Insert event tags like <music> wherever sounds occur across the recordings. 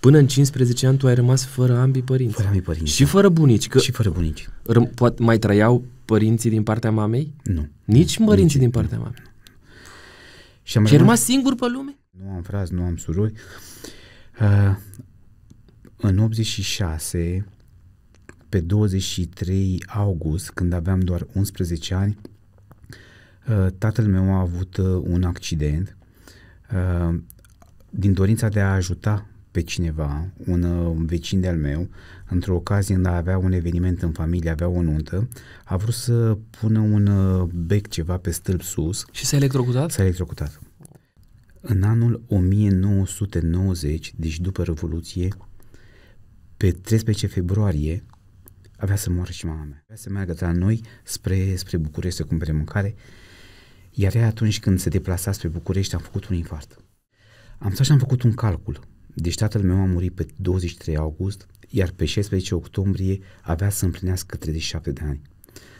Până în 15 ani tu ai rămas fără ambii părinți. Fără ambii părinți. Și da. fără bunici. Că și fără bunici. poate mai trăiau părinții din partea mamei? Nu. Nici părinții din partea nu. mamei? Și am rămas, rămas singur pe lume? Nu am frați, nu am surori. Uh, în 86, pe 23 august, când aveam doar 11 ani, uh, tatăl meu a avut uh, un accident. Uh, din dorința de a ajuta pe cineva, un, uh, un vecin de-al meu, într-o ocazie când avea un eveniment în familie, avea o nuntă, a vrut să pună un uh, bec ceva pe stâlp sus. Și s-a electrocutat? S-a electrocutat. În anul 1990, deci după Revoluție, pe 13 februarie, avea să moară și mama mea. Avea să meargă de la noi spre, spre București să cumpere mâncare, iar ea atunci când se deplasa spre București am făcut un infart. Am stat și am făcut un calcul. Deci tatăl meu a murit pe 23 august, iar pe 16 octombrie avea să împlinească 37 de ani.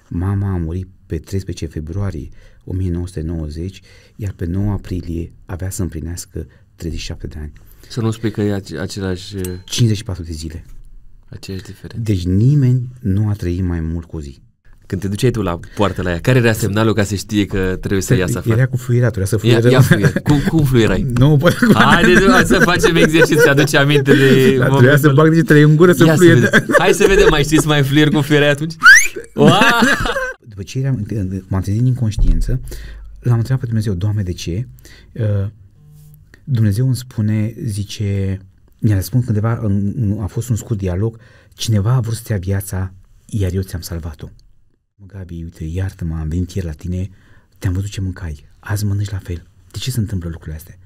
Mama a murit pe 13 februarie 1990, iar pe 9 aprilie avea să împlinească 37 de ani. Să nu spui că e același... 54 de zile. Aceeași diferență. Deci nimeni nu a trăit mai mult cu o zi. Când te duceai tu la poartă la ea, care era semnalul ca să știe că trebuie să păi, iasă afară? Era cu fluirea, trebuia să fluiere. Ia, ia fluier. cum, cum fluierai? <laughs> Nu, păi... Haideți să facem să aduce aminte de... Dar trebuia să bag niște trei în gură să fluiere. Hai să vedem, mai știți mai fluier cum fluierai atunci? <laughs> După ce eram, m-am trezit din conștiință, l-am întrebat pe Dumnezeu, Doamne, de ce? Uh, Dumnezeu îmi spune, zice, mi-a răspuns cândva, a fost un scurt dialog, cineva a vrut să ia viața, iar eu ți-am salvat-o. Mă, Gabi, uite, iartă-mă, am venit ieri la tine, te-am văzut ce mâncai, azi mănânci la fel. De ce se întâmplă lucrurile astea?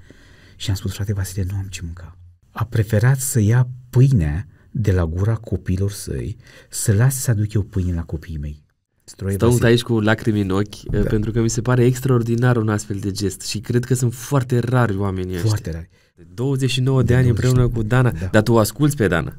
Și am spus, frate Vasile, nu am ce mânca. A preferat să ia pâine de la gura copiilor săi, să lase să aduc eu pâine la copiii mei. Stroie Stau Vasile. aici cu lacrimi în ochi, da. Eh, pentru că mi se pare extraordinar un astfel de gest și cred că sunt foarte rari oamenii foarte ăștia. Foarte rari. 29 de ani 29 împreună cu Dana, da. dar tu o asculți pe Dana.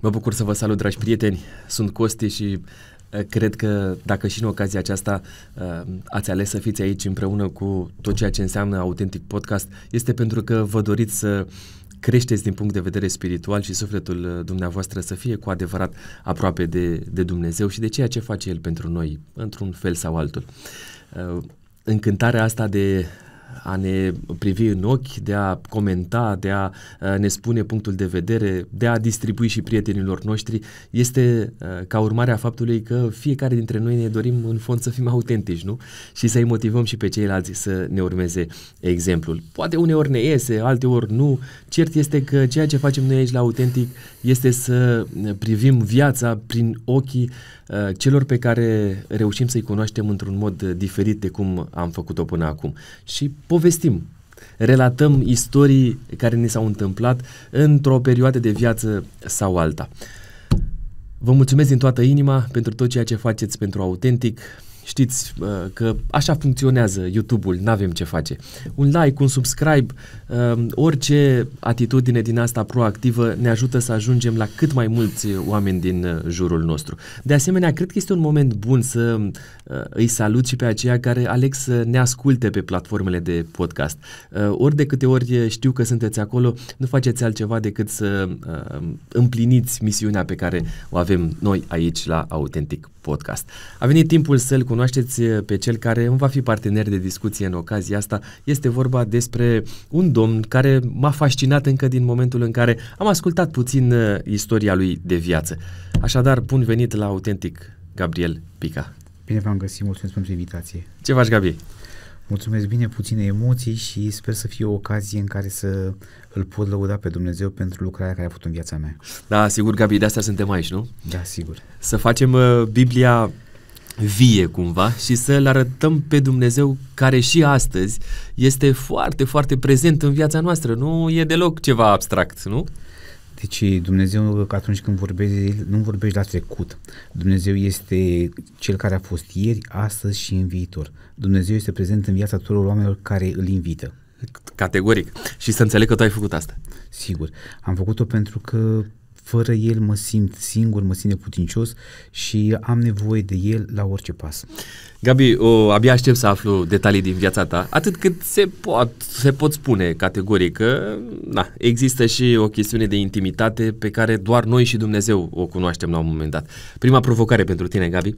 Mă bucur să vă salut, dragi prieteni. Sunt Costi și uh, cred că dacă și în ocazia aceasta uh, ați ales să fiți aici împreună cu tot ceea ce înseamnă autentic podcast, este pentru că vă doriți să creșteți din punct de vedere spiritual și sufletul uh, dumneavoastră să fie cu adevărat aproape de, de Dumnezeu și de ceea ce face El pentru noi, într-un fel sau altul încântarea asta de a ne privi în ochi, de a comenta, de a uh, ne spune punctul de vedere, de a distribui și prietenilor noștri, este uh, ca urmare a faptului că fiecare dintre noi ne dorim în fond să fim autentici, nu? Și să-i motivăm și pe ceilalți să ne urmeze exemplul. Poate uneori ne iese, alteori nu. Cert este că ceea ce facem noi aici la autentic este să uh, privim viața prin ochii celor pe care reușim să-i cunoaștem într-un mod diferit de cum am făcut-o până acum. Și povestim, relatăm istorii care ne s-au întâmplat într-o perioadă de viață sau alta. Vă mulțumesc din toată inima pentru tot ceea ce faceți pentru autentic știți uh, că așa funcționează YouTube-ul, nu avem ce face. Un like, un subscribe, um, orice atitudine din asta proactivă ne ajută să ajungem la cât mai mulți oameni din uh, jurul nostru. De asemenea, cred că este un moment bun să uh, îi salut și pe aceia care aleg să ne asculte pe platformele de podcast. Ori de câte ori știu că sunteți acolo, nu faceți altceva decât să împliniți misiunea pe care o avem noi aici la Autentic Podcast. A venit timpul să-l cunoaștem cunoașteți eh, pe cel care îmi va fi partener de discuție în ocazia asta. Este vorba despre un domn care m-a fascinat încă din momentul în care am ascultat puțin eh, istoria lui de viață. Așadar, bun venit la Autentic, Gabriel Pica. Bine v-am găsit, mulțumesc pentru invitație. Ce faci, Gabi? Mulțumesc bine, puține emoții și sper să fie o ocazie în care să îl pot lăuda pe Dumnezeu pentru lucrarea care a făcut în viața mea. Da, sigur, Gabi, de asta suntem aici, nu? Da, sigur. Să facem uh, Biblia vie cumva și să-L arătăm pe Dumnezeu care și astăzi este foarte, foarte prezent în viața noastră. Nu e deloc ceva abstract, nu? Deci Dumnezeu, atunci când vorbești, nu vorbești la trecut. Dumnezeu este cel care a fost ieri, astăzi și în viitor. Dumnezeu este prezent în viața tuturor oamenilor care îl invită. Categoric. Și să înțeleg că tu ai făcut asta. Sigur. Am făcut-o pentru că fără el mă simt singur, mă simt neputincios și am nevoie de el la orice pas. Gabi, o, abia aștept să aflu detalii din viața ta, atât cât se, pot, se pot spune categoric că na, există și o chestiune de intimitate pe care doar noi și Dumnezeu o cunoaștem la un moment dat. Prima provocare pentru tine, Gabi?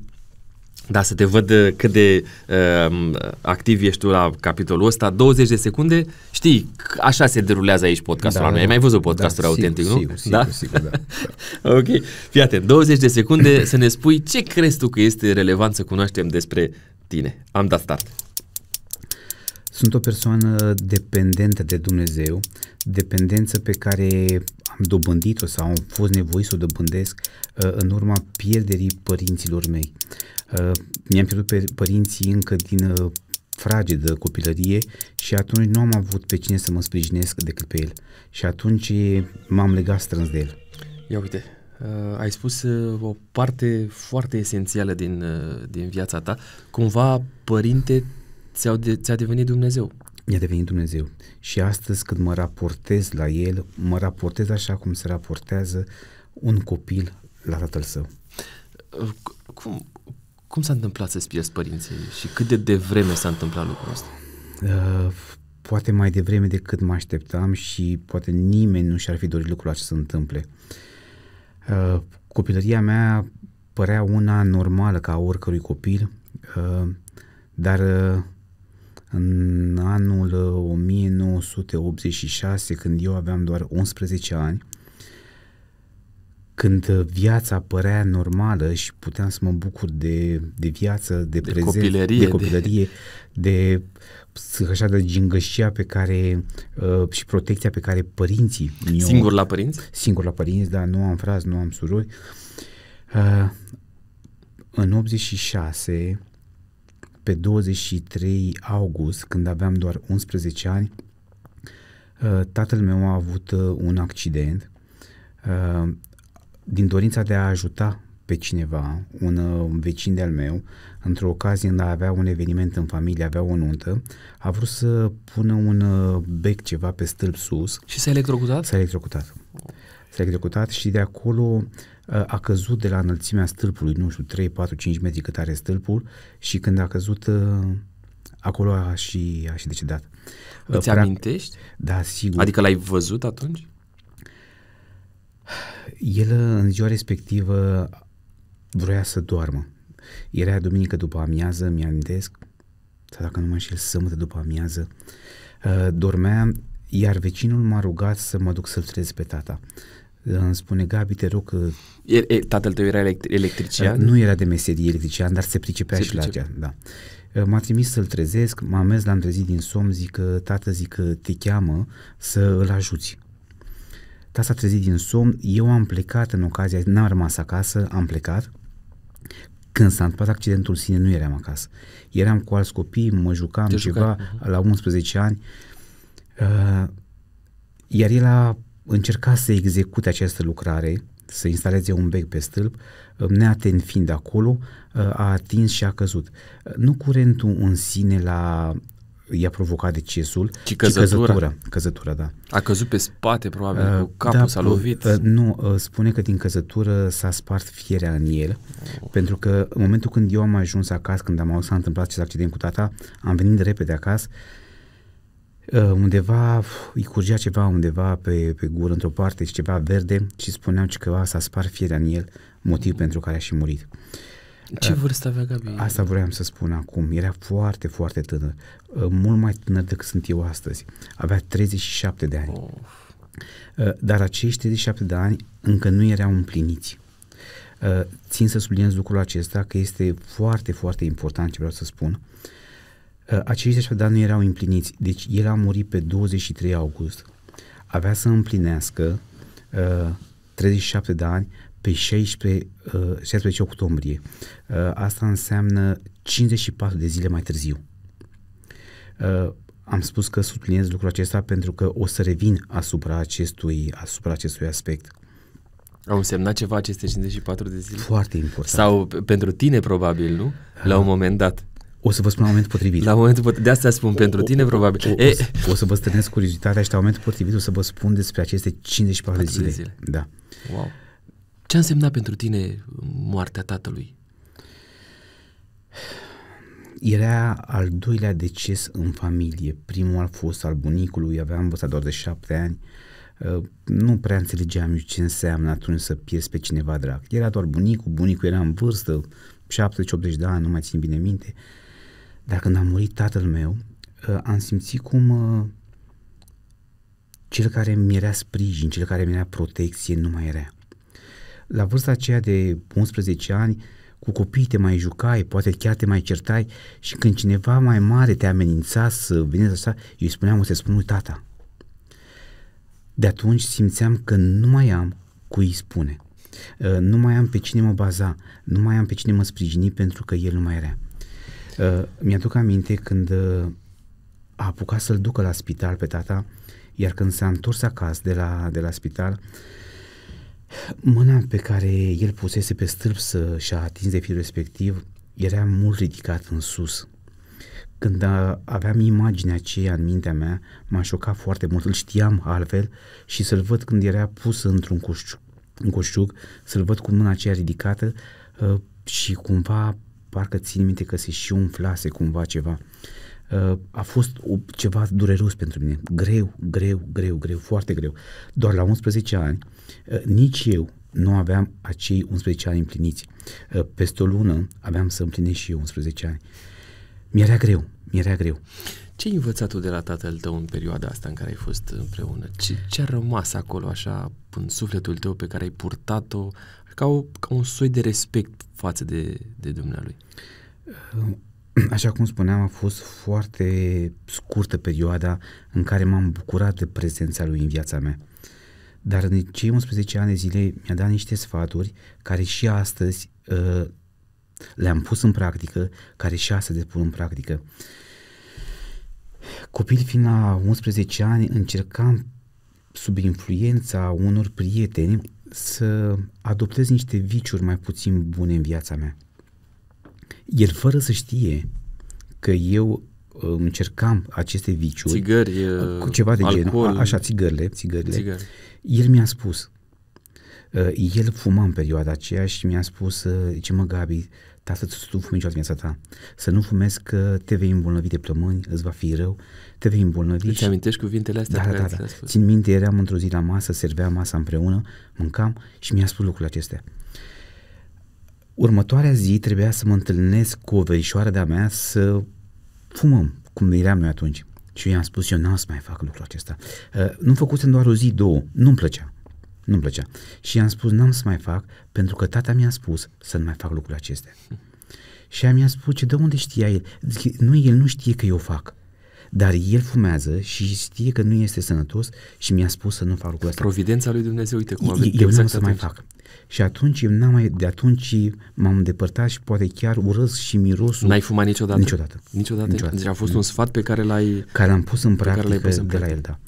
Da, să te văd uh, cât de uh, activ ești tu la capitolul ăsta. 20 de secunde, știi, așa se derulează aici podcastul da, la noi. Da, Ai mai văzut da. podcastul da, autentic, sigur, nu? Sigur, sigur, da? sigur, da. da. <laughs> ok. Fii atent, 20 de secunde să ne spui ce crezi tu că este relevant să cunoaștem despre tine. Am dat start. Sunt o persoană dependentă de Dumnezeu dependență pe care am dobândit-o sau am fost nevoit să o dobândesc uh, în urma pierderii părinților mei. Uh, mi-am pierdut pe părinții încă din uh, fragedă copilărie și atunci nu am avut pe cine să mă sprijinesc decât pe el. Și atunci m-am legat strâns de el. Ia uite, Uh, ai spus uh, o parte foarte esențială din, uh, din viața ta. Cumva, părinte, ți a de, ți-a devenit Dumnezeu mi-a devenit Dumnezeu. Și astăzi când mă raportez la el, mă raportez așa cum se raportează un copil la tatăl său. Cum, cum s-a întâmplat să pierzi părinții și cât de devreme s-a întâmplat lucrul ăsta? Uh, poate mai devreme decât mă așteptam și poate nimeni nu și-ar fi dorit lucrul acesta să întâmple. Uh, copilăria mea părea una normală ca oricărui copil, uh, dar uh, în anul 1986, uh, când eu aveam doar 11 ani, când viața părea normală și puteam să mă bucur de, de viață, de, de prezent, copilărie, de copilărie, de, de așa de gingășia pe care uh, și protecția pe care părinții mi Singur la părinți? Singur la părinți, dar nu am frați, nu am surori. Uh, în 86 pe 23 august, când aveam doar 11 ani, uh, tatăl meu a avut uh, un accident. Uh, din dorința de a ajuta pe cineva, un, vecin de-al meu, într-o ocazie când avea un eveniment în familie, avea o nuntă, a vrut să pună un bec ceva pe stâlp sus. Și s-a electrocutat? S-a electrocutat. S-a electrocutat și de acolo a căzut de la înălțimea stâlpului, nu știu, 3, 4, 5 metri cât are stâlpul și când a căzut uh, acolo a și, a și decedat. Îți Prac... amintești? Da, sigur. Adică l-ai văzut atunci? El în ziua respectivă vroia să doarmă. Era duminică după amiază, mi-amintesc, sau dacă nu mă înșel, sâmbătă după amiază. Uh, dormea, iar vecinul m-a rugat să mă duc să-l trez pe tata îmi spune, Gabi, te rog că... E, e, tatăl tău era electrician? Nu era de meserie electrician, dar se pricepea se și pricepe. la aceea, da. M-a trimis să-l trezesc, m-am mers, l-am trezit din somn, zic că tată, zic că te cheamă să îl ajuți. Tata s-a trezit din somn, eu am plecat în ocazia, n-am rămas acasă, am plecat. Când s-a întâmplat accidentul sine, nu eram acasă. Eram cu alți copii, mă jucam te ceva, jucai. Uh-huh. la 11 ani. Uh, iar el a încerca să execute această lucrare, să instaleze un bec pe stâlp, neatent fiind acolo, a atins și a căzut. Nu curentul în sine la i-a provocat decesul, ci căzătura. ci căzătura. Căzătura, da. A căzut pe spate, probabil, uh, cu da, capul da, s-a uh, lovit. Uh, nu, uh, spune că din căzătură s-a spart fierea în el, oh. pentru că în momentul când eu am ajuns acasă, când am auzit s-a întâmplat acest accident cu tata, am venit repede acasă Uh, undeva îi curgea ceva undeva pe, pe gură într-o parte și ceva verde și spuneau că asta spar fierea în el, motiv pentru care a și murit. Ce uh, vârstă avea Gabi? Asta vreau să spun acum. Era foarte, foarte tânăr. Uh, mult mai tânăr decât sunt eu astăzi. Avea 37 de ani. Of. Dar acești 37 de ani încă nu erau împliniți. Țin să subliniez lucrul acesta că este foarte, foarte important ce vreau să spun. Uh, Uh, acei 16 de ani nu erau împliniți, deci el a murit pe 23 august. Avea să împlinească uh, 37 de ani pe 16, uh, 16 octombrie. Uh, asta înseamnă 54 de zile mai târziu. Uh, am spus că subliniez lucrul acesta pentru că o să revin asupra acestui, asupra acestui aspect. Au însemnat ceva aceste 54 de zile? Foarte important. Sau pentru tine probabil, nu? La un uh-huh. moment dat. O să vă spun la momentul potrivit. La momentul potrivit, de asta spun pentru o, tine, probabil. O, o, e. o, să vă stănesc curiozitatea și la momentul potrivit o să vă spun despre aceste 54 de zile. de zile. Da. Wow. Ce a însemnat pentru tine moartea tatălui? Era al doilea deces în familie. Primul a fost al bunicului, aveam vârsta doar de șapte ani. Uh, nu prea înțelegeam ce înseamnă atunci să pierzi pe cineva drag. Era doar bunicul, bunicul era în vârstă, 70-80 de ani, nu mai țin bine minte. Uh, dar când a murit tatăl meu, uh, am simțit cum uh, cel care mi era sprijin, cel care mi era protecție, nu mai era. La vârsta aceea de 11 ani, cu copii te mai jucai, poate chiar te mai certai și când cineva mai mare te amenința să vinezi așa, eu îi spuneam, o să spun tata. De atunci simțeam că nu mai am cui îi spune. Uh, nu mai am pe cine mă baza, nu mai am pe cine mă sprijini pentru că el nu mai era. Uh, mi-aduc aminte când uh, a apucat să-l ducă la spital pe tata, iar când s-a întors acasă de la, de la spital, mâna pe care el pusese pe stâlp să și-a atins de fiul respectiv era mult ridicat în sus. Când a, uh, aveam imaginea aceea în mintea mea, m-a șocat foarte mult, îl știam altfel și să-l văd când era pus într-un coșciuc, în coșciuc să-l văd cu mâna aceea ridicată uh, și cumva parcă țin minte că se și umflase cumva ceva. Uh, a fost o, ceva dureros pentru mine, greu, greu, greu, greu, foarte greu. Doar la 11 ani, uh, nici eu nu aveam acei 11 ani împliniți. Uh, peste o lună aveam să împlinesc și eu 11 ani. Mi-era greu, mi-era greu. Ce ai învățat tu de la tatăl tău în perioada asta în care ai fost împreună? Ce, ce a rămas acolo așa în sufletul tău pe care ai purtat-o ca, o, ca un soi de respect față de, de dumnealui. Ehm, <clears throat> așa cum spuneam, a fost foarte scurtă perioada în care m-am bucurat de prezența lui în viața mea. Dar în cei 11 ani de zile mi-a dat niște sfaturi care și astăzi uh, le-am pus în practică, care și astăzi le pun în practică. Copil fiind la 11 ani, încercam sub influența unor prieteni să adoptez niște viciuri mai puțin bune în viața mea. El fără să știe că eu uh, încercam aceste viciuri Țigări, uh, uh, cu ceva de alcool, gen, așa, țigările, țigările. Țigări. El mi-a spus, el fuma în perioada aceea și mi-a spus, ce mă Gabi, tată, tu fumi niciodată viața ta. Să nu fumezi că te vei îmbolnăvi de plămâni, îți va fi rău te vei îmbolnăvi. Îți amintești cuvintele astea? Da, da care da, da. Spus? Țin minte, eram într-o zi la masă, servea masa împreună, mâncam și mi-a spus lucrurile acestea. Următoarea zi trebuia să mă întâlnesc cu o verișoară de-a mea să fumăm, cum eram noi atunci. Și eu i-am spus, eu n-am să mai fac lucrul acesta. Uh, nu făcusem doar o zi, două, nu-mi plăcea. Nu-mi plăcea. Și i-am spus, n-am să mai fac, pentru că tata mi-a spus să nu mai fac lucrurile acestea. Hm. Și ea mi-a spus, ce de unde știa el? Zic, nu, el nu știe că eu fac. Dar el fumează și știe că nu este sănătos și mi-a spus să nu fac lucrul ăsta. Providența lui Dumnezeu, uite cum venit. Eu nu exact o să atunci. mai fac. Și atunci, n-am mai, de atunci m-am îndepărtat și poate chiar urăsc și mirosul. N-ai fumat niciodată? Niciodată. Niciodată? niciodată. Deci a fost un sfat pe care l-ai... Care l-am pus în practică pus în de practic. la el, da.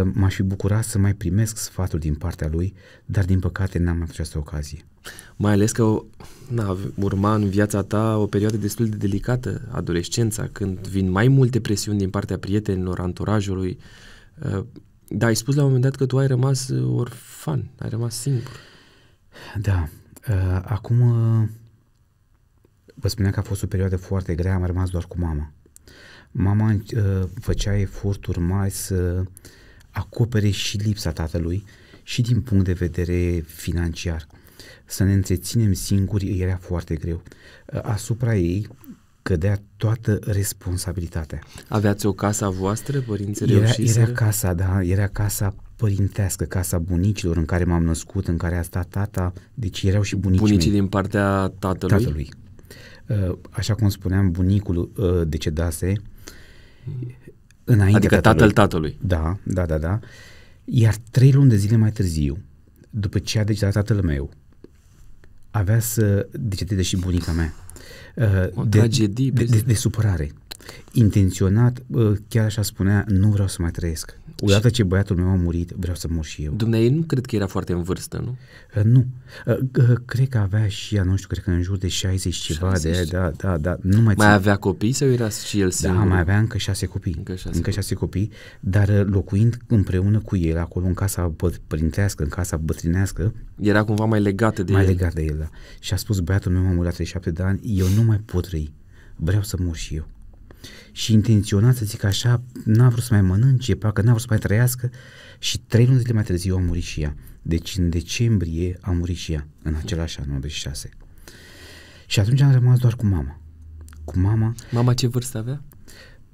Uh, m-aș fi bucurat să mai primesc sfatul din partea lui, dar din păcate n-am avut această ocazie. Mai ales că na, urma în viața ta o perioadă destul de delicată, adolescența, când vin mai multe presiuni din partea prietenilor, anturajului. Uh, da, ai spus la un moment dat că tu ai rămas uh, orfan, ai rămas singur. Da. Uh, acum uh, vă spuneam că a fost o perioadă foarte grea, am rămas doar cu mama. Mama uh, făcea eforturi mari să acopere și lipsa tatălui și din punct de vedere financiar. Să ne înțeținem singuri era foarte greu. Uh, asupra ei cădea toată responsabilitatea. Aveați o casă voastră, părinții era, reușiseră? Era casa, da, era casa părintească, casa bunicilor în care m-am născut, în care a stat tata, deci erau și bunicii Bunicii mei. din partea tatălui? Tatălui. Uh, așa cum spuneam, bunicul uh, decedase înainte Adică tatălui. tatăl tatălui. Da, da, da, da. Iar trei luni de zile mai târziu, după ce a decedat tatăl meu, avea să decedeze și bunica mea. O uh, de, tragedie. De, de, de supărare. Intenționat, chiar așa spunea, nu vreau să mai trăiesc. Odată ce băiatul meu a murit, vreau să mor și eu. Dumnezeu nu cred că era foarte în vârstă, nu? Uh, nu. Uh, uh, cred că avea și ea, nu știu, cred că în jur de 60 ceva 60. de da, da, da. Nu mai, mai avea copii sau era și el da, singur? Da, mai avea încă șase copii. Încă șase, încă șase copii. Dar uh, locuind împreună cu el, acolo în casa părintească, în casa bătrânească. Era cumva mai legată de mai el. Mai legată de el, da. Și a spus, băiatul meu a murit de șapte de ani, eu nu mai pot trăi. Vreau să mor și eu și intenționat să zic așa, n-a vrut să mai mănânce, parcă n-a vrut să mai trăiască și trei luni zile mai târziu a murit și ea. Deci în decembrie a murit și ea, în același an, 96. Și atunci am rămas doar cu mama. Cu mama. Mama ce vârstă avea?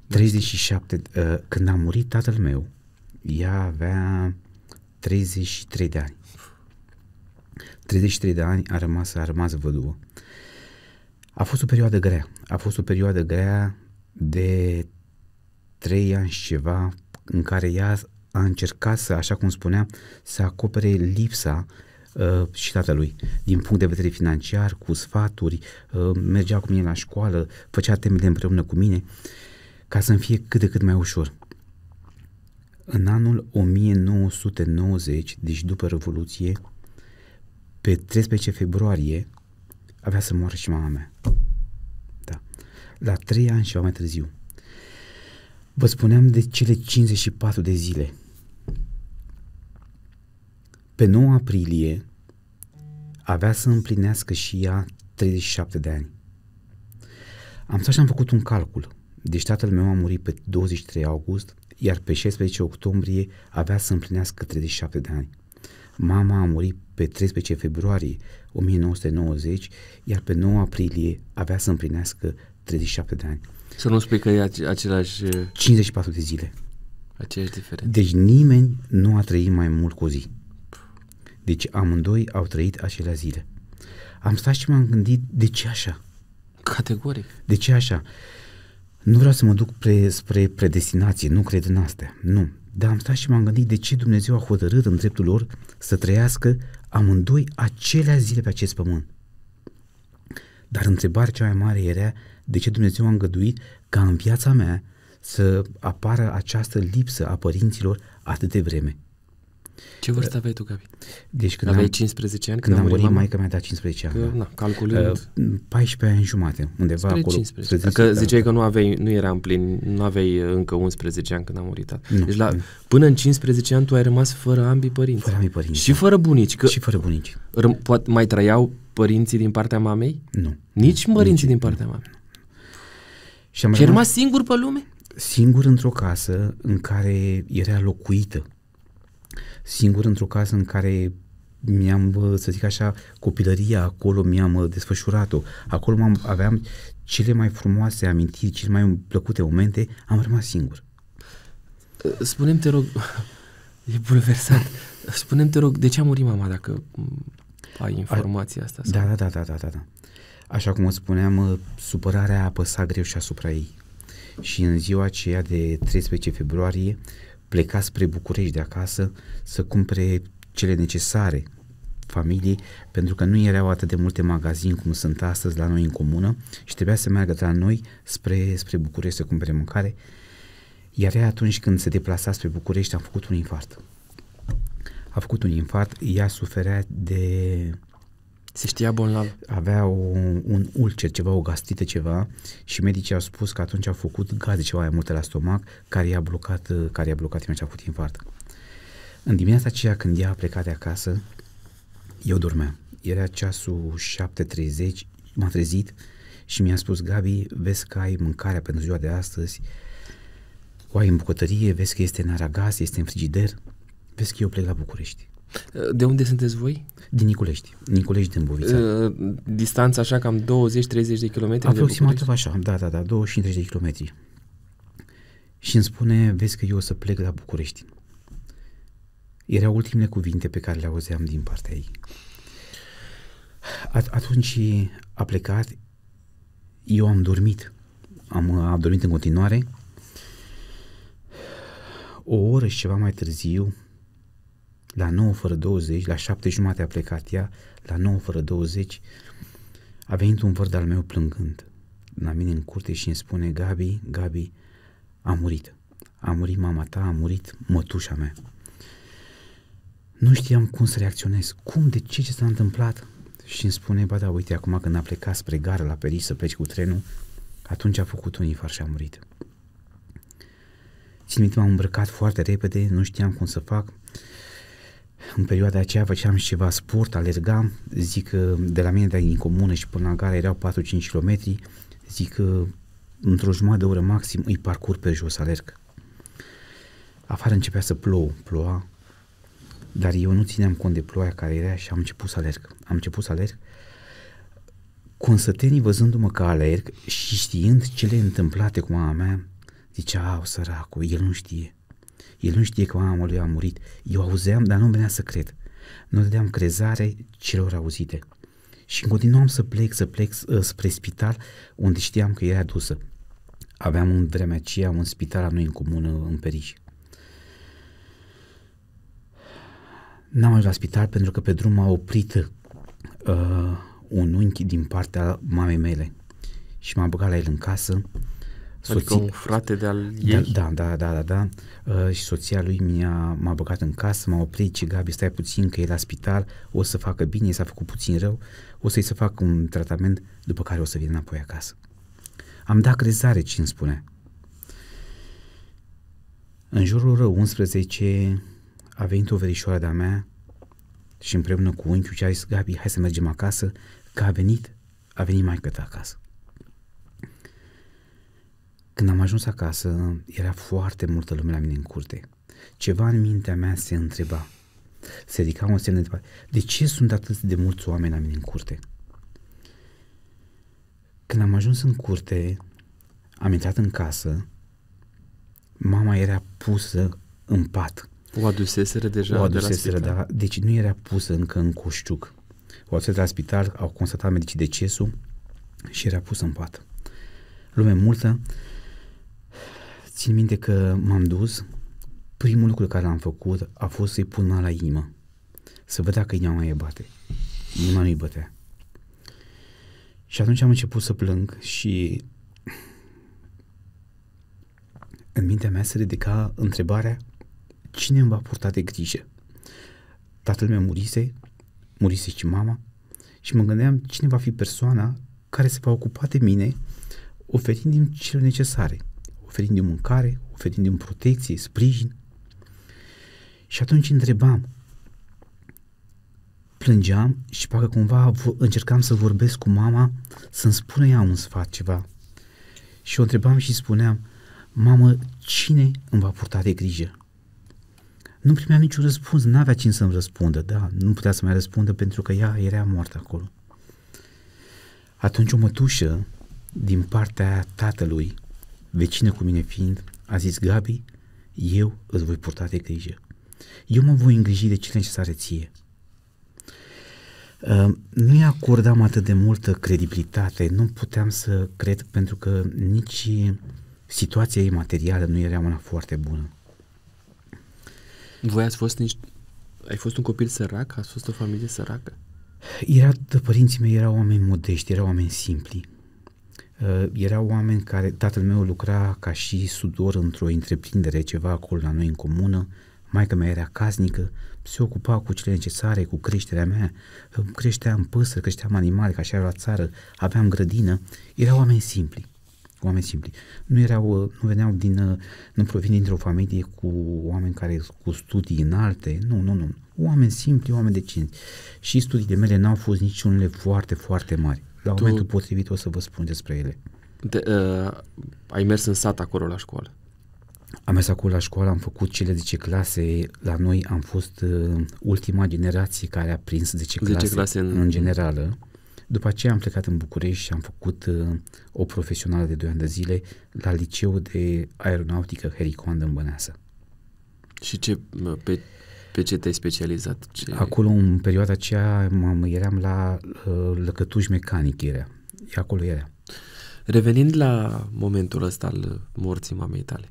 37. Uh, când a murit tatăl meu, ea avea 33 de ani. 33 de ani a rămas, a rămas văduvă. A fost o perioadă grea. A fost o perioadă grea de trei ani și ceva în care ea a încercat să, așa cum spunea, să acopere lipsa uh, și tatălui din punct de vedere financiar, cu sfaturi, uh, mergea cu mine la școală, făcea temele împreună cu mine, ca să-mi fie cât de cât mai ușor. În anul 1990, deci după Revoluție, pe 13 februarie, avea să moară și mama mea la trei ani și mai târziu. Vă spuneam de cele 54 de zile. Pe 9 aprilie avea să împlinească și ea 37 de ani. Am stat și am făcut un calcul. Deci tatăl meu a murit pe 23 august, iar pe 16 octombrie avea să împlinească 37 de ani. Mama a murit pe 13 februarie 1990, iar pe 9 aprilie avea să împlinească 37 de ani. Să nu spui că e ace- același... 54 de zile. Aceeași diferență. Deci nimeni nu a trăit mai mult cu o zi. Deci amândoi au trăit acelea zile. Am stat și m-am gândit de ce așa? Categoric. De ce așa? Nu vreau să mă duc pre, spre predestinație, nu cred în astea, nu. Dar am stat și m-am gândit de ce Dumnezeu a hotărât în dreptul lor să trăiască amândoi acelea zile pe acest pământ. Dar întrebarea cea mai mare era de ce Dumnezeu a îngăduit ca în viața mea să apară această lipsă a părinților atât de vreme. Ce vârstă aveai tu, Gabi? Deci când aveai am, 15 ani? Când, când am murit, mama? maica mi-a dat 15 ani. Că, da. na, calculând... 14 uh, ani jumate, undeva Spre acolo. 15. Dacă da, ziceai da. că nu aveai, nu în plin, nu aveai uh, încă 11 ani când am murit. Da. Nu, deci la, nu. până în 15 ani tu ai rămas fără ambii părinți. Fără ambii părinți. Și da. fără bunici. Că și fără bunici. Răm, poate, mai trăiau părinții din partea mamei? Nu. Nici părinții din partea mamei? Nu. Și am, rămas singur pe lume? Singur într-o casă în care era locuită. Singur într-o casă în care mi-am, să zic așa, copilăria acolo mi-am uh, desfășurat-o. Acolo m-am, aveam cele mai frumoase amintiri, cele mai plăcute momente, am rămas singur. Uh, Spunem te rog, <laughs> e bulversat. Spunem te rog, de ce a murit mama dacă mm, ai informația asta? Sau? Da, da, da, da, da, da. Așa cum spuneam, ă, supărarea a apăsat greu și asupra ei. Și în ziua aceea de 13 februarie pleca spre București de acasă să cumpere cele necesare familiei, pentru că nu erau atât de multe magazini cum sunt astăzi la noi în comună și trebuia să meargă de la noi spre, spre București să cumpere mâncare. Iar ea atunci când se deplasa spre București a făcut un infart. A făcut un infart, ea suferea de se știa bolnav. Avea o, un ulcer, ceva, o gastită, ceva și medicii au spus că atunci a făcut gaze ceva mai multe la stomac care i-a blocat, care i-a blocat și a făcut infarct. În dimineața aceea când ea a plecat de acasă, eu dormeam. Era ceasul 7.30, m-a trezit și mi-a spus, Gabi, vezi că ai mâncarea pentru ziua de astăzi, o ai în bucătărie, vezi că este în aragaz, este în frigider, vezi că eu plec la București. Eh, de unde sunteți voi? Din Niculești, Niculești din Bovița. Eh, distanța așa cam 20-30 de kilometri? Aproximativ așa, da, da, da, 25 de kilometri. Și îmi spune, vezi că eu o să plec la București. Erau ultimele cuvinte pe care le auzeam din partea ei. At- atunci a plecat, eu am dormit, am, am dormit în continuare. O oră și ceva mai târziu, la 9 fără 20, la 7 jumate a plecat ea, la 9 fără 20 a venit un văr al meu plângând la mine în curte și îmi spune Gabi, Gabi, a murit. A murit mama ta, a murit mătușa mea. Nu știam cum să reacționez. Cum, de ce, ce s-a întâmplat? Și îmi spune, ba da, uite, acum când a plecat spre gara la Paris să pleci cu trenul, atunci a făcut un infar și a murit. Țin minte, m-am îmbrăcat foarte repede, nu știam cum să fac. În perioada aceea făceam și ceva sport, alergam, zic că uh, de la mine de din comună și până la gara erau 4-5 km, zic că uh, într-o jumătate de oră maxim îi parcur pe jos, alerg. Afară începea să plouă, ploua, dar eu nu țineam cont de ploaia care era și am început să alerg. Am început să alerg. Consătenii văzându-mă că alerg și știind cele întâmplate cu mama mea, zicea, au săracul, el nu știe. El nu știe că mama lui a murit. Eu auzeam, dar nu venea să cred. Nu dădeam crezare celor auzite. Și continuam să plec, să plec uh, spre spital, unde știam că era adusă. Aveam în vremea aceea un spital a noi în comună, în Periș. N-am ajuns la spital pentru că pe drum m-a oprit uh, un unchi din partea mamei mele și m-a băgat la el în casă Soții... Adică un frate de-al da, ei? Da, da, da, da, da. Uh, și soția lui mi-a, m-a băgat în casă, m-a oprit și Gabi, stai puțin că e la spital, o să facă bine, s-a făcut puțin rău, o să-i să fac un tratament, după care o să vin înapoi acasă. Am dat crezare, ce îmi spune. În jurul rău 11 a venit o verișoară de-a mea și împreună cu unchiul ce a zis, Gabi, hai să mergem acasă, că a venit, a venit mai ta acasă. Când am ajuns acasă, era foarte multă lume la mine în curte. Ceva în mintea mea se întreba. Se ridica un semn de întrebare. De ce sunt atât de mulți oameni la mine în curte? Când am ajuns în curte, am intrat în casă, mama era pusă în pat. O aduseseră deja o aduseseră, de la spital. Da, deci nu era pusă încă în coșciuc. O adusese la spital, au constatat medicii decesul și era pusă în pat. Lume multă, Țin minte că m-am dus, primul lucru care l-am făcut a fost să-i pun la inimă, să văd dacă inima mai e bate. Inima nu-i bătea. Și atunci am început să plâng și în mintea mea se ridica întrebarea cine îmi va purta de grijă? Tatăl meu murise, murise și mama și mă gândeam cine va fi persoana care se va ocupa de mine oferind din cele necesare – oferind din mâncare, oferind din protecție, sprijin. Și atunci întrebam, plângeam și parcă cumva încercam să vorbesc cu mama să-mi spună ea un sfat ceva. Și o întrebam și spuneam, mamă, cine îmi va purta de grijă? Nu primeam niciun răspuns, nu avea cine să-mi răspundă, da, nu putea să mai răspundă pentru că ea era moartă acolo. Atunci o mătușă din partea tatălui vecină cu mine fiind, a zis Gabi, eu îți voi purta de grijă. Eu mă voi îngriji de cele necesare ție. Uh, nu-i acordam atât de multă credibilitate, nu puteam să cred pentru că nici situația ei materială nu era una foarte bună. Voi ați fost niște... Ai fost un copil sărac? Ați fost o familie săracă? Era, părinții mei erau oameni modești, erau oameni simpli. Eh, erau oameni care, tatăl meu lucra ca și sudor într-o întreprindere, ceva acolo la noi în comună, maica mea era casnică, se ocupa cu cele necesare, cu creșterea mea, eh, creșteam păsări, creșteam animale, ca și la țară, aveam grădină, erau oameni simpli oameni simpli. Nu erau, eh, nu veneau din, nu provin dintr-o familie cu oameni care cu studii înalte, nu, nu, nu. Oameni simpli, oameni decenți. Și studiile mele n-au fost niciunele foarte, foarte mari la tu... momentul potrivit o să vă spun despre ele. De, uh, ai mers în sat acolo la școală. Am mers acolo la școală, am făcut cele 10 clase. La noi am fost uh, ultima generație care a prins 10 clase, 10 clase în... în generală. După aceea am plecat în București și am făcut uh, o profesională de 2 ani de zile la liceu de aeronautică Hericoandă în Băneasa. Și ce, pe pe ce te-ai specializat? Ce... Acolo, în perioada aceea, m- eram la uh, lăcătuși mecanic, era. Acolo era. Revenind la momentul ăsta al morții mamei tale.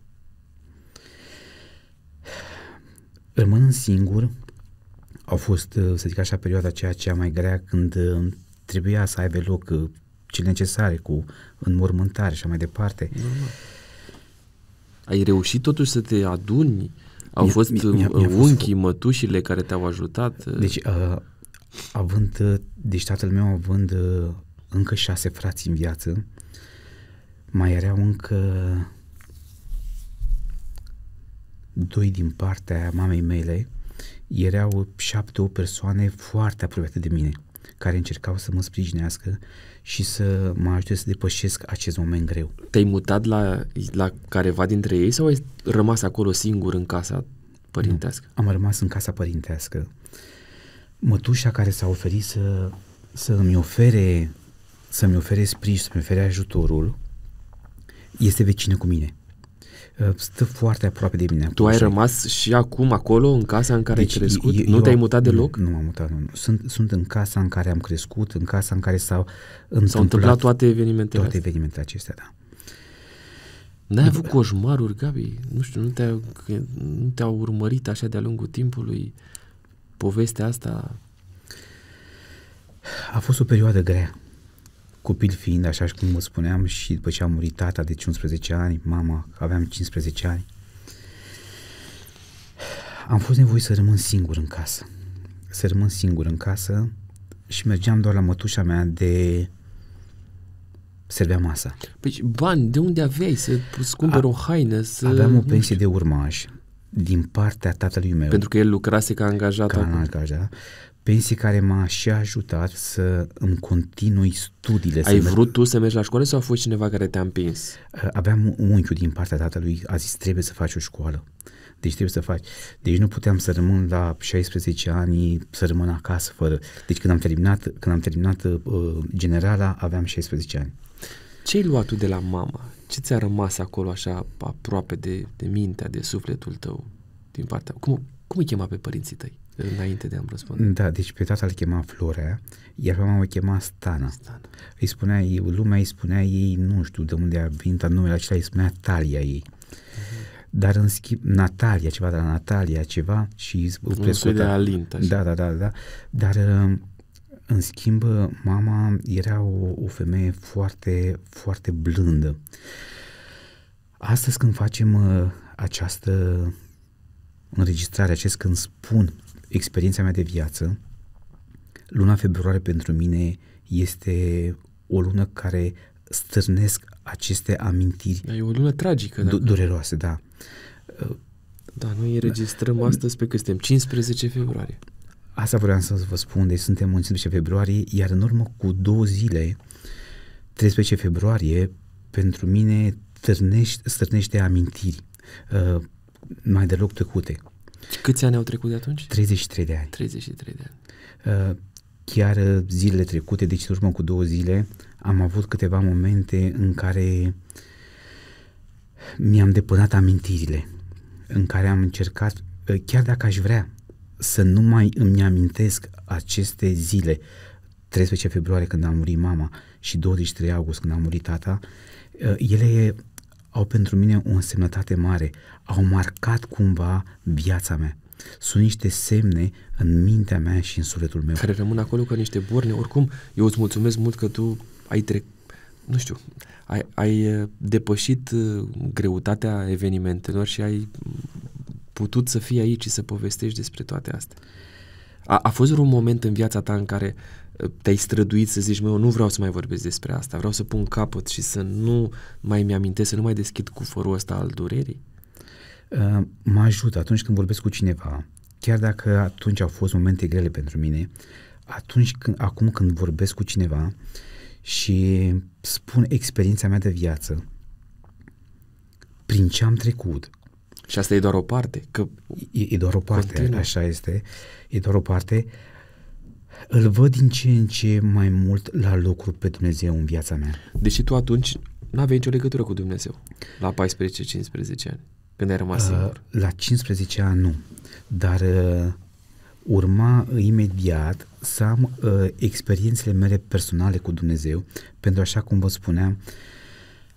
Rămân singur, au fost, uh, să zic așa, perioada aceea cea mai grea când uh, trebuia să aibă loc uh, cele necesare cu înmormântare și așa mai departe. Normal. Ai reușit totuși să te aduni uh, au mi, fost mi, mi, unchii, fost... mătușile care te-au ajutat? Deci, uh, uh având, uh, deci tatăl meu având uh, încă șase frați în viață, mai erau încă doi din partea mamei mele, erau șapte, o persoane foarte apropiate de mine, care încercau să mă sprijinească și să mă ajute să depășesc acest moment greu. Te-ai mutat la, la careva dintre ei sau ai rămas acolo singur în casa părintească? Nu, am rămas în casa părintească. Mătușa care s-a oferit să, să îmi ofere să-mi ofere sprijin, să-mi ofere ajutorul, este vecină cu mine. Uh, stă foarte aproape de mine. Tu ai rămas și acum acolo, în casa în care deci, ai crescut? Eu, nu te-ai mutat deloc? Nu, nu m-am mutat, nu. nu. Sunt, sunt în casa în care am crescut, în casa în care s-au întâmplat, s-au întâmplat toate evenimentele Toate evenimentele acestea, da. N-ai avut coșmaruri, Gabi? Nu știu, nu te-au, nu te-au urmărit așa de-a lungul timpului povestea asta? A fost o perioadă grea copil fiind, așa cum vă spuneam, și după ce a murit tata de 15 ani, mama, aveam 15 ani, am fost nevoit să rămân singur în casă. Să rămân singur în casă și mergeam doar la mătușa mea de servea masa. Păi bani, de unde aveai să cumperi o haină? Să... Aveam o pensie de urmaș din partea tatălui meu. Pentru că el lucrase ca angajat. Ca angajat. Pensie care m-a și ajutat să îmi continui studiile. Ai vrut tu să mergi la școală sau a fost cineva care te-a împins? Uh, aveam un unchiu din partea tatălui, a zis trebuie să faci o școală. Deci trebuie să faci. Deci nu puteam să rămân la 16 ani, să rămân acasă fără. Deci când am terminat, când am terminat uh, generala, aveam 16 ani. Ce ai luat tu de la mama? Ce ți-a rămas acolo așa aproape de, de mintea, de sufletul tău din partea? Cum, cum îi chema pe părinții tăi? Înainte de a-mi răspunde. Da, deci pe tata îl chema Florea, iar pe mama o chema Stana. Stana. Îi spunea, lumea îi spunea ei, nu știu de unde a venit numele acela, îi spunea Talia ei. Uh-huh. Dar în schimb, Natalia, ceva de la Natalia, ceva și crescută. de Alint, așa. Da, da, da, da. Dar uh, în schimb, mama era o, o femeie foarte, foarte blândă. Astăzi când facem uh, această înregistrare, acest când spun experiența mea de viață, luna februarie pentru mine este o lună care stârnesc aceste amintiri. Da, e o lună tragică. Da. Dureroase, da. Da, noi înregistrăm da. astăzi pe că suntem, 15 februarie. Asta vreau să vă spun, deci suntem în 15 februarie, iar în urmă cu două zile, 13 februarie, pentru mine târnește, stârnește amintiri uh, mai deloc tăcute. Câți ani au trecut de atunci? 33 de ani. 33 de ani. Uh, chiar uh, zilele trecute, deci în urmă cu două zile, am avut câteva momente în care mi-am depănat amintirile, în care am încercat, uh, chiar dacă aș vrea, să nu mai îmi amintesc aceste zile, 13 februarie când a murit mama și 23 august când a murit tata, ele au pentru mine o însemnătate mare, au marcat cumva viața mea. Sunt niște semne în mintea mea și în sufletul meu. Care rămân acolo ca niște borne. Oricum, eu îți mulțumesc mult că tu ai trec, nu știu, ai, ai eh, depășit eh, greutatea evenimentelor și ai putut să fii aici și să povestești despre toate astea. A, a fost un moment în viața ta în care uh, te-ai străduit să zici, eu nu vreau să mai vorbesc despre asta, vreau să pun capăt și să nu mai mi-amintesc, să nu mai deschid cufărul ăsta al durerii? Uh, mă ajută atunci când vorbesc cu cineva, chiar dacă atunci au fost momente grele pentru mine, atunci când, acum când vorbesc cu cineva și spun experiența mea de viață, prin ce am trecut. Și asta e doar o parte. Că e, e doar o parte, continuu. așa este. E doar o parte. Uh, îl văd din ce în ce mai mult la lucru pe Dumnezeu în viața mea. Deși tu atunci nu aveai nicio legătură cu Dumnezeu la 14-15 ani, când ai rămas uh, singur. La 15 ani nu, dar uh, urma uh, imediat să am uh, experiențele mele personale cu Dumnezeu, pentru așa cum vă spuneam,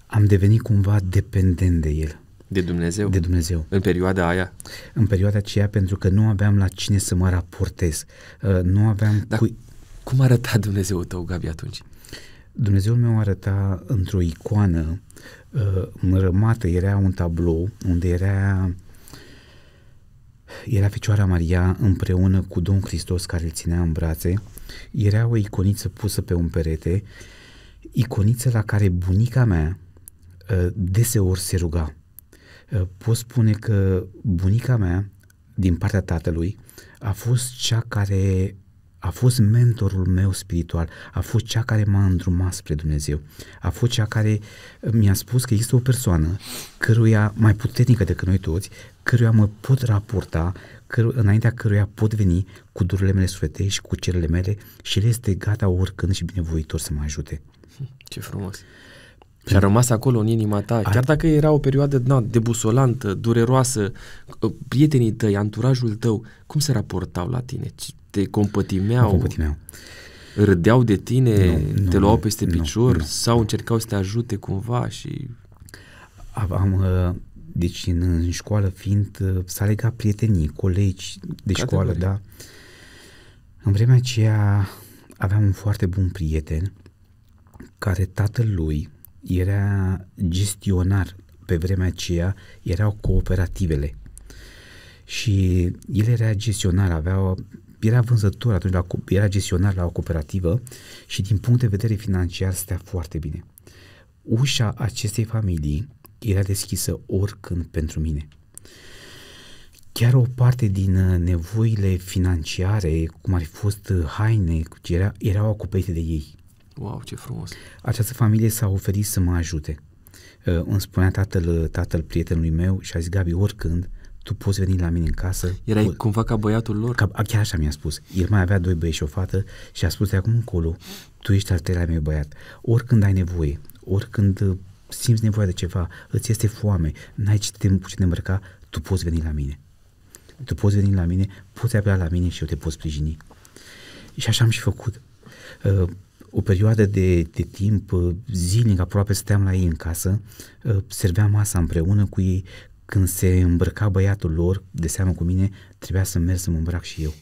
am devenit cumva dependent de El. De Dumnezeu? De Dumnezeu. În perioada aia? În perioada aceea, pentru că nu aveam la cine să mă raportez. Uh, nu aveam... Dar cu... cum arăta Dumnezeu tău, Gabi, atunci? Dumnezeul meu arăta într-o icoană înrămată, uh, era un tablou unde era era Fecioara Maria împreună cu Domnul Hristos care îl ținea în brațe, era o iconiță pusă pe un perete, iconiță la care bunica mea uh, deseori se ruga. Ă, pot spune că bunica mea, din partea tatălui, a fost cea care a fost mentorul meu spiritual, a fost cea care m-a îndrumat spre Dumnezeu, a fost cea care mi-a spus că există o persoană căruia, mai puternică decât noi toți, căruia mă pot raporta, căru- înaintea căruia pot veni cu dururile mele sufletești, cu cerele mele și el este gata oricând și binevoitor să mă ajute. Ce frumos! Și a rămas acolo în inima ta, a... chiar dacă era o perioadă na, debusolantă, dureroasă, uh, prietenii tăi, anturajul tău, cum se raportau la tine? Te compătimeau? compătimeau. Râdeau de tine, nu, nu, te luau peste picior nu, sau încercau să te ajute cumva și... Am, uh, deci în, în școală fiind, uh, s-a legat prietenii, colegi de Categorie. școală, da. În vremea aceea aveam un foarte bun prieten care tatăl lui, era gestionar pe vremea aceea, erau cooperativele și el era gestionar, avea era vânzător atunci, la, era gestionar la o cooperativă și din punct de vedere financiar stea foarte bine. Ușa acestei familii era deschisă oricând pentru mine. Chiar o parte din uh, nevoile financiare, cum ar fi fost uh, haine, era, erau acoperite de ei. Wow, ce frumos! Această familie s-a oferit să mă ajute. Uh, îmi spunea tatăl, uh, tatăl prietenului meu și a zis, Gabi, oricând, tu poți veni la mine în casă. Erai cu... cumva ca băiatul lor? Ca, chiar așa mi-a spus. El mai avea doi băieți și o fată și a spus de acum încolo, tu ești al treilea meu băiat. Oricând ai nevoie, oricând uh, simți nevoia de ceva, îți este foame, n-ai ce te, ce îmbrăca, tu poți veni la mine. Tu poți veni la mine, poți apela la mine și eu te pot sprijini. Și așa am și făcut. Uh, o perioadă de, de timp uh, zilnic, aproape stăteam la ei în casă, uh, serveam masa împreună cu ei, când se îmbrăca băiatul lor, de seamă cu mine, trebuia să merg să mă îmbrac și eu.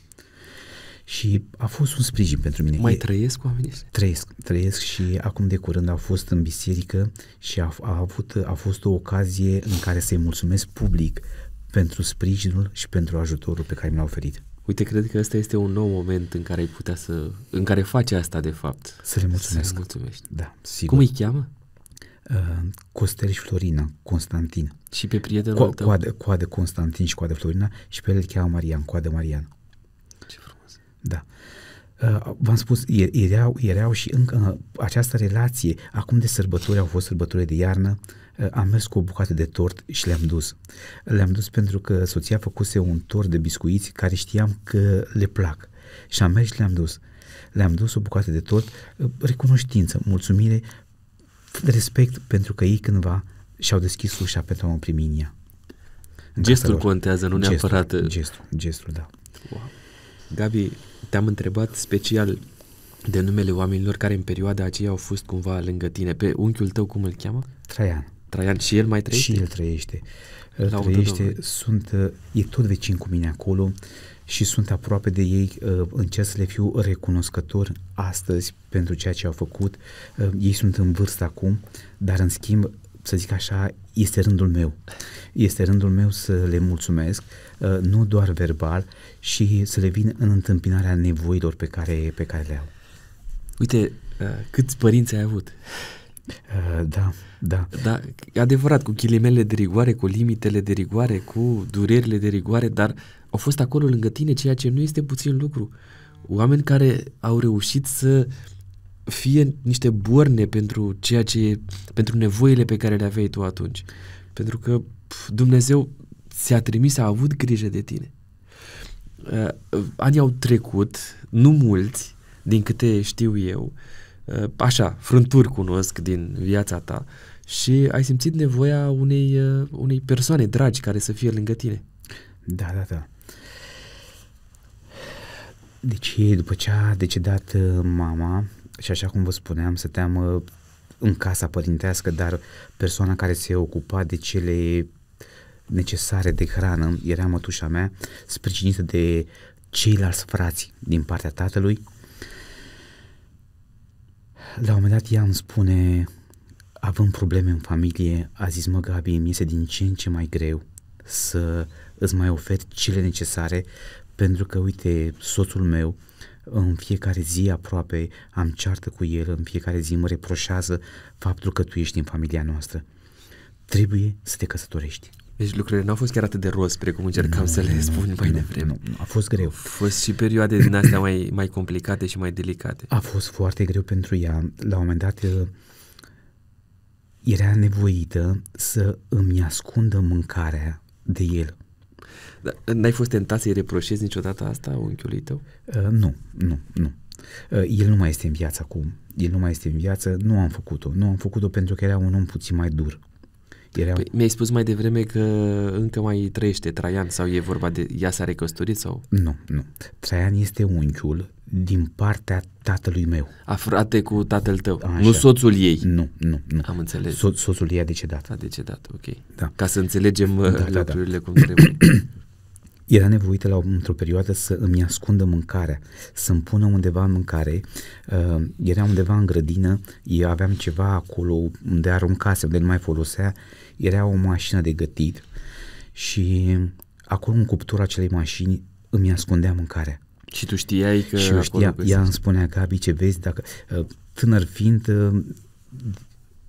Și a fost un sprijin pentru mine. Mai trăiesc oamenii Trăiesc, trăiesc și acum de curând au fost în biserică și a, a, avut, a fost o ocazie în care să-i mulțumesc public pentru sprijinul și pentru ajutorul pe care mi l-a oferit uite, cred că ăsta este un nou moment în care ai putea să, în care face asta de fapt. Să le mulțumesc. Să le mulțumești. Da, sigur. Cum îi cheamă? Uh, Costel și Florina, Constantin. Și pe prietenul Co- tău? Coadă, coadă Constantin și coadă Florina și pe el îl cheamă Marian, coadă Marian. Ce frumos. Da. Uh, v-am spus, erau, erau și încă uh, această relație, acum de sărbători, au fost sărbători de iarnă, uh, Eh, am mers cu o bucată de tort și le-am dus. Le-am dus pentru că soția făcuse un tort de biscuiți care știam că le plac. Și am mers și le-am dus. Le-am dus o bucată de tort, eh, recunoștință, mulțumire, respect pentru că ei cândva și-au deschis ușa pentru a mă primi în ea. În gestul contează, nu gestul, neapărat... Gestul, eh, gestul, da. Wow. Gabi, te-am întrebat special de numele oamenilor care în perioada aceea au fost cumva lângă tine. Pe unchiul tău cum îl cheamă? Traian. Traian și el mai trăiește? Și el trăiește. La trăiește, sunt, uh, e tot vecin cu mine acolo și sunt aproape de ei, uh, încerc să le fiu recunoscător astăzi pentru ceea ce au făcut. Uh, ei sunt în vârstă acum, dar în schimb, să zic așa, este rândul meu. Este rândul meu să le mulțumesc, nu doar verbal, și să le vin în întâmpinarea nevoilor pe care, pe care le au. Uite, câți părinți ai avut? Eh, da, da. Da, adevărat, cu ghilimele de rigoare, cu limitele de rigoare, cu durerile de rigoare, dar au fost acolo lângă tine, ceea ce nu este puțin lucru. Oameni care au reușit să fie niște borne pentru ceea ce pentru nevoile pe care le aveai tu atunci. Pentru că Dumnezeu ți-a trimis, a avut grijă de tine. Uh, anii au trecut, nu mulți, din câte știu eu, uh, Uh, așa, frânturi cunosc din viața ta și ai simțit nevoia unei, uh, unei persoane dragi care să fie lângă tine. Da, da, da. Deci, după ce a decedat uh, mama, și așa cum vă spuneam, stăteam în casa părintească, dar persoana care se ocupa de cele necesare de hrană era mătușa mea, sprijinită de ceilalți frați din partea tatălui la un moment dat ea îmi spune, având probleme în familie, a zis, mă Gabi, mi este din ce în ce mai greu să îți mai ofer cele necesare pentru că, uite, soțul meu în fiecare zi aproape am ceartă cu el, în fiecare zi mă reproșează faptul că tu ești din familia noastră. Trebuie să te căsătorești. Deci lucrurile n-au fost chiar atât de roz precum încercam nu, să le spun nu, mai nu, devreme. Nu, a fost greu. A fost și perioade din astea mai, mai complicate și mai delicate. A fost foarte greu pentru ea. La un moment dat uh, era nevoită să îmi ascundă mâncarea de el. Dar uh, n-ai fost tentat să-i reproșezi niciodată asta unchiului tău? Uh, nu, nu, nu. Uh, el nu mai este în viață acum. El nu mai este în viață. Nu am făcut-o. Nu am făcut-o pentru că era un om puțin mai dur Eram... Păi, mi-ai spus mai devreme că încă mai trăiește Traian sau e vorba de ea s-a recăsătorit sau? Nu, nu. Traian este unchiul din partea tatălui meu. A frate cu tatăl tău, Așa. nu soțul ei. Nu, nu, nu. Am înțeles. So- soțul ei a decedat. A decedat, ok. Da. Ca să înțelegem da, lucrurile uh, da, da. cum trebuie. <clears throat> Era nevoită la, într-o perioadă să îmi ascundă mâncarea, să-mi pună undeva mâncare. Uh, era undeva în grădină, eu aveam ceva acolo unde aruncase, unde nu mai folosea. Era o mașină de gătit și acolo în cuptura acelei mașini îmi ascundea mâncarea. Și tu știai că... Și eu știa, ea îmi spunea, Gabi, ce vezi, dacă, uh, tânăr fiind, uh,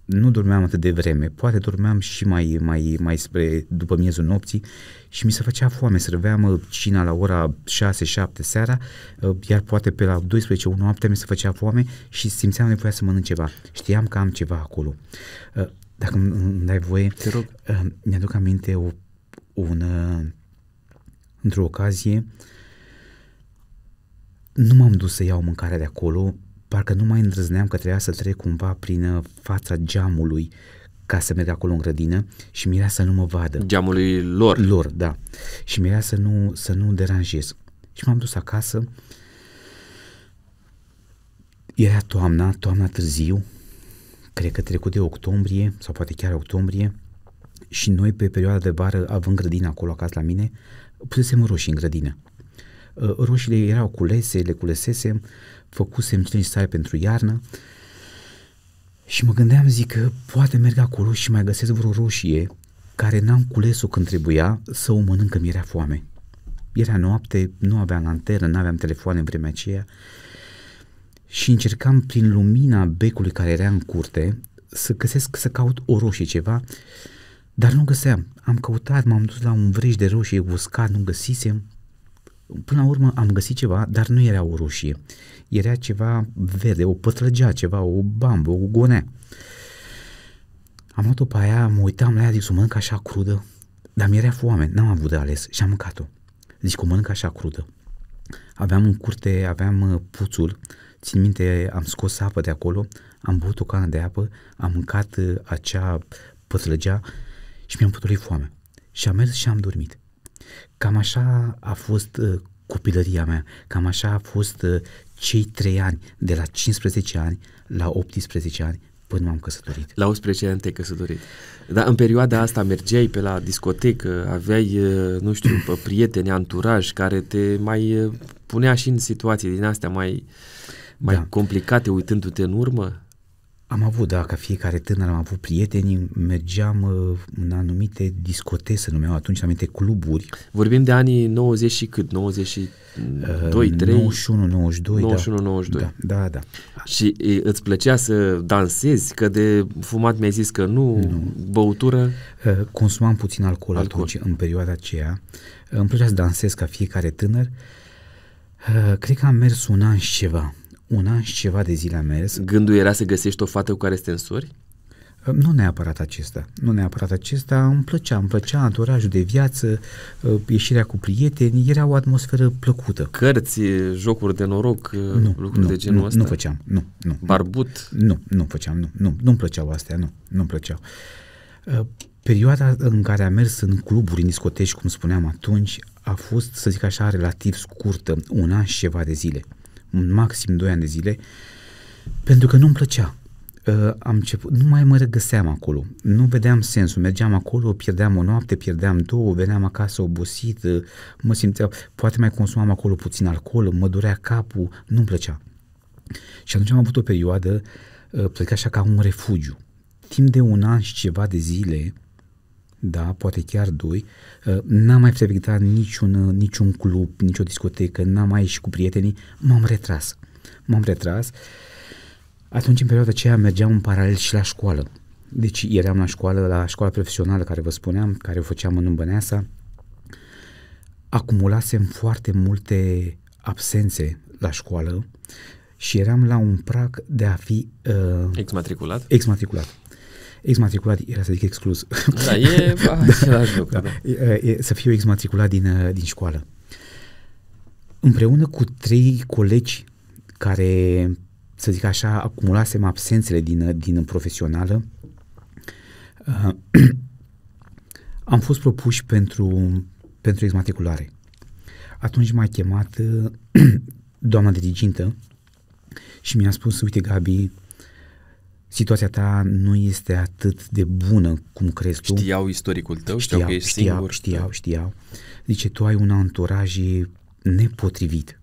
nu dormeam atât de vreme, poate dormeam și mai, mai, mai spre după miezul nopții și mi se făcea foame, serveam cina la ora 6-7 seara, ă, iar poate pe la 12 1 noapte mi se făcea foame și simțeam nevoia să mănânc ceva. Știam că am ceva acolo. Ă, dacă îmi dai voie, Te rog. Ă, mi-aduc aminte o, un, într-o ocazie, nu m-am dus să iau mâncare de acolo, Parcă nu mai îndrăzneam că trebuia să trec cumva prin uh, fața geamului ca să merg acolo în grădină și mirea să nu mă vadă. Geamului lor. Lor, da. Și mirea să nu, să nu deranjez. Și m-am dus acasă. Era toamna, toamna târziu, cred că trecut de octombrie sau poate chiar octombrie și noi pe perioada de vară, având grădina acolo acasă la mine, pusesem roșii în grădină. Uh, roșiile erau culese, le culesesem, făcusem cinci sare pentru iarnă și mă gândeam, zic că poate merg acolo și mai găsesc vreo roșie care n-am cules-o când trebuia să o mănânc că mi-era foame. Era noapte, nu aveam lanternă, nu aveam telefoane în vremea aceea și încercam prin lumina becului care era în curte să găsesc, să caut o roșie, ceva, dar nu găseam. Am căutat, m-am dus la un vrej de roșie uscat, nu găsisem Până la urmă am găsit ceva, dar nu era o roșie. Era ceva verde, o pătrăgea ceva, o bambă, o gonea. Am luat-o pe aia, mă uitam la ea, zic, o mănânc așa crudă, dar mi-era foame, n-am avut de ales și am mâncat-o. Zic, o mănânc așa crudă. Aveam în curte, aveam uh, puțul, țin minte, am scos apă de acolo, am băut o cană de apă, am mâncat uh, acea pătrăgea și mi-am putut foame. Și am mers și am dormit. Cam așa a fost uh, copilăria mea, cam așa a fost uh, cei trei ani, de la 15 ani la 18 ani, până m-am căsătorit. La 18 ani te-ai căsătorit. Dar în perioada asta mergeai pe la discotecă, aveai, uh, nu știu, prieteni, anturaj care te mai punea și în situații din astea mai, mai da. complicate uitându-te în urmă? Am avut, da, ca fiecare tânăr am avut prieteni, mergeam uh, în anumite discote, se numeau atunci, anumite cluburi. Vorbim de anii 90 și cât? 92, uh, 3? 91, 92, 91, da. 92. Da, da, da. Și îți plăcea să dansezi? Că de fumat mi-ai zis că nu, nu. băutură? Uh, consumam puțin alcool, alcool atunci, în perioada aceea. Îmi plăcea să dansez ca fiecare tânăr. Uh, cred că am mers un an și ceva un an și ceva de zile a mers. Gândul era să găsești o fată cu care să te însori? Ă, nu neapărat acesta, nu neapărat acesta, îmi plăcea, îmi plăcea anturajul de viață, ă, ieșirea cu prieteni, era o atmosferă plăcută. Cărți, jocuri de noroc, ă, nu, lucruri nu, de genul nu, ăsta? Nu făceam, nu, nu. Barbut? Nu, nu făceam, nu, nu, nu-mi plăceau astea, nu, nu-mi plăceau. Perioada în care am mers în cluburi, în discoteci, cum spuneam atunci, a fost, să zic așa, relativ scurtă, un an și ceva de zile un maxim 2 ani de zile, pentru că nu-mi plăcea. Uh, am început, nu mai mă regăseam acolo, nu vedeam sensul, mergeam acolo, pierdeam o noapte, pierdeam două, veneam acasă obosit, uh, mă simțeam, poate mai consumam acolo puțin alcool, mă durea capul, nu-mi plăcea. Și atunci am avut o perioadă, uh, plăca așa ca un refugiu. Timp de un an și ceva de zile, da, poate chiar doi, uh, n-am mai frecventat niciun, uh, niciun club, nicio discotecă, n-am mai ieșit cu prietenii, m-am retras. M-am retras. Atunci, în perioada aceea, mergeam în paralel și la școală. Deci eram la școală, la școala profesională care vă spuneam, care o făceam în Umbăneasa, acumulasem foarte multe absențe la școală și eram la un prag de a fi uh, exmatriculat. exmatriculat. Exmatriculat, era să zic exclus. Da, e același <laughs> lucru. Da. da. Da. E, să fiu exmatriculat din, uh, din școală. Împreună cu trei colegi care, să zic așa, acumulasem absențele din, uh, din profesională, uh, am fost propuși pentru, pentru exmatriculare. Atunci m-a chemat <clears throat> doamna dirigintă și mi-a spus, uite Gabi, situația ta nu este atât de bună cum crezi tu. Știau istoricul tău? Știau, știau că ești știau, singur? Știau, da. știau. Zice, tu ai un anturaj nepotrivit.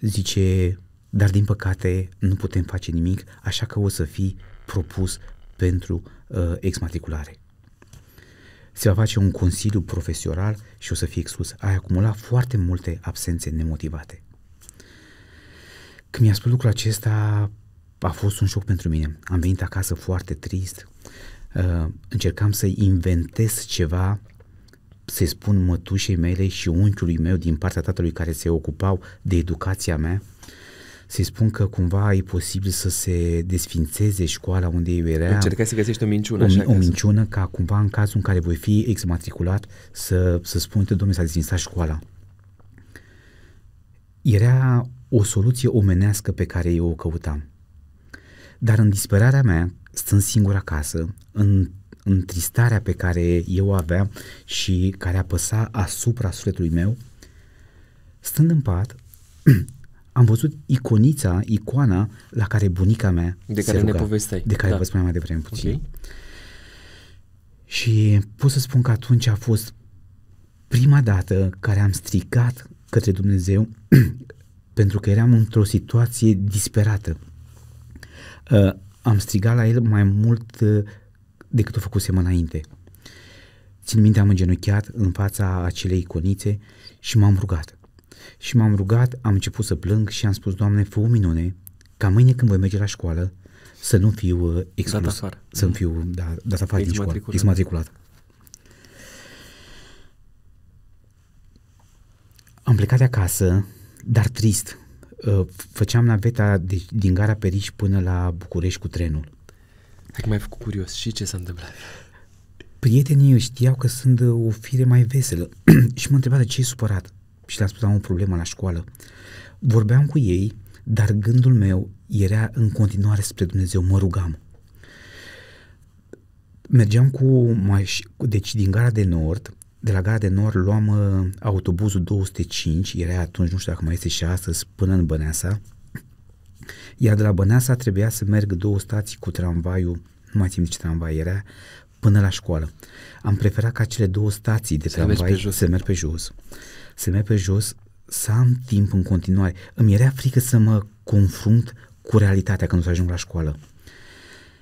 Zice, dar din păcate nu putem face nimic, așa că o să fii propus pentru uh, exmatriculare. Se va face un consiliu profesional și o să fii exclus. Ai acumulat foarte multe absențe nemotivate. Când mi-a spus lucrul acesta, a fost un șoc pentru mine. Am venit acasă foarte trist, uh, încercam să inventez ceva, să-i spun mătușei mele și unchiului meu din partea tatălui care se ocupau de educația mea, să-i spun că cumva e posibil să se desfințeze școala unde eu era. Încercai să găsești o minciună. O, așa o minciună ca cumva în cazul în care voi fi exmatriculat să, să spun, uite, domnule, s-a desfințat școala. Era o soluție omenească pe care eu o căutam. Dar în disperarea mea, stând singur acasă, în întristarea pe care eu o aveam și care apăsa asupra sufletului meu, stând în pat, <clears throat> am văzut iconița, icoana la care bunica mea De se care ruga, ne povesteai. De care da. vă spuneam mai devreme puțin. Okay. Și pot să spun că atunci a fost prima dată care am strigat către Dumnezeu <clears throat> pentru că eram într-o situație disperată uh, am strigat la el mai mult uh, decât o făcusem înainte. Țin minte, am îngenunchiat în fața acelei iconițe și m-am rugat. Și m-am rugat, am început să plâng și am spus, Doamne, fă o minune, ca mâine când voi merge la școală, să nu fiu uh, exclus, să nu fiu da, dat afară din școală, exmatriculat. Am plecat de acasă, dar trist, Uh, făceam naveta de, din gara Periș până la București cu trenul. Acum adică ai făcut curios. Și ce s-a întâmplat? Prietenii știau că sunt uh, o fire mai veselă <clears throat> și mă întrebat de ce e supărat. Și le-am spus am o problemă la școală. Vorbeam cu ei, dar gândul meu era în continuare spre Dumnezeu, mă rugam. Mergeam cu deci din gara de nord de la Gara de Nord luam uh, autobuzul 205, era atunci, nu știu dacă mai este și astăzi, până în Băneasa. Iar de la Băneasa trebuia să merg două stații cu tramvaiul, nu mai țin ce tramvai era, până la școală. Am preferat ca cele două stații de tramvai să merg pe jos. Să merg pe jos, să am timp în continuare. Îmi era frică să mă confrunt cu realitatea când o să ajung la școală.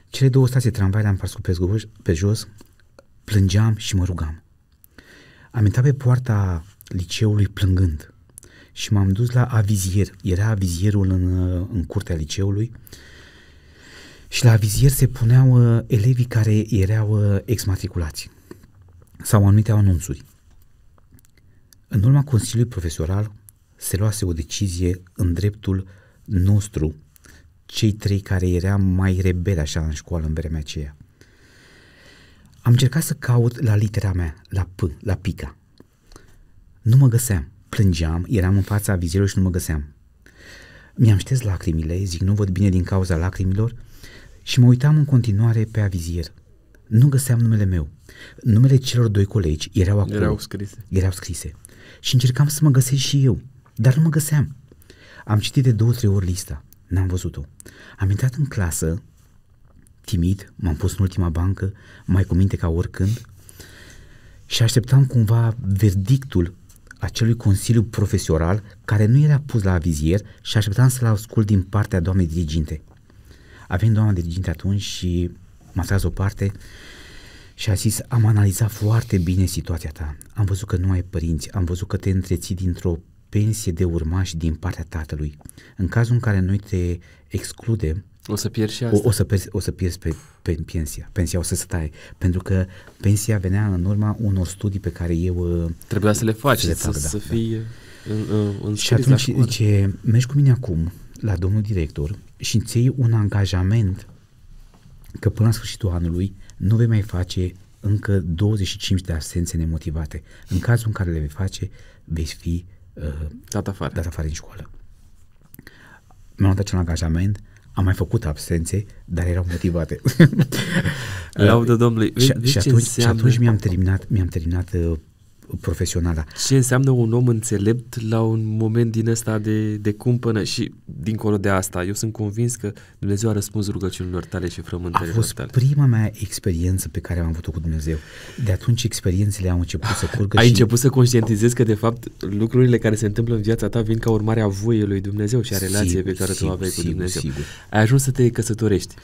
Cele două stații de tramvai le-am pe jos, plângeam și mă rugam. Am intrat pe poarta liceului plângând și m-am dus la avizier. Era avizierul în, în curtea liceului și la avizier se puneau uh, elevii care erau uh, exmatriculați sau anumite anunțuri. În urma Consiliului Profesoral se luase o decizie în dreptul nostru, cei trei care eram mai rebeli așa în școală în vremea aceea. Am încercat să caut la litera mea, la P, la pica. Nu mă găseam. Plângeam, eram în fața vizierului și nu mă găseam. Mi-am șters lacrimile, zic, nu văd bine din cauza lacrimilor și mă uitam în continuare pe avizier. Nu găseam numele meu. Numele celor doi colegi erau acolo. Erau scrise. Erau scrise. Și încercam să mă găsesc și eu, dar nu mă găseam. Am citit de două, trei ori lista. N-am văzut-o. Am intrat în clasă timid, m-am pus în ultima bancă, mai cu minte ca oricând și așteptam cumva verdictul acelui consiliu profesoral care nu era pus la vizier și așteptam să-l ascult din partea doamnei diriginte. Avem doamna diriginte atunci și m-a tras o parte și a zis, am analizat foarte bine situația ta, am văzut că nu ai părinți, am văzut că te întreții dintr-o pensie de urmași din partea tatălui. În cazul în care noi te excludem, o să pierzi și asta. O, o, să, pierzi, o să pierzi pe, pe pensia. Pensia o să se taie. Pentru că pensia venea în urma unor studii pe care eu... Uh, Trebuia să le faci, să, le fac, da, să, da, să fii da. în, uh, în Și atunci zice, mergi cu mine acum la domnul director și îți iei un angajament că până la sfârșitul anului nu vei mai face încă 25 de absențe nemotivate. În cazul în care le vei face, vei fi uh, dat afară. Dat afară din școală. Mi-am dat acel angajament, uh, am mai făcut absențe, dar erau motivate. Laudă Domnului! <laughs> și, și, atunci, și atunci mi-am terminat, mi-am terminat uh, profesională. Ce înseamnă un om înțelept la un moment din ăsta de, de cumpănă și dincolo de asta, eu sunt convins că Dumnezeu a răspuns rugăciunilor tale și frământărilor tale. A fost tale. prima mea experiență pe care am avut-o cu Dumnezeu. De atunci experiențele au început să curgă Ai și... început să conștientizezi că de fapt lucrurile care se întâmplă în viața ta vin ca urmare a voiei lui Dumnezeu și a relației sigur, pe care sigur, tu o aveai sigur, cu Dumnezeu. Sigur. Ai ajuns să te căsătorești.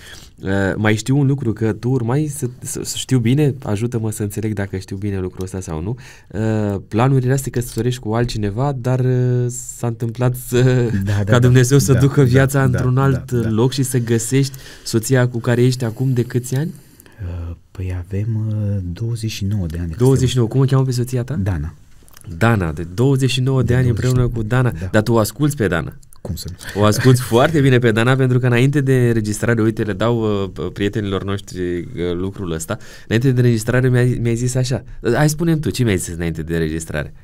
Eh, mai știu un lucru, că tu urmai să, să, să știu bine, ajută-mă să înțeleg dacă știu bine lucrul ăsta sau nu. Uh, planurile astea că căsătorești cu altcineva, dar uh, s-a întâmplat să, da, da, <laughs> ca da. Dumnezeu da, să da, ducă da, viața da, într-un da, alt da, da. loc și să găsești soția cu care ești acum de câți ani? Uh, păi avem uh, 29 de ani. 29, cum o cheamă pe soția ta? Dana. Dana, de 29 de, de ani 29 împreună cu Dana. Da. Dar tu o asculți pe Dana? Cum să nu? O ascult foarte bine pe Dana pentru că înainte de înregistrare, uite, le dau uh, prietenilor noștri uh, lucrul ăsta, înainte de înregistrare mi-ai, mi zis așa, hai spune tu, ce mi-ai zis înainte de înregistrare?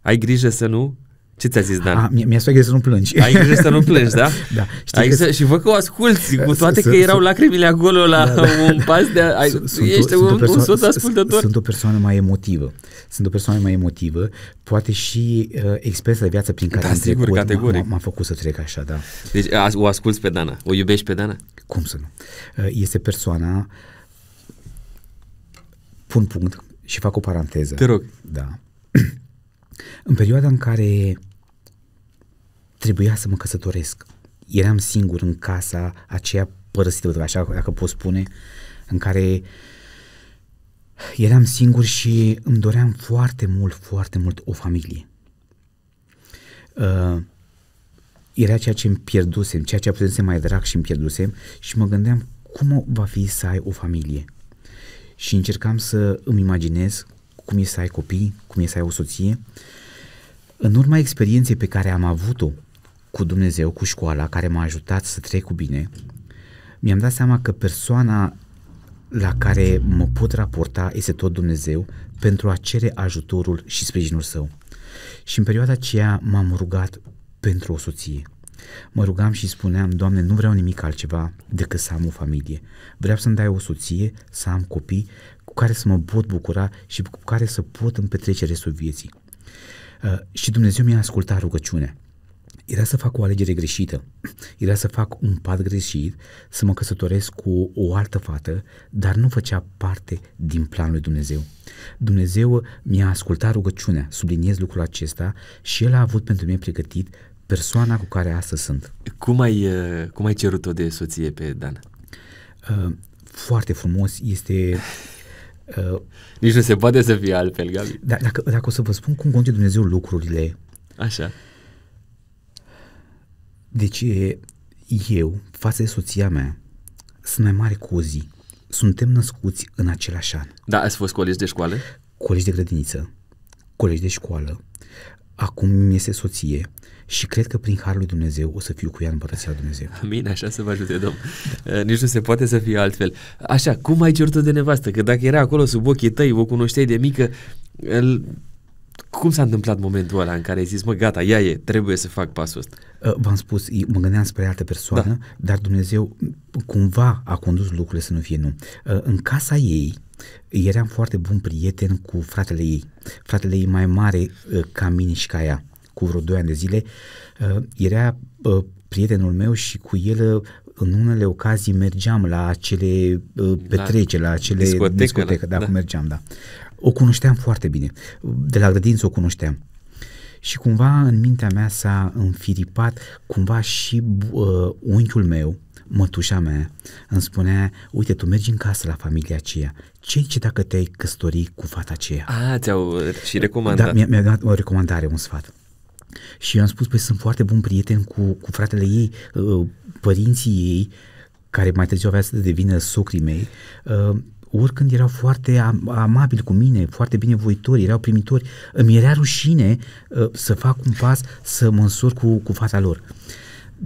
Ai grijă să nu ce ți-a zis, Dan? A, mi-a spus să nu plângi. Ai grijă să nu plângi, da? <laughs> da. Știi ai că... să... Și vă că o asculti, cu toate că erau lacrimile acolo la da, da. un pas de... Ai, sunt ești o, un, persoană, un soț ascultător. Sunt o persoană mai emotivă. Sunt o persoană mai emotivă. Poate și uh, experiența de viață prin da, care da, am sigur, trecut categoric. m-a, făcut să trec așa, da. Deci o asculti pe Dana? O iubești pe Dana? Cum să nu? Uh, este persoana... Pun punct și fac o paranteză. Te rog. Da. <clears throat> În perioada în care trebuia să mă căsătoresc, eram singur în casa aceea părăsită, așa dacă pot spune, în care eram singur și îmi doream foarte mult, foarte mult o familie. Uh, era ceea ce îmi pierdusem, ceea ce să mai drag și îmi pierdusem și mă gândeam cum va fi să ai o familie. Și încercam să îmi imaginez cum e să ai copii, cum e să ai o soție. În urma experienței pe care am avut-o cu Dumnezeu, cu școala, care m-a ajutat să trec cu bine, mi-am dat seama că persoana la care mă pot raporta este tot Dumnezeu pentru a cere ajutorul și sprijinul său. Și în perioada aceea m-am rugat pentru o soție. Mă rugam și spuneam, Doamne, nu vreau nimic altceva decât să am o familie. Vreau să-mi dai o soție, să am copii, cu care să mă pot bucura și cu care să pot în petrece restul vieții. Uh, și Dumnezeu mi-a ascultat rugăciunea. Era să fac o alegere greșită, <clears throat> era să fac un pat greșit, să mă căsătoresc cu o altă fată, dar nu făcea parte din planul lui Dumnezeu. Dumnezeu mi-a ascultat rugăciunea, subliniez lucrul acesta și El a avut pentru mine pregătit persoana cu care astăzi sunt. Cum ai, uh, cum ai cerut-o de soție pe Dana? Uh, foarte frumos, este <laughs> Uh, Nici nu se poate să fie altfel, Gabi. Da, dacă, dacă o să vă spun cum conduce Dumnezeu lucrurile. Așa. Deci eu, față de soția mea, sunt mai mare cu o zi. Suntem născuți în același an. Da, ați fost colegi de școală? Colegi de grădiniță, colegi de școală, acum mi este soție și cred că prin Harul lui Dumnezeu o să fiu cu ea în Împărăția lui Dumnezeu. Amin, așa să vă ajute, Domn. Eh, nici nu se poate să fie altfel. Așa, cum ai cerut de nevastă? Că dacă era acolo sub ochii tăi, o cunoșteai de mică, îl... cum s-a întâmplat momentul ăla în care ai zis, mă, gata, ea e, trebuie să fac pasul ăsta? Eh, v-am spus, mă gândeam spre altă persoană, da. dar Dumnezeu cumva a condus lucrurile să nu fie nu. Eh, în casa ei, eram foarte bun prieten cu fratele ei. Fratele ei mai mare uh, ca mine și ca ea, cu vreo 2 ani de zile, uh, era uh, prietenul meu și cu el în unele ocazii mergeam la acele petrece, la, acele discotecă, da, da, mergeam, da. O cunoșteam foarte bine. De la grădință o cunoșteam și cumva în mintea mea s-a înfiripat cumva și uh, unchiul meu mătușa mea îmi spunea, uite, tu mergi în casă la familia aceea, ce ce dacă te-ai căsători cu fata aceea? A, ți-au și recomandat. Da, mi-a, mi dat o recomandare, un sfat. Și eu am spus, păi sunt foarte bun prieten cu, cu fratele ei, uh, părinții ei, care mai târziu avea să devină socrii mei, uh, oricând erau foarte amabil amabili cu mine, foarte binevoitori, erau primitori, îmi era rușine uh, să fac un pas să mă însor cu, cu fata lor.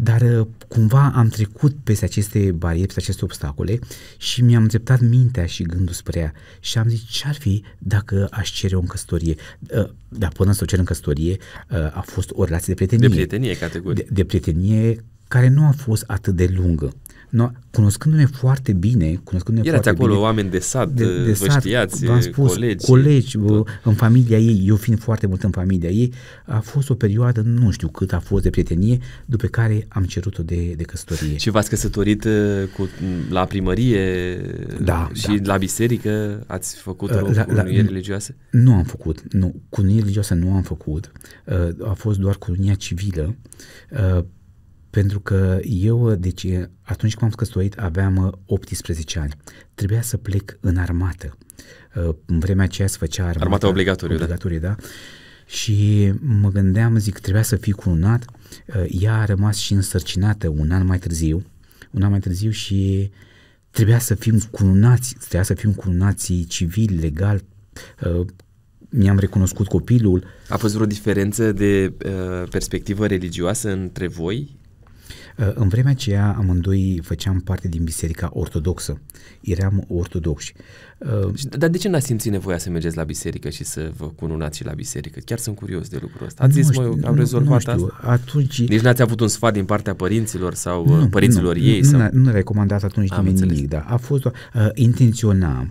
Dar uh, cumva am trecut peste aceste bariere, peste aceste obstacole și mi-am îndreptat mintea și gândul spre ea și am zis ce ar fi dacă aș cere o căsătorie. Uh, Dar până să o cer în căsătorie uh, a fost o relație de prietenie. De prietenie, categorie De, de prietenie care nu a fost atât de lungă. No, cunoscându-ne foarte bine, cunoscându-ne Erați foarte acolo bine, oameni de sat, de, de vă sat, știați, v-am spus, colegi, colegi tot. în familia ei, eu fiind foarte mult în familia ei, a fost o perioadă, nu știu cât a fost de prietenie, după care am cerut-o de, de căsătorie. Și v-ați căsătorit uh, cu, la primărie da, și da. la biserică? Ați făcut uh, o la, la, religioase? Nu am făcut, nu, cununie religioasă nu am făcut, uh, a fost doar cununia civilă, pentru că eu, deci, atunci când am căsătorit, aveam 18 uh, ani. Trebuia să plec în armată. Uh, în vremea aceea se făcea armată. Armată obligatorie, obligatorie da? da? Și mă gândeam, zic, trebuia să fiu cununat. Uh, ea a rămas și însărcinată un an mai târziu. Un an mai târziu și trebuia să fim cununați, trebuia să fim cununați civil, legal, mi-am recunoscut copilul. A fost vreo diferență de uh, perspectivă religioasă între voi Ă, în vremea aceea amândoi făceam parte din biserica ortodoxă. Eram ortodoxi. Ă, dar de ce n-ați simțit nevoia să mergeți la biserică și să vă cununați și la biserică? Chiar sunt curios de lucrul ăsta. Ați zis, mă, am rezolvat asta? Atunci... Deci n-ați avut un sfat din partea părinților sau nu, uh, părinților nu, ei? Nu, sau... nu, nu recomandat atunci am nimic, înțeles. da. A fost uh, ă, intenționat.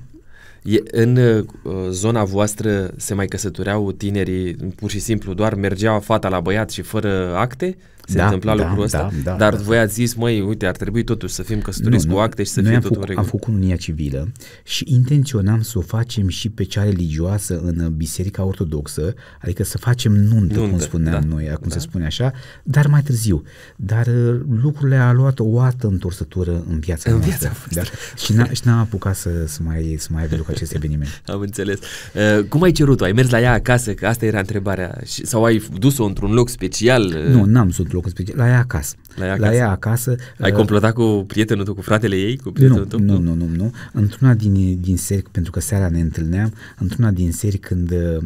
E, în uh, zona voastră se mai căsătoreau tinerii, pur și simplu doar mergea fata la băiat și fără acte? se da, întâmpla da, lucrul ăsta, da, da, dar da. voi ați zis, măi, uite, ar trebui totuși să fim căsătoriți nu, cu acte și să fie tot în regulă. am făcut unia civilă și intenționam să o facem și pe cea religioasă în Biserica Ortodoxă, adică să facem nuntă, nuntă cum spuneam da, noi, acum da. se spune așa, dar mai târziu. Dar uh, lucrurile a luat o altă întorsătură în viața în noastră. Viața da? și, n n-am apucat să, să mai, să mai aibă acest eveniment. <laughs> am înțeles. Uh, cum ai cerut-o? Ai mers la ea acasă? Că asta era întrebarea. Sau ai dus-o într-un loc special? Nu, n-am dus locul special, la ea acasă. La ea acasă. La ea acasă Ai uh, complotat cu prietenul tău, cu fratele ei, cu prietenul nu, tău? Nu, nu, nu, nu. Într-una din, din seri, pentru că seara ne întâlneam, într-una din seri când uh,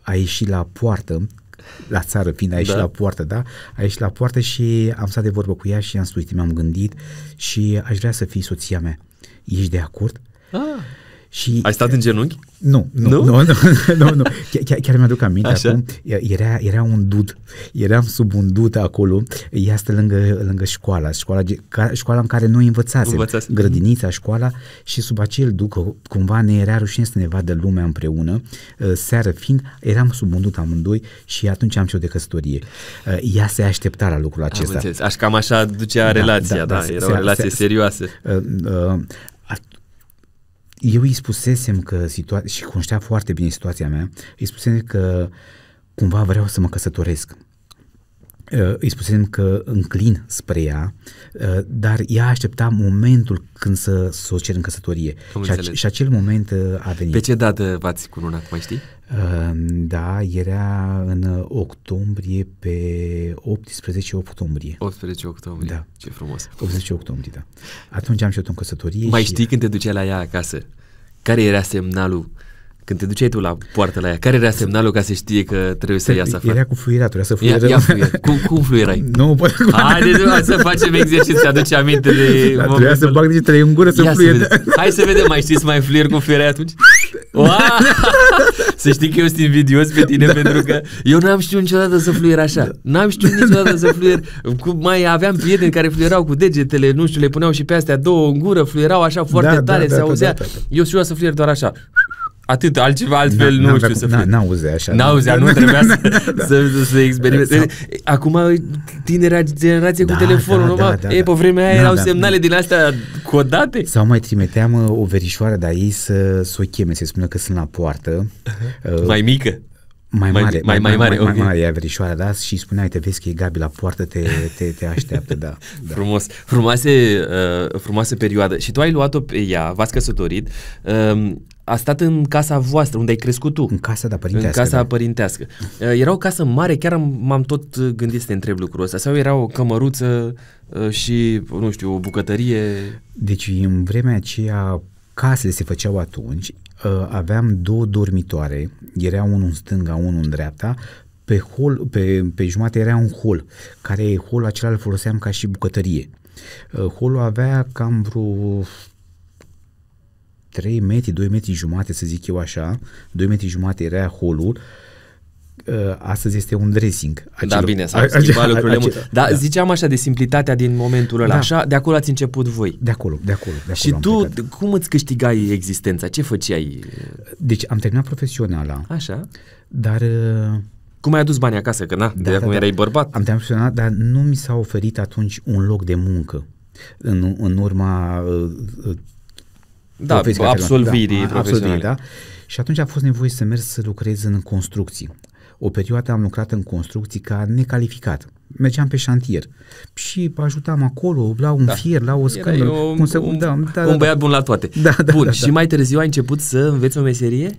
a ieșit la poartă, la țară fiind, a ieșit da. la poartă, da? A ieșit la poartă și am stat de vorbă cu ea și am spus, mi-am gândit și aș vrea să fii soția mea. Ești de acord? Ah. Și Ai stat în genunchi? Nu, nu, nu, nu, nu, <laughs> nu, nu. Chiar, chiar mi-aduc aminte Așa. acum, era, era un dud, eram sub un dud acolo, ea stă lângă, lângă școala, școala, școala în care noi învățasem, învățasem, grădinița, școala și sub acel duc, cumva ne era rușine să ne vadă lumea împreună, ă, seară fiind, eram sub un dud amândoi și atunci am și de căsătorie. Ă, ea se aștepta la lucrul acesta. Am aș cam așa ducea da, relația, da, da, da era se, o relație se, serioasă. Uh, uh, eu îi spusesem că situația, și cunoștea foarte bine situația mea, îi spusesem că cumva vreau să mă căsătoresc. Eh, îi spusem că înclin spre ea, eh, dar ea aștepta momentul când să, să o cer în căsătorie. și, a, și acel moment eh, a venit. Pe ce dată v-ați cununat, mai știi? Da, era în octombrie, pe 18 octombrie. 18 octombrie, da. ce frumos. 18 octombrie, da. Atunci am și eu în căsătorie. Mai și... știi când te duceai la ea acasă? Care era semnalul când te duceai tu la poartă la ea, care era semnalul ca să știe că trebuie să iasă afară? Era cu fluierat, trebuia să fluierăm. Ia, ia fluier. cum, cum fluierai? <laughs> Nu, bă, cu Haideți hai să facem să aduce aminte de... Da, trebuia să bag niște în gură să fluier. Hai să vedem, mai știți mai fluier cu fluierai atunci? Wow! să știi că eu sunt invidios pe tine da. pentru că eu n-am știut niciodată să fluier așa. N-am știut niciodată să fluier. Cu, mai aveam prieteni care fluierau cu degetele, nu știu, le puneau și pe astea două în gură, fluierau așa foarte da, tare, da, da, se da, auzea. Da, da, da. Eu știu să fluier doar așa. Atât, altceva, altfel, n-a, nu știu să fie. N-auze așa. n auze nu trebuia să, <laughs> da, da, da. să, să experimenteze. Exact. Acum, tinerea generație cu telefonul, da, da, da, e, pe vremea aia erau semnale din astea codate. Sau mai trimiteam uh, o verișoară de ei să, să o cheme, să-i spună că sunt la poartă. Uh-huh. Uh, mai mică? mai mare, mai, mai, mai mare, mai, okay. mai mare ea verișoara, da? Și spunea, te vezi că e Gabi la poartă, te, te, te așteaptă, da. <laughs> da. Frumos, frumoase, uh, frumoasă perioadă. Și tu ai luat-o pe ea, v-ați căsătorit. Uh, a stat în casa voastră, unde ai crescut tu. În casa, da, părintească. În casa da. părintească. Eh, era o casă mare, chiar m-am tot gândit să te întreb lucrul ăsta. Sau era o cămăruță eh, și, nu știu, o bucătărie? Deci, în vremea aceea, casele se făceau atunci, eh, aveam două dormitoare, era unul în stânga, unul în dreapta, pe, hol, pe, pe jumate era un hol, care holul acela îl foloseam ca și bucătărie. Holul avea cam vreo 3 metri, 2 metri jumate să zic eu așa, 2 metri jumate era holul, uh, astăzi este un dressing. Da, acel, da, bine, s a schimbat lucrurile mult. Dar da. ziceam așa de simplitatea din momentul ăla, da. așa, de acolo ați început voi. De acolo, de acolo. De acolo și tu, plecat. cum îți câștigai existența? Ce făceai? Deci am terminat profesionala. Da. Așa. Dar... Uh, cum ai adus banii acasă? Că na, da, de da, acum da, erai bărbat. Am terminat profesional, dar nu mi s-a oferit atunci un loc de muncă în, în urma uh, da, absolvirii da, absolvirii, da. Și atunci a fost nevoie să merg să lucrez în construcții. O perioadă am lucrat în construcții ca necalificat. Mergeam pe șantier și ajutam acolo la un da. fier, la o scândă. Un, să, da, un, da, da, un băiat da, băiat bun la toate. Da, da, bun, da, da. și mai târziu ai început să înveți o meserie?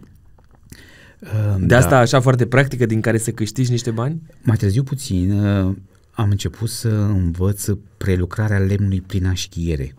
De da. asta așa foarte practică din care să câștigi niște bani? Mai târziu puțin uh, am început să învăț prelucrarea lemnului prin așchiere.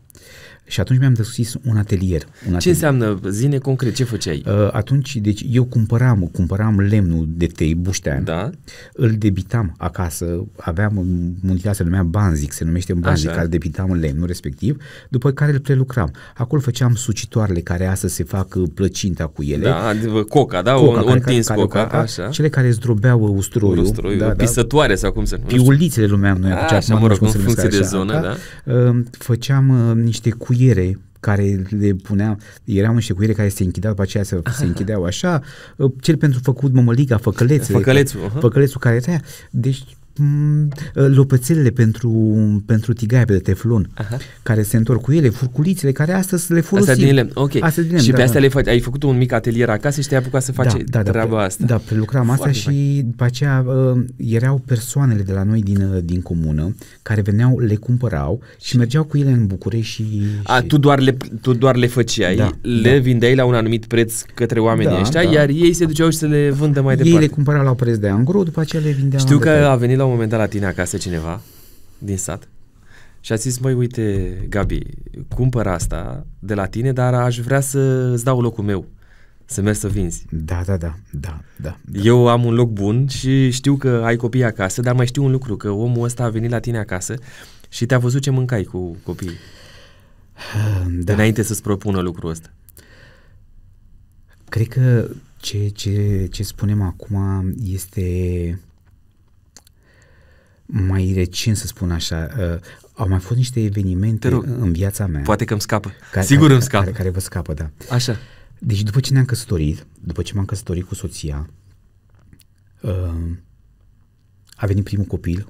Și atunci mi-am deschis un atelier. Un atelier. Ce înseamnă? Zine concret, ce făceai? Uh, atunci, deci, eu cumpăram, cumpăram lemnul de tei buștean, da? îl debitam acasă, aveam un se numea Banzic, se numește un Banzic, care debitam lemnul respectiv, după care îl prelucram. Acolo făceam sucitoarele care astăzi se fac uh, plăcinta cu ele. Da, coca, da? Coca, un, care, întins care, coca, coca, așa. Da, cele care zdrobeau uh, usturoiul. usturoiul da, da, pisătoare da, sau cum se numește. Piulițele lumeam noi. așa, mă rog, cum se de zonă, da? da? făceam niște cu șecuiere care le punea, era un șecuire care se închidea, după aceea se, se închideau așa, cel pentru făcut mămăliga, făcălețele, făcălețul, uh-huh. făcălețul care era, deci Mm, lopățelele pentru, pentru tigaie de teflon, Aha. care se întorc cu ele, furculițele, care astăzi le folosim. Astea din ele. Okay. Astea din ele, și da, pe astea da. le faci, ai făcut un mic atelier acasă și te-ai apucat să faci da, da, da. treaba da, asta. Da, prelucram asta și după aceea uh, erau persoanele de la noi din, uh, din comună care veneau, le cumpărau și mergeau cu ele în București și... A, și... Tu, doar le, tu doar le făceai, da, le da. vindeai la un anumit preț către oamenii da, ăștia, da. iar ei se duceau și să le vândă mai ei departe. Ei le cumpărau la preț de angro, după aceea le vindeau Știu că a venit la la un moment dat la tine acasă cineva din sat și a zis, măi, uite, Gabi, cumpăr asta de la tine, dar aș vrea să îți dau locul meu să mergi să vinzi. Da, da, da, da, da. Eu am un loc bun și știu că ai copii acasă, dar mai știu un lucru, că omul ăsta a venit la tine acasă și te-a văzut ce mâncai cu copiii. Da. Înainte să-ți propună lucrul ăsta. Cred că ce, ce, ce spunem acum este mai recent, să spun așa, uh, au mai fost niște evenimente rog, în viața mea. Poate că îmi scapă. Care, Sigur care, îmi scapă. Care, care vă scapă, da. Așa. Deci după ce ne-am căsătorit, după ce m-am căsătorit cu soția, uh, a venit primul copil,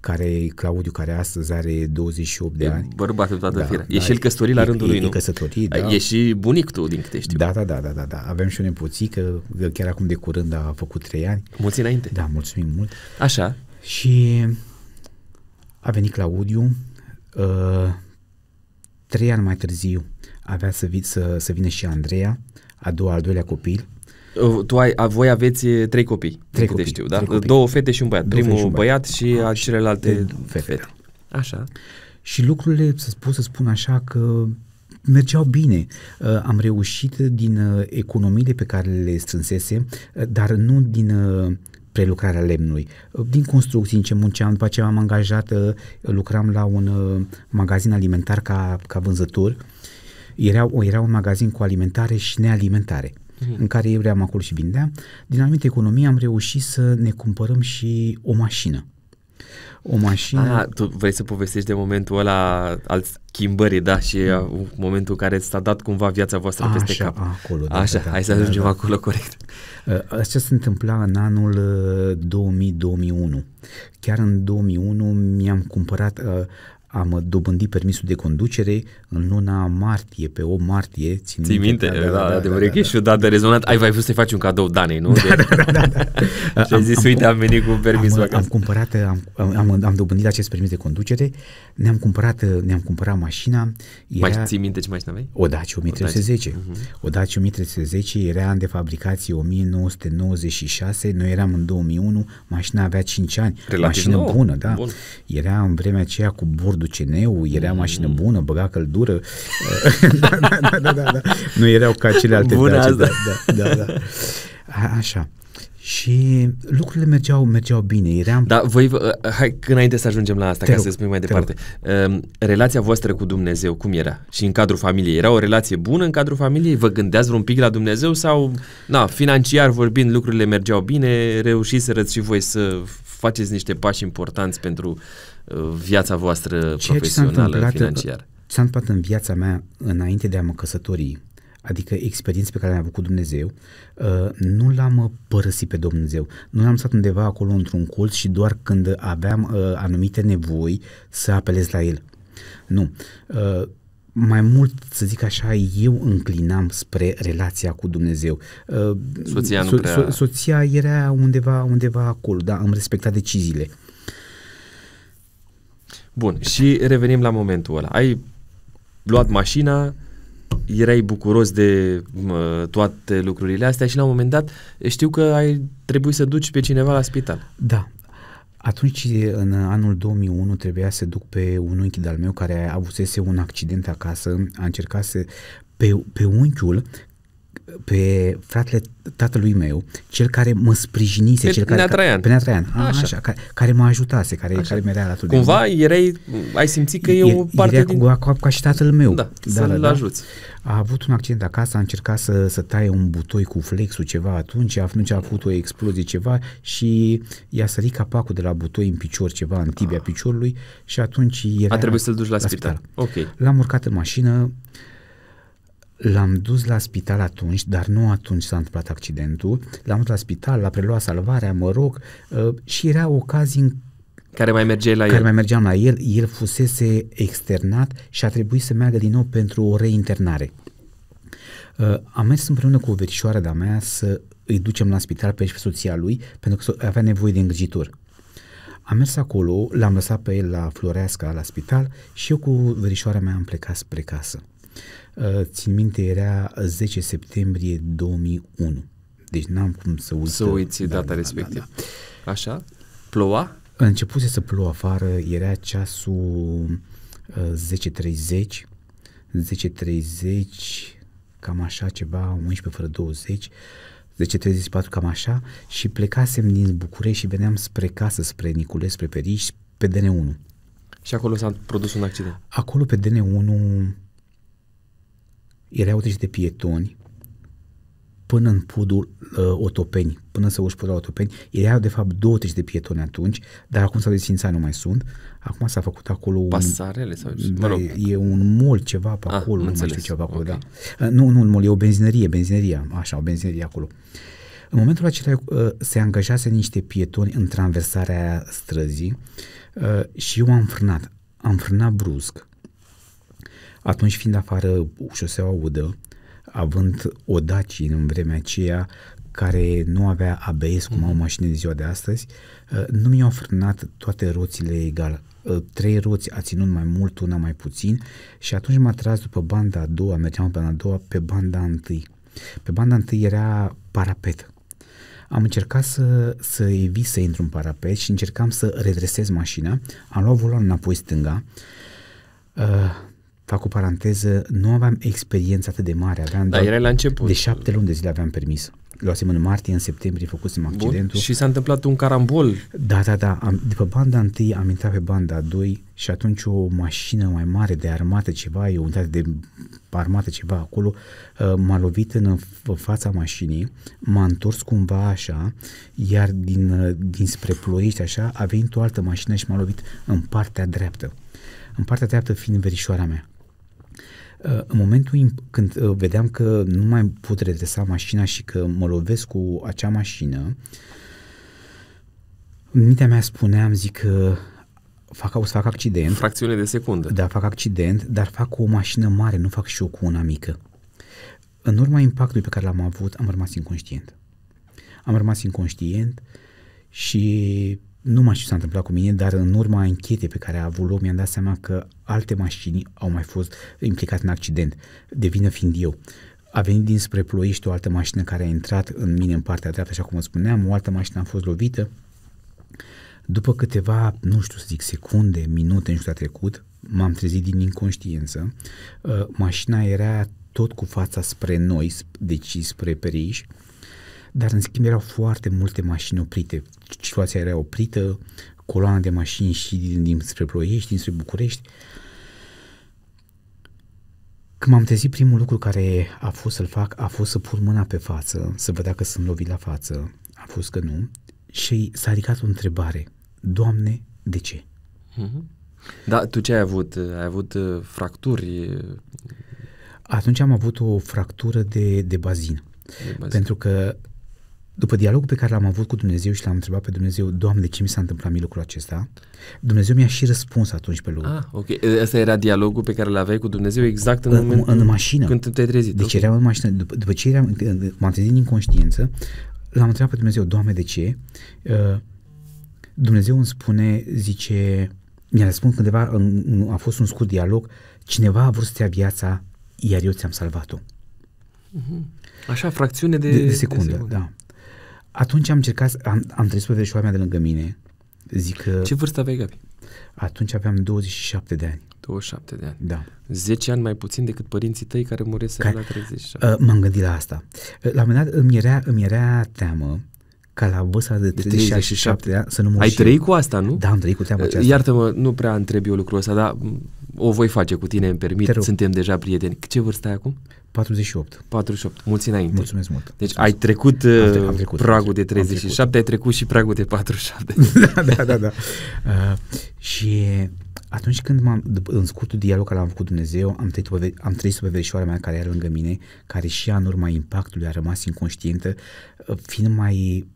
care Claudiu, care astăzi are 28 de e ani. Bărbatul toată da, firea. Da, e și el căsătorit la rândul e, lui, nu? E căsătorit, da. E și bunic tu, din câte știu. Da, da, da, da, da, da. Avem și o nepoțică, chiar acum de curând a făcut 3 ani. Mulți înainte. Da, mulțumim mult. Așa. Și a venit Claudiu, uh, trei ani mai târziu avea să, vi, să, să vină și Andreea, a doua, al doilea copil. Uh, tu ai, a, voi aveți uh, trei copii, trei copii, știu, da? Trei copii. Două fete și un băiat. Două Primul și un băiat, băiat și uh, a, celelalte fete. fete. Așa. Și lucrurile, să spun, să spun așa, că mergeau bine. Am reușit din economiile pe care le strânsese, dar nu din prelucrarea lemnului. Din construcții în ce munceam, după ce m-am angajat, uh, lucram la un uh, magazin alimentar ca, ca vânzător. Era, era un magazin cu alimentare și nealimentare mhm. în care eu eram acolo și vindeam, din anumite economii am reușit să ne cumpărăm și o mașină o mașină. Ah, tu vrei să povestești de momentul ăla al schimbării, da, și mm. momentul în care s-a dat cumva viața voastră a, ah, peste așa, cap. Acolo, da, așa, da, hai să da, ajungem da, da. acolo corect. Uh, așa se întâmpla în anul 2000-2001. Uh, Chiar în 2001 mi-am cumpărat, am dobândit permisul de conducere în luna martie, pe 8 martie. Țin Ții minte? minte? Da, da, da, da, de da, da, da. și o rezonat, ai, mai vrut să-i faci un cadou Danei, nu? Da, da, da, da. da. <laughs> și ai zis, am, uite, am venit cu permisul am, Am cumpărat, am, am, am dobândit acest permis de conducere, ne-am cumpărat, ne-am cumpărat mașina. Era... Mai ții minte ce mașină aveai? O Daci 1310. Uh-huh. O Dacia 1310 mhm. era în defabricație 1996, noi eram în 2001, mașina avea 5 ani. Relativ mașină nou. bună, da. Bun. Era în vremea aceea cu bord Duceneu, era mm. mașină bună, băga căldură. <laughs> da, da, da, da, da, da. Nu erau ca alte. Bună asta. Da, da, da, da. A, așa. Și lucrurile mergeau, mergeau bine. Eram... Da, voi, hai, înainte să ajungem la asta, te ca rup, să spun mai departe. Rog. Ehm, relația voastră cu Dumnezeu, cum era? Și în cadrul familiei, era o relație bună în cadrul familiei? Vă gândeați vreun pic la Dumnezeu sau, na, financiar vorbind, lucrurile mergeau bine, reușiți reușiserăți și voi să faceți niște pași importanți pentru viața voastră Ceea profesională, ce uh, financiară? Ce s-a întâmplat în viața mea înainte de a mă căsători, adică experiențe pe care le-am avut cu Dumnezeu, uh, nu l-am uh, părăsit pe Dumnezeu. Nu l-am stat undeva acolo într-un cult și doar când aveam anumite nevoi să apelez la el. Nu mai mult, să zic așa, eu înclinam spre relația cu Dumnezeu. Soția, nu prea... so- soția era undeva, undeva acolo, da, am respectat deciziile. Uh, Bun, și revenim la momentul ăla. Ai luat mașina, erai bucuros de mă, toate lucrurile astea și la un moment dat știu că ai trebuit să duci pe cineva la spital. Da. Atunci, în anul 2001, trebuia să duc pe un unchi de-al meu care avusese un accident acasă, a încercat să pe, pe unchiul pe fratele tatălui meu, cel care mă sprijinise, pe cel care, Traian. Pe Traian, a, așa. așa, care, care mă ajutase, care, așa. care mi-era alături Cumva de erai, ai simțit că e, e o parte era din... Era ca, ca și tatăl meu. Da, da să-l da, da. ajuți. Da. A avut un accident acasă, a încercat să, să taie un butoi cu flexul ceva atunci, atunci a avut o explozie ceva și i-a sărit capacul de la butoi în picior ceva, în tibia ah. piciorului și atunci era... A trebuit să-l duci la, la spital. spital. Ok. L-am urcat în mașină, L-am dus la spital atunci, dar nu atunci s-a întâmplat accidentul. L-am dus la spital, l-a preluat salvarea, mă rog, uh, și era ocazii în care mai mergeai la care el. Care mai mergeam la el, el fusese externat și a trebuit să meargă din nou pentru o reinternare. Uh, am mers împreună cu o verișoară de-a mea să îi ducem la spital pe soția lui pentru că avea nevoie de îngrijitor. Am mers acolo, l-am lăsat pe el la Floreasca, la spital și eu cu verișoara mea am plecat spre casă. Eh, țin minte, era 10 septembrie 2001. Deci n-am cum să uit. Să uiți da, data da, da respectivă. Da, da. Așa? Ploua? A început să plouă afară, era ceasul 10.30, eh, 10.30, cam așa ceva, 11 fără 20, 10.34, cam așa, și plecasem din București și veneam spre casă, spre Niculescu, spre Periș, pe DN1. Și acolo s-a produs un accident? Acolo pe DN1 erau treci de pietoni până în podul uh, Otopeni, până să uși pudul Otopeni. Erau de fapt două de pietoni atunci, dar acum s-au desfințat, nu mai sunt. Acum s-a făcut acolo un... Pasarele sau... Da, mă rog. E un mol ceva pe ah, acolo, ah, nu mai știu ceva acolo, okay. da. Uh, nu, nu un mol, e o benzinărie, benzineria, așa, o benzinărie acolo. În momentul acela uh, se angajase niște pietoni în traversarea străzii uh, și eu am frânat. Am frânat brusc atunci, fiind afară șoseaua udă, având o daci în vremea aceea care nu avea ABS, cum au mhm. mașinile de ziua de astăzi, uh, nu mi-au frânat toate roțile egal. Uh, trei roți a ținut mai mult, una mai puțin și atunci m-a tras după banda a doua, mergeam pe banda a doua, pe banda a întâi. Pe banda a întâi era parapet. Am încercat să, să evit să intru în parapet și încercam să redresez mașina. Am luat volanul înapoi stânga. Uh, fac o paranteză, nu aveam experiență atât de mare. Aveam da, era la început. De șapte luni de zile aveam permis. Luasem în martie, în septembrie, făcusem accidentul. Bun. Și s-a întâmplat un carambol. Da, da, da. Am, după banda întâi am intrat pe banda a doi și atunci o mașină mai mare de armată ceva, e o unitate de armată ceva acolo, uh, m-a lovit în fața mașinii, m-a întors cumva așa, iar din, uh, dinspre ploiești așa, a venit o altă mașină și m-a lovit în partea dreaptă. În partea dreaptă fiind verișoara mea. În momentul când uh, vedeam că nu mai pot redresa mașina și că mă lovesc cu acea mașină, mintea mea spuneam, zic că fac, o să fac accident. Fracțiune de secundă. Da, fac accident, dar fac cu o mașină mare, nu fac și eu cu una mică. În urma impactului pe care l-am avut, am rămas inconștient. Am rămas inconștient și nu mai știu ce s-a întâmplat cu mine, dar în urma anchetei pe care a avut loc mi-am dat seama că alte mașini au mai fost implicate în accident, de vină fiind eu. A venit dinspre Ploiești o altă mașină care a intrat în mine în partea dreaptă, așa cum vă spuneam, o altă mașină a fost lovită. După câteva, nu știu să zic, secunde, minute, nu știu a trecut, m-am trezit din inconștiență. Uh, mașina era tot cu fața spre noi, deci spre Periș. Uh, dar în schimb erau foarte multe mașini oprite. Situația era oprită, coloana de mașini și din, din spre Ploiești, din spre București. Când m-am trezit, primul lucru care a fost să-l fac a fost să pun mâna pe față, să văd dacă sunt lovit la față. A fost că nu. Și s-a ridicat o întrebare. Doamne, de ce? Mhm. Da, tu ce ai avut? Ai avut uh, fracturi? Atunci am avut o fractură de, de bazin. De bazin. Pentru că după dialogul pe care l-am avut cu Dumnezeu și l-am întrebat pe Dumnezeu, Doamne, ce mi s-a întâmplat mie lucrul acesta? Dumnezeu mi-a și răspuns atunci pe lucru. Ah, ok. Asta era dialogul pe care l-aveai cu Dumnezeu exact în, în momentul în mașină. când te-ai trezit. Deci okay. eram în mașină. După, după ce eram, m-am trezit din conștiință, l-am întrebat pe Dumnezeu, Doamne, de ce? Uh, Dumnezeu îmi spune, zice, mi-a răspuns cândeva, în, a fost un scurt dialog, cineva a vrut să ia viața, iar eu ți-am salvat-o. Uh-huh. Așa, fracțiune de, de, de secundă. De secundă. Da. Atunci am încercat, am, am trăit pe verișoara mea de lângă mine, zic că... Ce vârstă aveai, Gabi? Atunci aveam 27 de ani. 27 de ani. Da. 10 ani mai puțin decât părinții tăi care muresc care, la 37. Uh, m-am gândit la asta. Uh, la un moment dat îmi era, îmi era teamă ca la vârsta de 37 de ani să nu mă Ai trăit cu asta, nu? Da, am trăit cu treaba uh, aceasta. Iartă-mă, nu prea întreb eu lucrul ăsta, dar mm, o voi face cu tine, îmi permit, suntem deja prieteni. Ce vârstă ai acum? 48. 48, mulți înainte. Mulțumesc mult. Deci Mulțumesc. ai uh, trecut, am trecut, am trecut pragul de 37, trecut. ai trecut și pragul de 47. <laughs> da, da, da. da. Uh, și atunci când m-am, în scurtul dialog care l-am făcut Dumnezeu, am trăit, pe, am trăit sub verișoara mea care era lângă mine, care și ea în urma impactului a rămas inconștientă, uh, fiind mai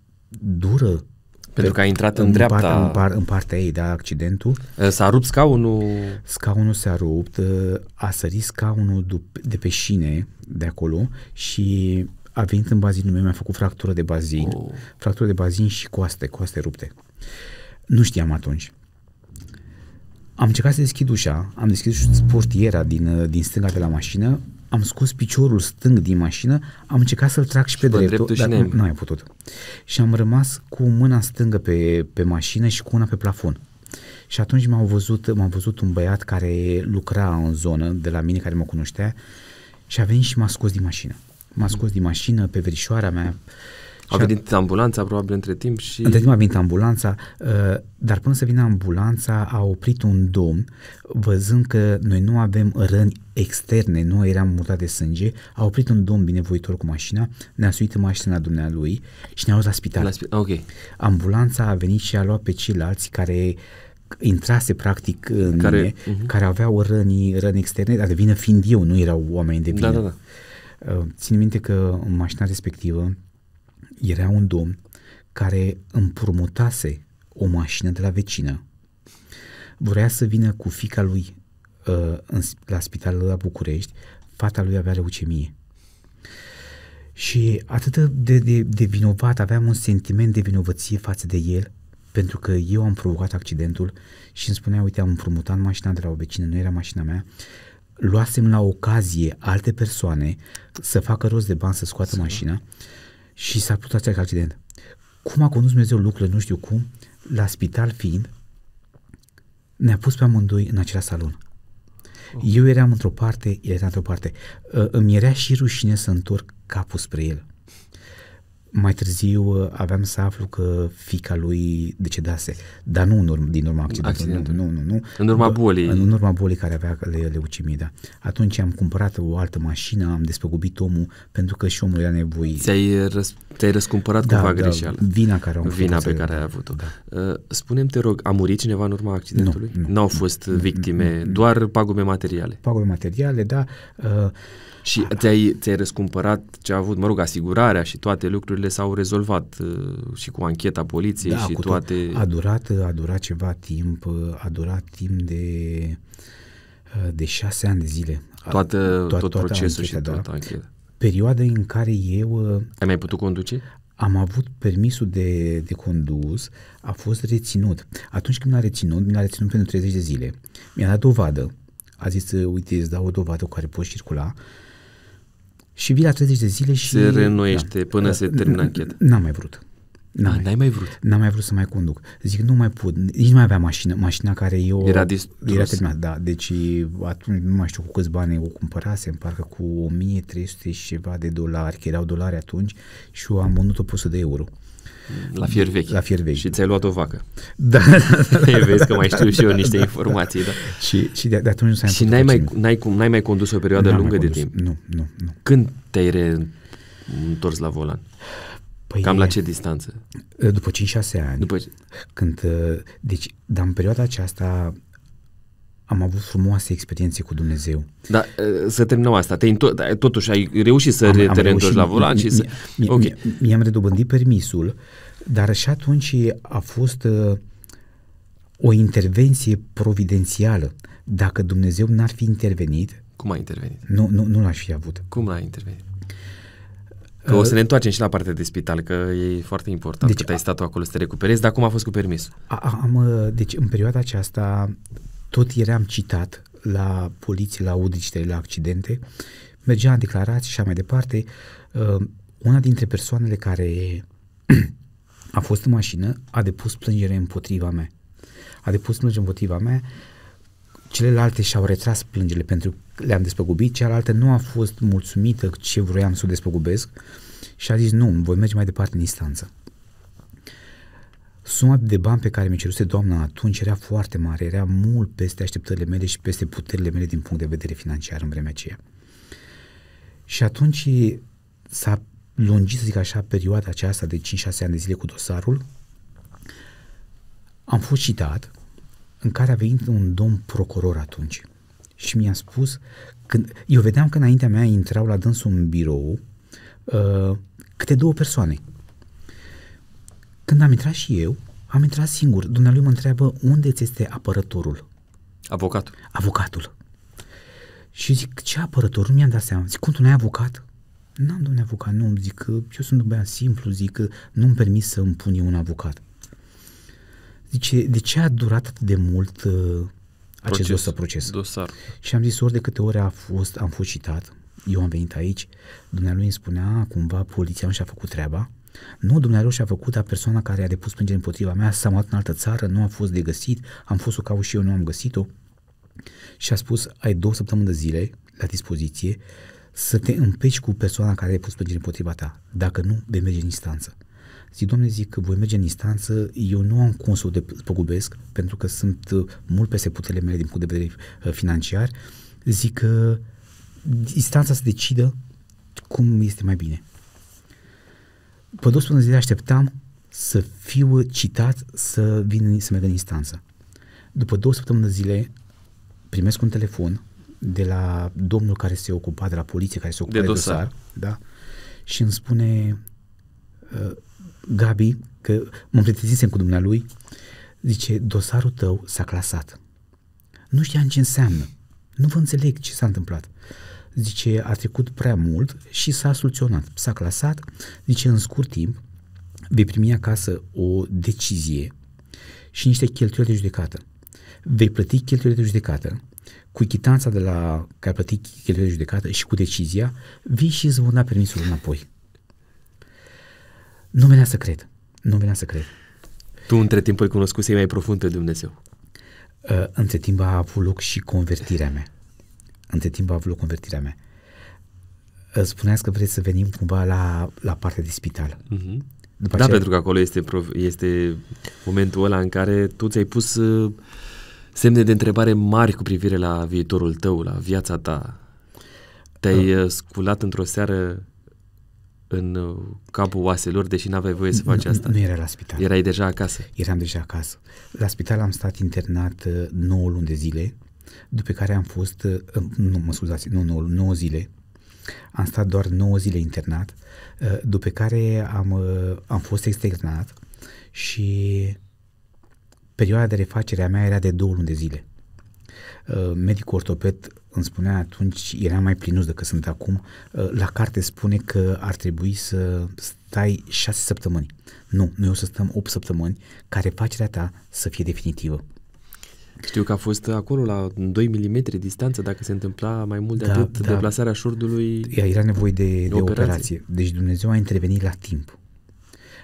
dură pentru că a intrat în, în dreapta. Par, în, par, în partea ei, da, accidentul. Ă, s-a rupt scaunul? Scaunul s-a rupt, ă, a sărit scaunul de pe șine de acolo și a venit în bazinul meu, mi-a făcut fractură de bazin, oh. fractură de bazin și coaste, coaste rupte. Nu știam atunci. Am încercat să deschid ușa, am deschis portiera din, ă, din stânga de la mașină, am scos piciorul stâng din mașină, am încercat să-l trag și pe dreptul, dreptul dar nu, nu am putut. Și am rămas cu mâna stângă pe, pe mașină și cu una pe plafon. Și atunci m-am văzut, m-am văzut un băiat care lucra în zonă de la mine, care mă cunoștea, și a venit și m-a scos din mașină. M-a scos din mașină pe verișoara mea, uh, a venit ambulanța probabil între timp și... Între timp a venit ambulanța, uh, dar până să vină ambulanța a oprit un domn văzând că noi nu avem răni externe, nu eram mutat de sânge, a oprit un domn binevoitor cu mașina, ne-a suit mașina dumnealui și ne-a dus la spital. La spi- okay. Ambulanța a venit și a luat pe ceilalți care intrase practic în care, mine, uh-huh. care aveau răni, răni externe, dar de vină fiind eu, nu erau oameni de vină. Da, da, da, da. Țin minte că în mașina respectivă era un domn care împrumutase o mașină de la vecină. Vrea să vină cu fica lui uh, în, la spitalul la București, fata lui avea leucemie. Și atât de, de, de vinovat, aveam un sentiment de vinovăție față de el, pentru că eu am provocat accidentul și îmi spunea, uite, am împrumutat mașina de la o vecină, nu era mașina mea, luasem la ocazie alte persoane să facă rost de bani să scoată mașina și s-a putut acel accident. Cum a condus Dumnezeu lucrurile, nu știu cum, la spital fiind, ne-a pus pe amândoi în același salon. Oh. Eu eram într-o parte, el era într-o parte. Îmi era și rușine să întorc capul spre el. Mai târziu uh, aveam să aflu că fica lui decedase, dar nu în urmă, din urma accidentului, accidentul. nu, nu, nu. În urma bolii. În, în urma bolii care avea le, leucimie, da. Atunci am cumpărat o altă mașină, am despăgubit omul pentru că și omul era nevoie. Ți-ai, răs, te-ai răscumpărat da, cumva da, greșeală. Vina care am Vina pe uh, care ai avut-o. Da. Uh, spune-mi, te rog, a murit cineva în urma accidentului? Nu. nu N-au fost nu, victime, nu, doar pagube materiale. Pagube materiale, da. Uh, și ți-ai, ți-ai răscumpărat ce a avut, mă rog, asigurarea și toate lucrurile s-au rezolvat uh, și cu ancheta poliției da, și toate... A durat, a durat ceva timp, a durat timp de, uh, de șase ani de zile. Toată, toată, tot procesul ancheta, și da. toată ancheta. Perioada în care eu... Uh, Ai mai putut conduce? am avut permisul de, de condus, a fost reținut. Atunci când mi a reținut, mi a reținut pentru 30 de zile. Mi-a dat dovadă. A zis, uite, îți dau o dovadă cu care poți circula. Uh, și vii la 30 de zile și... Se renoiește da, până se termină încheta. N-am mai vrut. N-am mai, mai vrut. N-am mai vrut să mai conduc. Zic, nu mai pot, nici nu mai avea mașină. Mașina care eu... Era distrus. Era terminat, da. Deci atunci nu mai știu cu câți bani o cumpărasem, parcă cu 1300 și ceva de dolari, că erau dolari atunci, și eu am vândut-o pusă de euro. La fier vechi. La fier vechi. Și ți-ai luat o vacă. Da. da, <laughs> da. Vezi că mai știu și eu niște da, informații. Da. Și, și de, de atunci nu s-a Și n-ai mai, n-ai, cum, n-ai mai condus o perioadă n-am lungă de timp. Nu, nu, nu. Când te-ai întors la volan? Păi, Cam la ce distanță? După 5-6 ani. După... Când, deci, dar în perioada aceasta am avut frumoase experiențe cu Dumnezeu. Da, să terminăm asta. Te da, totuși ai reușit să am, te am reîntorci la volan și să... Mi, okay. mi, mi-am redobândit permisul, dar și atunci a fost uh, o intervenție providențială. Dacă Dumnezeu n-ar fi intervenit... Cum a intervenit? Nu, nu, nu l-aș fi avut. Cum l-a intervenit? Că o uh, să ne întoarcem și la partea de spital, că e foarte important deci, că ai stat acolo să te recuperezi, dar cum a fost cu permisul? am, uh, deci în perioada aceasta tot eram citat la poliție, la audicile, la accidente, mergea în declarații și așa mai departe. Uh, una dintre persoanele care <clears throat> a fost în mașină a depus plângere împotriva mea. A depus plângere împotriva mea, celelalte și-au retras plângele pentru că le-am despăgubit, cealaltă nu a fost mulțumită ce vroiam să o despăgubesc și a zis nu, voi merge mai departe în instanță. Suma de bani pe care mi-a ceruse doamna atunci era foarte mare, era mult peste așteptările mele și peste puterile mele din punct de vedere financiar în vremea aceea. Și atunci s-a lungit, să zic așa, perioada aceasta de 5-6 ani de zile cu dosarul. Am fost citat, în care a venit un domn procuror atunci și mi-a spus, când, eu vedeam că înaintea mea intrau la dânsul în birou uh, câte două persoane, când am intrat și eu, am intrat singur. Dumnealui mă întreabă unde ți este apărătorul? Avocatul. Avocatul. Și zic, ce apărător? Nu mi-am dat seama. Zic, cum tu n-ai avocat? N-am, domnule avocat, nu. Zic, eu sunt un băiat simplu, zic, nu-mi permis să îmi pun eu un avocat. Zice, de ce a durat atât de mult uh, acest proces, dosar, proces? Dosar. Și am zis, ori de câte ori a fost, am fost citat, eu am venit aici, dumnealui îmi spunea, cumva, poliția nu și-a făcut treaba, nu, Dumnezeu și-a făcut a persoana care a depus plângere împotriva mea, s-a mutat în altă țară, nu a fost de găsit, am fost o caut și eu, nu am găsit-o. Și a spus, ai două săptămâni de zile la dispoziție să te împeci cu persoana care a depus plângere împotriva ta. Dacă nu, vei merge în instanță. Zic, domne, zic că voi merge în instanță, eu nu am cum să o despăgubesc pentru că sunt uh, mult peste puterile mele din punct de vedere uh, financiar. Zic că uh, instanța să decidă cum este mai bine pe 12 zile, așteptam să fiu citat să vin să merg în instanță. După două săptămâni de zile primesc un telefon de la domnul care se ocupa, de la poliție care se ocupa de, de dosar, dosar da? și îmi spune uh, Gabi, că mă împletezisem cu dumnealui, zice, dosarul tău s-a clasat. Nu știam ce înseamnă. Nu vă înțeleg ce s-a întâmplat. Uh, zice, a trecut prea mult și s-a soluționat, s-a clasat, zice, în scurt timp vei primi acasă o decizie și niște cheltuieli de judecată. Vei plăti cheltuielile de judecată, cu chitanța de la care ai plătit cheltuielile de judecată și cu decizia, vii și îți vom da permisul înapoi. Nu venea să cred. Nu venea să cred. Tu între timp ai cunoscut mai profund pe Dumnezeu. Uh, între timp a avut loc și convertirea mea. Între timp a avut convertirea mea. Spuneați că vreți să venim cumva la, la partea de spital. Uh-huh. După da, aceea... pentru că acolo este, este momentul ăla în care tu ți-ai pus uh, semne de întrebare mari cu privire la viitorul tău, la viața ta. Te-ai da. uh. sculat într-o seară în uh, capul oaselor, deși n-aveai voie să faci asta. Nu era la spital. Erai deja acasă. Eram deja acasă. La spital am stat internat 9 uh, luni de zile după care am fost, uh, nu mă scuzați, nu, 9, 9 zile, am stat doar 9 zile internat, uh, după care am, uh, am fost externat și perioada de refacere a mea era de două luni de zile. Medicul ortoped îmi spunea atunci, era mai plinus decât sunt acum, la carte spune că ar trebui să stai șase săptămâni. Nu, noi o să stăm 8 săptămâni ca refacerea ta să fie definitivă. Știu că a fost acolo la 2 mm distanță, dacă se întâmpla mai mult de da, atât, da. deplasarea șordului. Era nevoie de, de operație. operație. Deci Dumnezeu a intervenit la timp.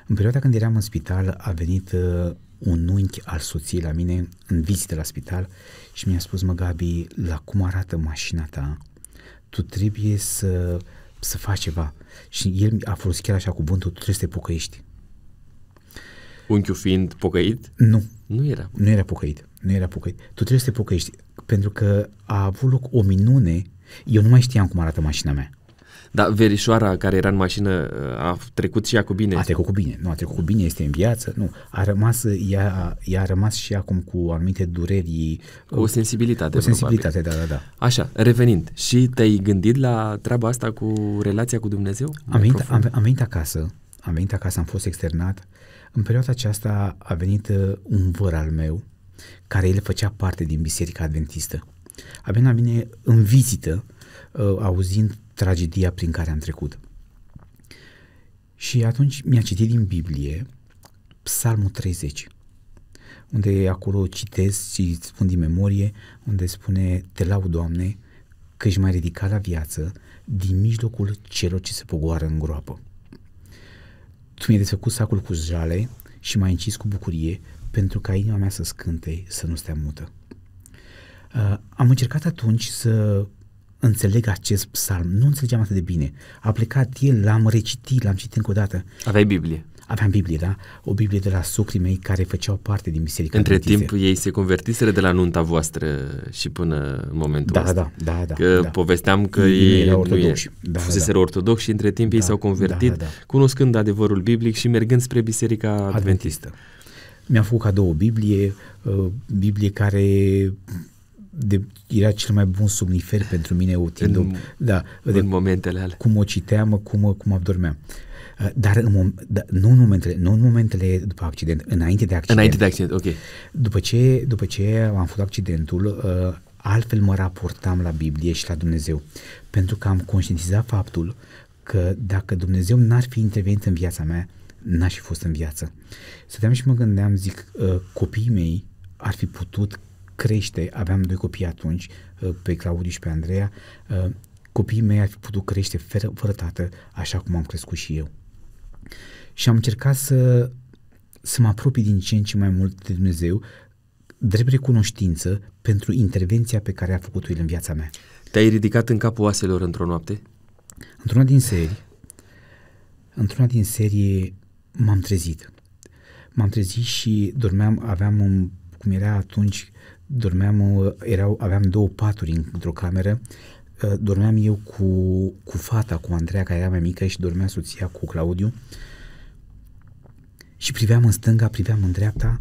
În perioada când eram în spital, a venit uh, un unchi al soției la mine în vizită la spital și mi-a spus, mă Gabi, la cum arată mașina ta, tu trebuie să, să faci ceva. Și el a folosit chiar așa cuvântul, tu trebuie să te pocăiești. Unchiul fiind pocăit? Nu, nu era. Nu era pocăit. Nu era pocăit. Tu trebuie să te pocăiești. Pentru că a avut loc o minune. Eu nu mai știam cum arată mașina mea. Da, verișoara care era în mașină uh, a trecut și ea cu bine. A trecut cu bine, nu, a trecut cu bine, este în viață, nu. A rămas, ea, ea a rămas și acum cu anumite dureri. Cu o uh, sensibilitate. Cu sensibilitate, probabil. da, da, da. Așa, revenind, și te-ai gândit la treaba asta cu relația cu Dumnezeu? Am venit, am, am venit acasă, am venit acasă, am fost externat în perioada aceasta a venit uh, un văr al meu, care el făcea parte din Biserica Adventistă. A venit la mine în vizită, uh, auzind tragedia prin care am trecut. Și atunci mi-a citit din Biblie Psalmul 30, unde acolo citesc și spun din memorie, unde spune, te lau, Doamne, că ești mai ridicat la viață din mijlocul celor ce se pogoară în groapă. Tu mi-ai desfăcut sacul cu jale și m-ai încis cu bucurie pentru ca inima mea să scânte, să nu stea mută. Uh, am încercat atunci să înțeleg acest psalm. Nu înțelegeam atât de bine. A plecat el, l-am recitit, l-am citit încă o dată. Aveai Biblie aveam Biblie, da? O Biblie de la socrii mei care făceau parte din biserica. Între adventiză. timp ei se convertiseră de la nunta voastră și până în momentul da, ăsta. Da, da, da. Că da. povesteam că ei, ei erau ortodoxi. Nu da, da, fuseseră da. ortodoxi și între timp da, ei s-au convertit, da, da, da. cunoscând adevărul biblic și mergând spre biserica adventistă. adventistă. Mi-am făcut cadou o Biblie, uh, Biblie care de, era cel mai bun somnifer pentru mine, o în, da, de, momentele alea. Cum o citeam, cum, cum adormeam. Eh, dar în mom- da, nu, în momentele, nu în momentele după accident, înainte de accident. Înainte de accident, ok. După ce, după ce am făcut accidentul, eh, altfel mă raportam la Biblie și la Dumnezeu, pentru că am conștientizat faptul că dacă Dumnezeu n-ar fi intervenit în viața mea, n-aș fi fost în viață. Stăteam și mă gândeam, zic, eh, copiii mei ar fi putut crește, aveam doi copii atunci, pe Claudiu și pe Andreea, copiii mei ar fi putut crește fără, fără tată, așa cum am crescut și eu și am încercat să, să mă apropii din ce în ce mai mult de Dumnezeu, drept recunoștință pentru intervenția pe care a făcut-o el în viața mea. Te-ai ridicat în capul oaselor într-o noapte? Într-una din serii, într-una din serie m-am trezit. M-am trezit și dormeam, aveam un, cum era atunci, dormeam, erau, aveam două paturi într-o cameră, dormeam eu cu, cu fata, cu Andreea, care era mai mică și dormea soția cu Claudiu. Uh, și priveam în stânga, priveam în dreapta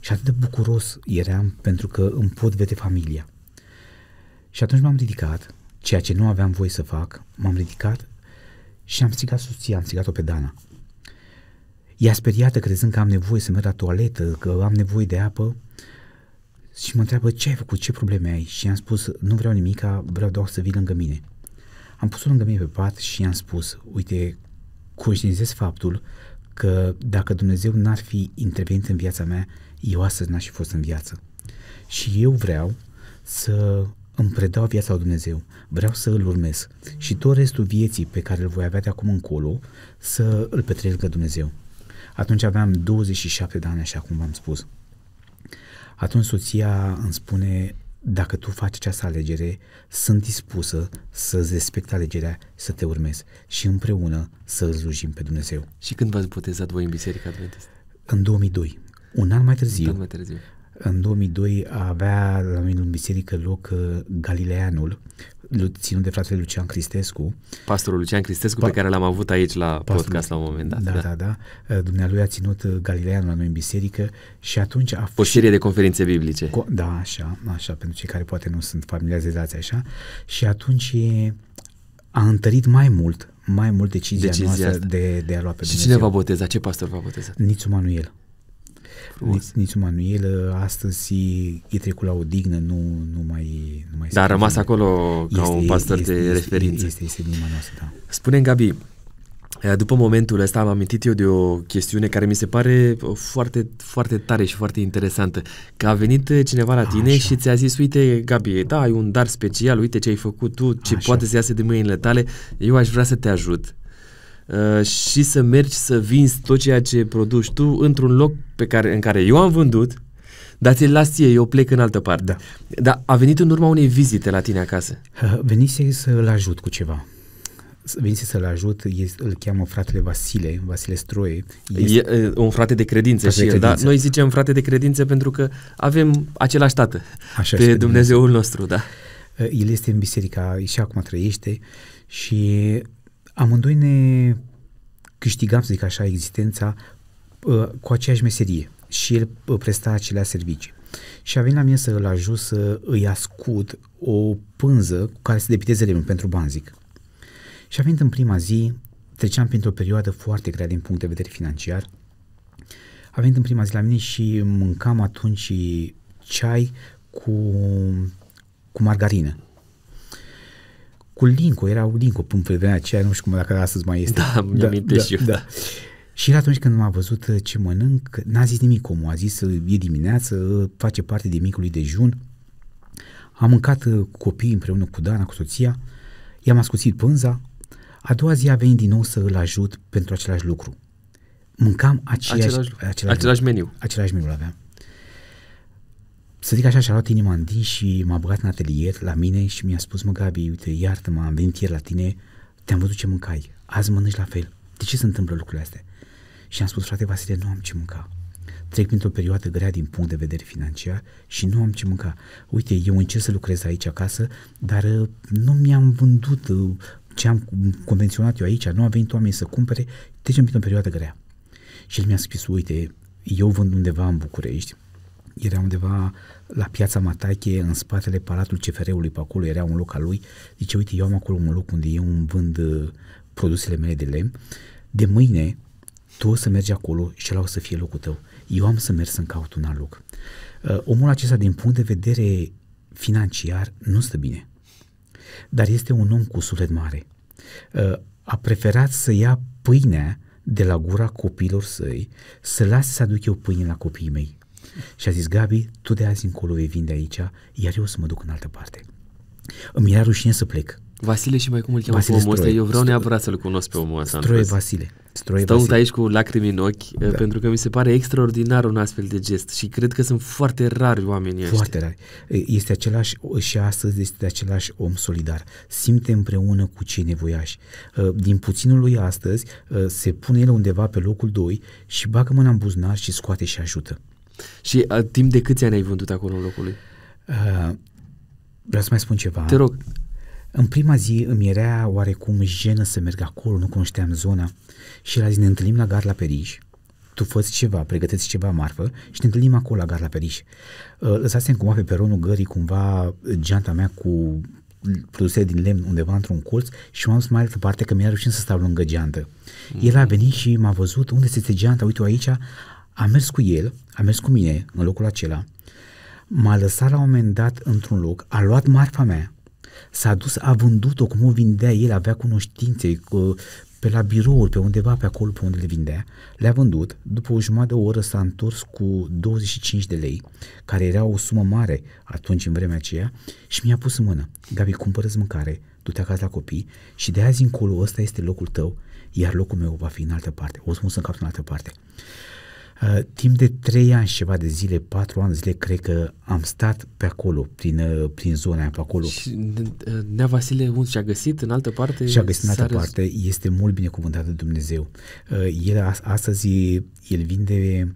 și atât de bucuros eram pentru că îmi pot vede familia. Și atunci m-am ridicat, ceea ce nu aveam voie să fac, m-am ridicat și am strigat soția, am strigat-o pe Dana. Ea speriată, crezând că am nevoie să merg la toaletă, că am nevoie de apă, și mă întreabă ce ai făcut, ce probleme ai și i-am spus nu vreau nimic, vreau doar să vii lângă mine. Am pus-o lângă mine pe pat și i-am spus, uite, conștientizez faptul că dacă Dumnezeu n-ar fi intervenit în viața mea, eu astăzi n-aș fi fost în viață. Și eu vreau să îmi predau viața lui Dumnezeu, vreau să îl urmez și tot restul vieții pe care îl voi avea de acum încolo să îl petrec cu Dumnezeu. Atunci aveam 27 de ani, așa cum v-am spus. Atunci soția îmi spune, dacă tu faci această alegere, sunt dispusă să-ți respect alegerea, să te urmez și împreună să îl slujim pe Dumnezeu. Și când v-ați botezat voi în Biserica Adventistă? În 2002, un an mai târziu. Un an mai târziu. În 2002 avea la mine în biserică loc uh, Galileanul, ținut de fratele Lucian Cristescu. Pastorul Lucian Cristescu pa- pe care l-am avut aici la pastorul, podcast la un moment dat. Da, da, da. da. Uh, dumnealui a ținut uh, Galileanul la noi în biserică și atunci a fost... O serie de conferințe biblice. Co- da, așa, așa, pentru cei care poate nu sunt familiarizați așa. Și atunci a întărit mai mult mai mult decizia, decizia noastră de, de a lua pe și Dumnezeu. Și cine va boteza? Ce pastor va boteza? Nițu Manuel. Frumos. Nici manuelă, uh, astăzi e trecut la o dignă, nu, nu mai... Nu mai Dar a rămas acolo ca este, un pastor este, de este, referință. Este, este, este noastră, da. spune Gabi, uh, după momentul ăsta am amintit eu de o chestiune care mi se pare uh, foarte, foarte tare și foarte interesantă. Că a venit cineva la tine Așa. și ți-a zis, uite, Gabi, da, ai un dar special, uite ce ai făcut tu, ce Așa. poate să iasă de mâinile tale, eu aș vrea să te ajut. Uh, și să mergi să vinzi tot ceea ce produci tu într-un loc pe care, în care eu am vândut, dar ți-l las ție, eu plec în altă parte. Da. Dar a venit în urma unei vizite la tine acasă. Uh, venise să-l ajut cu ceva venise să-l ajut, îl cheamă fratele Vasile, Vasile Stroie. Este e un frate de credință frate și de da? credință. da? Noi zicem frate de credință pentru că avem același tată Așa pe da. Dumnezeul Dumnezeu. nostru, da. Uh, el este în biserica, și acum trăiește și amândoi ne câștigam, să zic așa, existența uh, cu aceeași meserie și el uh, presta acelea servicii. Și a venit la mine să îl ajut să îi ascult o pânză cu care să depiteze lemnul pentru banzic. Și a venit în prima zi, treceam printr-o perioadă foarte grea din punct de vedere financiar, a venit în prima zi la mine și mâncam atunci ceai cu, cu margarină cu Linco, era Linco până pe vremea aceea, nu știu cum dacă astăzi mai este. Da, da, da, da, și eu. Da. Și el atunci când m-a văzut uh, ce mănânc, n-a zis nimic omul, a zis uh, e dimineață, uh, face parte de micului dejun. Am mâncat cu copiii împreună cu Dana, cu soția, i-am ascuțit pânza, a doua zi a venit din nou să îl ajut pentru același lucru. Mâncam aceeași, același, același, același meniu. Același meniu aveam să zic așa, și-a luat inima în din și m-a băgat în atelier la mine și mi-a spus, mă Gabi, uite, iartă-mă, am venit ieri la tine, te-am văzut ce mâncai, azi mănânci la fel. De ce se întâmplă lucrurile astea? Și am spus, frate Vasile, nu am ce mânca. Trec printr-o perioadă grea din punct de vedere financiar și nu am ce mânca. Uite, eu încerc să lucrez aici acasă, dar uh, nu mi-am vândut uh, ce am convenționat eu aici, nu a venit oameni să cumpere, trecem printr-o perioadă grea. Și el mi-a scris, uite, eu vând undeva în București, era undeva la piața Matache, în spatele Palatul CFR-ului pe acolo, era un loc al lui. Zice, uite, eu am acolo un loc unde eu îmi vând uh, produsele mele de lemn. De mâine, tu o să mergi acolo și ăla o să fie locul tău. Eu am să merg să-mi caut un alt loc. Uh, omul acesta, din punct de vedere financiar, nu stă bine. Dar este un om cu suflet mare. Uh, a preferat să ia pâinea de la gura copiilor săi, să lase să aduc eu pâine la copiii mei și a zis, Gabi, tu de azi încolo vei de aici, iar eu o să mă duc în altă parte. Îmi era rușine să plec. Vasile și mai cum îl cheamă Vasile pe omul ăsta? Eu vreau neapărat să-l cunosc pe omul ăsta. Stroie Vasile. Stroie Stau Vasile. aici cu lacrimi în ochi da. Eh, pentru că mi se pare extraordinar un astfel de gest și cred că sunt foarte rari oamenii Foarte rari. Eh, este același eh, și astăzi este același om solidar. Simte împreună cu cei nevoiași. Din puținul lui astăzi se pune el undeva pe locul 2 și bagă mâna în buzunar și scoate și ajută. Și a, uh, timp de câți ani ai vândut acolo locului? Uh, vreau să mai spun ceva. Te rog. În prima zi îmi era oarecum jenă să merg acolo, nu cunoșteam zona și la zi ne întâlnim la gar la Periș, tu făți ceva, pregătești ceva marfă și ne întâlnim acolo la gar la Periș. Uh, lăsasem cumva pe peronul gării cumva geanta mea cu produse din lemn undeva într-un colț și m-am dus mai altă parte că mi a rușine să stau lângă geantă. Mm-hmm. El a venit și m-a văzut, unde este geanta, uite-o aici, am mers cu el, a mers cu mine în locul acela, m-a lăsat la un moment dat într-un loc, a luat marfa mea, s-a dus, a vândut-o cum o vindea el, avea cunoștințe cu, pe la birouri, pe undeva pe acolo, pe unde le vindea, le-a vândut, după o jumătate de oră s-a întors cu 25 de lei, care era o sumă mare atunci în vremea aceea și mi-a pus în mână, Gabi, cumpără mâncare, du-te acasă la copii și de azi încolo ăsta este locul tău, iar locul meu va fi în altă parte, o să mă în cap în altă parte. Uh, timp de trei ani și ceva de zile, patru ani zile, cred că am stat pe acolo, prin, uh, prin zona pe acolo. Și uh, Nea Vasile unde și-a găsit în altă parte? Și-a găsit în altă răz... parte. Este mult binecuvântat de Dumnezeu. el astăzi, el vinde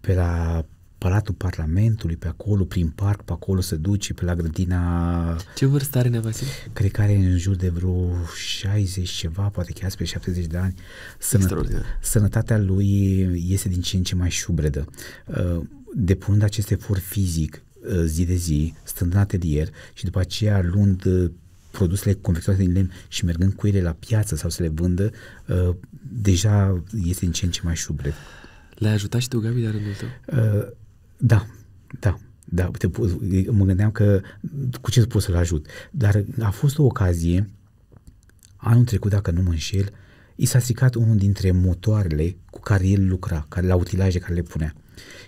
pe la Palatul Parlamentului, pe acolo, prin parc, pe acolo se duce, pe la grădina... Ce vârstă are nevastă? Cred că are în jur de vreo 60 ceva, poate chiar spre 70 de ani. Sănă... sănătatea lui este din ce în ce mai șubredă. Uh, depunând acest efort fizic uh, zi de zi, stând în atelier și după aceea luând uh, produsele confecționate din lemn și mergând cu ele la piață sau să le vândă, deja este din ce în ce mai șubred. L-ai ajutat și tu, Gabi, de rândul tău? Uh, da, da. Da, te, mă gândeam că cu ce pot să-l ajut. Dar a fost o ocazie, anul trecut, dacă nu mă înșel, i s-a stricat unul dintre motoarele cu care el lucra, care, la utilaje care le punea.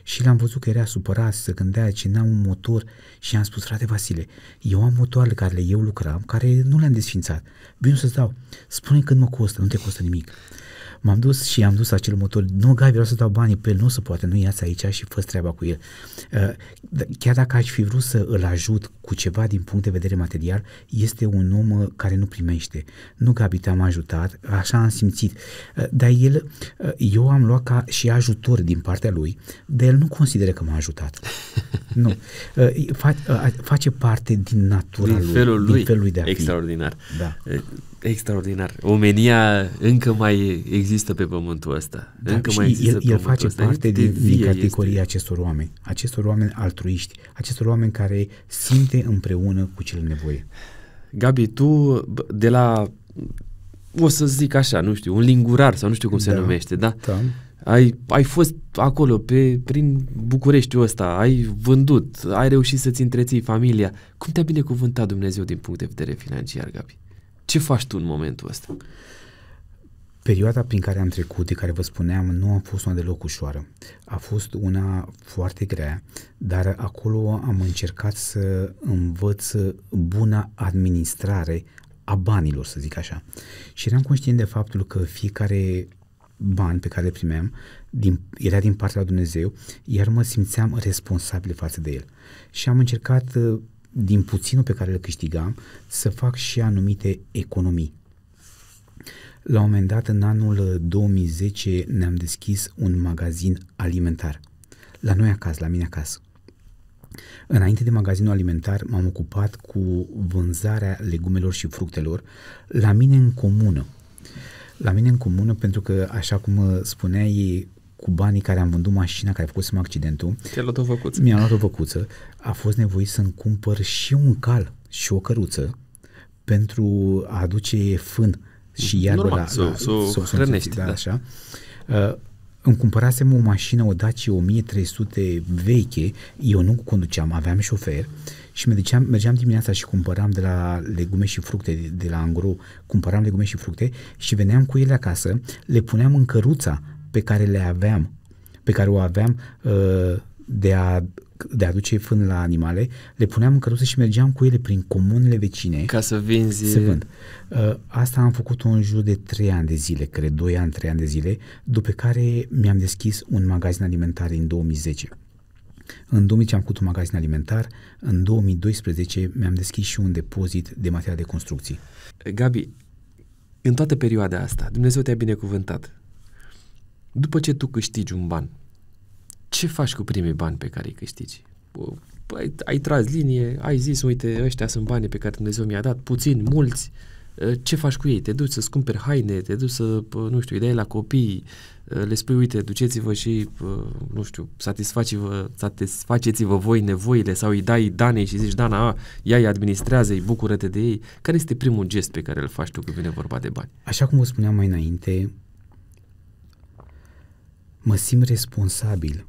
Și l-am văzut că era supărat, se gândea ce n-am un motor și am spus, frate Vasile, eu am motoarele care eu lucram, care nu le-am desfințat. Vin să-ți dau. Spune când mă costă, nu te costă nimic. M-am dus și am dus acel motor. Nu, Gabi, vreau să dau banii pe el, nu se poate, nu iați aici și fă treaba cu el. Uh, da, chiar dacă aș fi vrut să îl ajut cu ceva din punct de vedere material, este un om uh, care nu primește. Nu, Gabi, te-am ajutat, așa am simțit. Uh, dar el, eu am luat ca și ajutor din partea lui, dar el nu consideră că m-a ajutat. nu. Face parte din natura din lui. Felul lui. Din felul lui de a fi. Extraordinar. Da extraordinar. Omenia încă mai există pe pământul ăsta. Da, încă mai există el, el face ăsta. parte din, din categoria este... acestor oameni, acestor oameni altruiști, acestor oameni care simte împreună cu cel nevoie. Gabi, tu de la, o să zic așa, nu știu, un lingurar sau nu știu cum da, se numește, da? da. Ai, ai fost acolo, pe, prin Bucureștiul ăsta, ai vândut, ai reușit să-ți întreții familia. Cum te-a binecuvântat Dumnezeu din punct de vedere financiar, Gabi? Ce faci tu în momentul ăsta? Perioada prin care am trecut, de care vă spuneam, nu a fost una deloc ușoară. A fost una foarte grea, dar acolo am încercat să învăț buna administrare a banilor, să zic așa. Și eram conștient de faptul că fiecare bani pe care le primeam din, era din partea lui Dumnezeu, iar mă simțeam responsabil față de el. Și am încercat din puținul pe care îl câștigam, să fac și anumite economii. La un moment dat, în anul 2010, uh, ne-am deschis un magazin alimentar. La noi acasă, la mine acasă. Înainte de magazinul alimentar, m-am ocupat cu vânzarea legumelor și fructelor la mine în comună. La mine în comună, pentru că, așa cum uh, spuneai, cu banii care am vândut mașina care a făcut accidentul, luat o văcuță. mi a luat o văcuță, a fost nevoit să-mi cumpăr și un cal și o căruță pentru a aduce fân și iarbă Normal, la, s-o, la, s-o, s-o hrănești, da, da. așa. Uh, îmi cumpărasem o mașină, o Dacia 1300 veche, eu nu conduceam, aveam șofer și mergeam, mergeam dimineața și cumpăram de la legume și fructe, de la Angro, cumpăram legume și fructe și veneam cu ele acasă, le puneam în căruța pe care le aveam, pe care o aveam uh, de a de a aduce fân la animale, le puneam în căruță și mergeam cu ele prin comunele vecine. Ca să vinzi. Să vând. Uh, asta am făcut-o în jur de 3 ani de zile, cred, 2 ani, 3 ani de zile, după care mi-am deschis un magazin alimentar în 2010. În 2010 am făcut un magazin alimentar, în 2012 mi-am deschis și un depozit de material de construcții. Gabi, în toată perioada asta, Dumnezeu te-a binecuvântat după ce tu câștigi un ban, ce faci cu primii bani pe care îi câștigi? Păi, ai tras linie, ai zis, uite, ăștia sunt banii pe care Dumnezeu mi-a dat, puțin, mulți, ă, ce faci cu ei? Te duci să-ți cumperi haine, te duci să, nu știu, îi dai la copii, ă, le spui, uite, duceți-vă și, nu știu, satisfaceți-vă, satisfaceți-vă voi nevoile sau îi dai danei și zici, Dana, a, ia îi administrează, îi bucură-te de ei. Care este primul gest pe care îl faci tu când vine vorba de bani? Așa cum vă spuneam mai înainte, Mă simt responsabil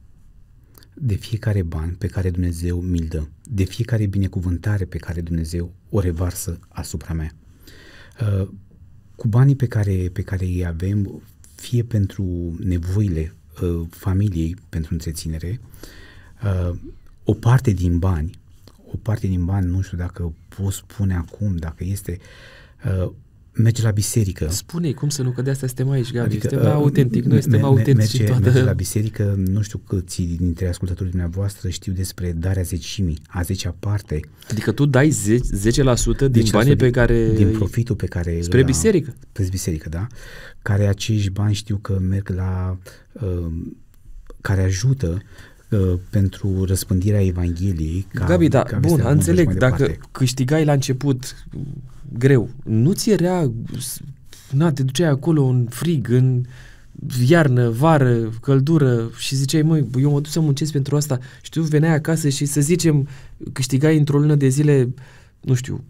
de fiecare ban pe care Dumnezeu mi-l dă, de fiecare binecuvântare pe care Dumnezeu o revarsă asupra mea. Uh, cu banii pe care, pe care îi avem, fie pentru nevoile uh, familiei, pentru întreținere, uh, o parte din bani, o parte din bani, nu știu dacă pot spune acum, dacă este, merge la biserică. spune cum să nu, că de asta suntem aici, Gabi. Adică, suntem uh, autentic, noi suntem autentici merge, toată... merge la biserică, nu știu câți dintre ascultătorii dumneavoastră știu despre darea zecimii, a zecea parte. Adică tu dai 10, 10% din deci banii pe care... Din profitul pe care... Spre la, biserică. Spre biserică, da. Care acești bani știu că merg la... Uh, care ajută Uh, pentru răspândirea Evangheliei. Ca, Gabi, da, ca bun, înțeleg, dacă câștigai la început greu, nu ți era, na, te duceai acolo în frig, în iarnă, vară, căldură și ziceai, măi, eu mă duc să muncesc pentru asta și tu veneai acasă și să zicem câștigai într-o lună de zile, nu știu,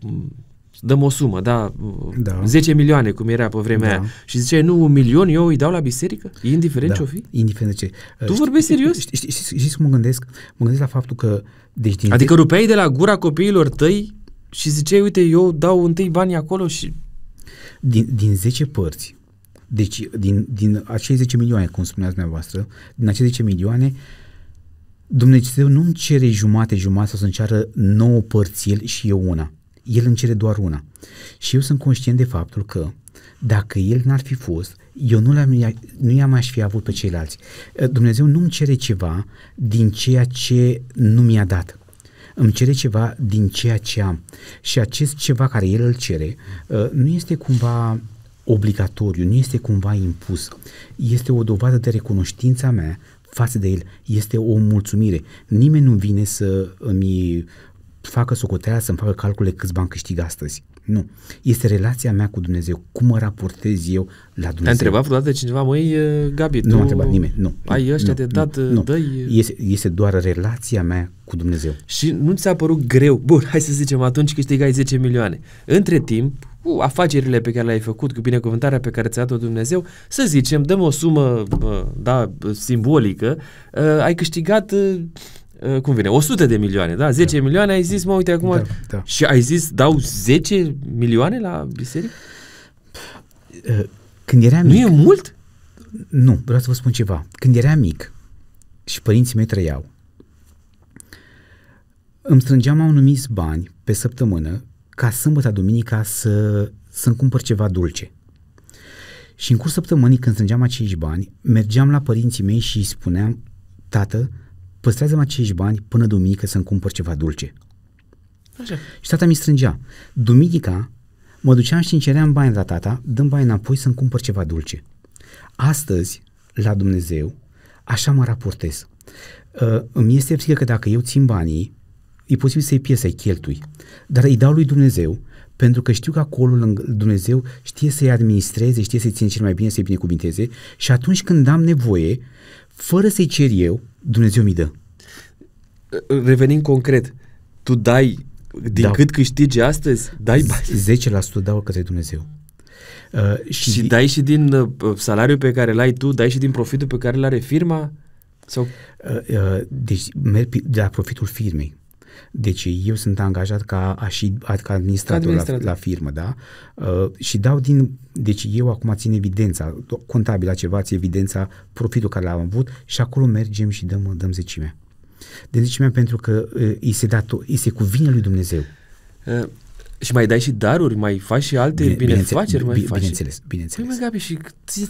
dăm o sumă, da, da. 10 milioane, cum era pe vremea da. aia, și zice, nu, un milion eu îi dau la biserică? E indiferent da. ce-o fi? Indiferent ce. Tu știi, vorbești serios? Știi, știi, știi, știi cum mă gândesc? Mă gândesc la faptul că... Deci din adică rupeai de la gura copiilor tăi și ziceai, uite, eu dau întâi banii acolo și... Din, din 10 părți, deci din, din acei 10 milioane, cum spuneați dumneavoastră, din acei 10 milioane, Dumnezeu nu-mi cere jumate, jumate să-mi ceară nouă părți el și eu una el îmi cere doar una. Și eu sunt conștient de faptul că dacă el n-ar fi fost, eu nu, l am nu i-am aș fi avut pe ceilalți. Eh, Dumnezeu nu-mi cere ceva din ceea ce nu mi-a dat. Îmi cere ceva din ceea ce am. Și acest ceva care el îl cere eh, nu este cumva obligatoriu, nu este cumva impus. Este o dovadă de recunoștința mea față de el. Este o mulțumire. Nimeni nu vine să îmi facă socoteala, să-mi facă calcule câți bani câștig astăzi. Nu. Este relația mea cu Dumnezeu. Cum mă raportez eu la Dumnezeu. Te-a întrebat vreodată cineva, măi, Gabi, nu tu... m-a întrebat nimeni, nu. Ai ăștia nu, de dat, nu, dăi... Este, este doar relația mea cu Dumnezeu. Și nu ți-a părut greu? Bun, hai să zicem, atunci câștigai 10 milioane. Între timp, cu afacerile pe care le-ai făcut, cu binecuvântarea pe care ți-a dat-o Dumnezeu, să zicem, dăm o sumă, da, simbolică, ă, ai câștigat ă, Eh, cum vine, 100 de milioane, da? 10 da. milioane, ai zis, mă, uite acum, da, da. și ai zis, dau 10 milioane la biserică? Eh, când eram mic... Nu e mult? Nu, vreau să vă spun ceva. Când eram mic și părinții mei trăiau, îmi strângeam anumiți bani pe săptămână ca sâmbătă, duminica să, să-mi cumpăr ceva dulce. Și în curs săptămânii, când strângeam acești bani, mergeam la părinții mei și îi spuneam, tată, păstrează acești bani până duminică să-mi cumpăr ceva dulce. Așa. Și tata mi strângea. Duminica mă duceam și înceream bani la tata, dăm bani înapoi să-mi cumpăr ceva dulce. Astăzi, la Dumnezeu, așa mă raportez. Uh, îmi este frică că dacă eu țin banii, e posibil să-i pierd, să-i cheltui, dar îi dau lui Dumnezeu pentru că știu că acolo Dumnezeu știe să-i administreze, știe să-i ține cel mai bine, să-i binecuvinteze și atunci când am nevoie, fără să-i cer eu, Dumnezeu mi dă. Revenim concret, tu dai din da. cât câștigi astăzi, dai bani. 10% dau către Dumnezeu. Uh, și, și dai și din uh, salariul pe care l-ai tu, dai și din profitul pe care l-are firma? Sau? Uh, uh, deci merg de la profitul firmei. Deci eu sunt angajat ca, a și, ca administrator, administrator. La, la firmă, da? Uh, și dau din... Deci eu acum țin evidența, contabilă ceva, țin evidența, profitul care l-am avut și acolo mergem și dăm, dăm zecimea. De zecimea pentru că uh, îi, se dat, îi se cuvine lui Dumnezeu. Uh. Și mai dai și daruri, mai faci și alte bine, binefaceri, mai bine, faci. Bineînțeles, bineînțeles. Păi, mă, Gabi, și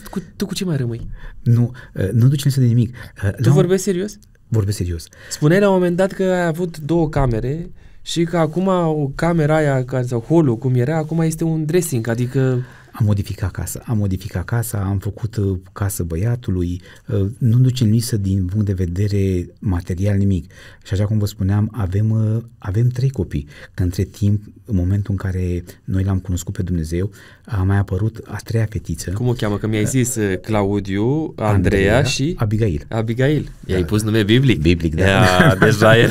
tu cu, tu cu ce mai rămâi? Nu, uh, nu duci să de nimic. Uh, tu vorbești serios? Vorbesc serios. Spuneai la un moment dat că ai avut două camere și că acum o camera aia, sau holul cum era, acum este un dressing, adică am modificat casa, am modificat casa, am făcut uh, casă băiatului, uh, nu ducem lipsă din punct de vedere material nimic. Și așa cum vă spuneam, avem, uh, avem trei copii, că între timp, în momentul în care noi l-am cunoscut pe Dumnezeu, a mai apărut a treia fetiță. Cum o cheamă? Că mi-ai zis Claudiu, Andreea, Andreea și... Abigail. Abigail. I-ai da. pus nume biblic. Biblic, da. Ea, <laughs> da, deja e.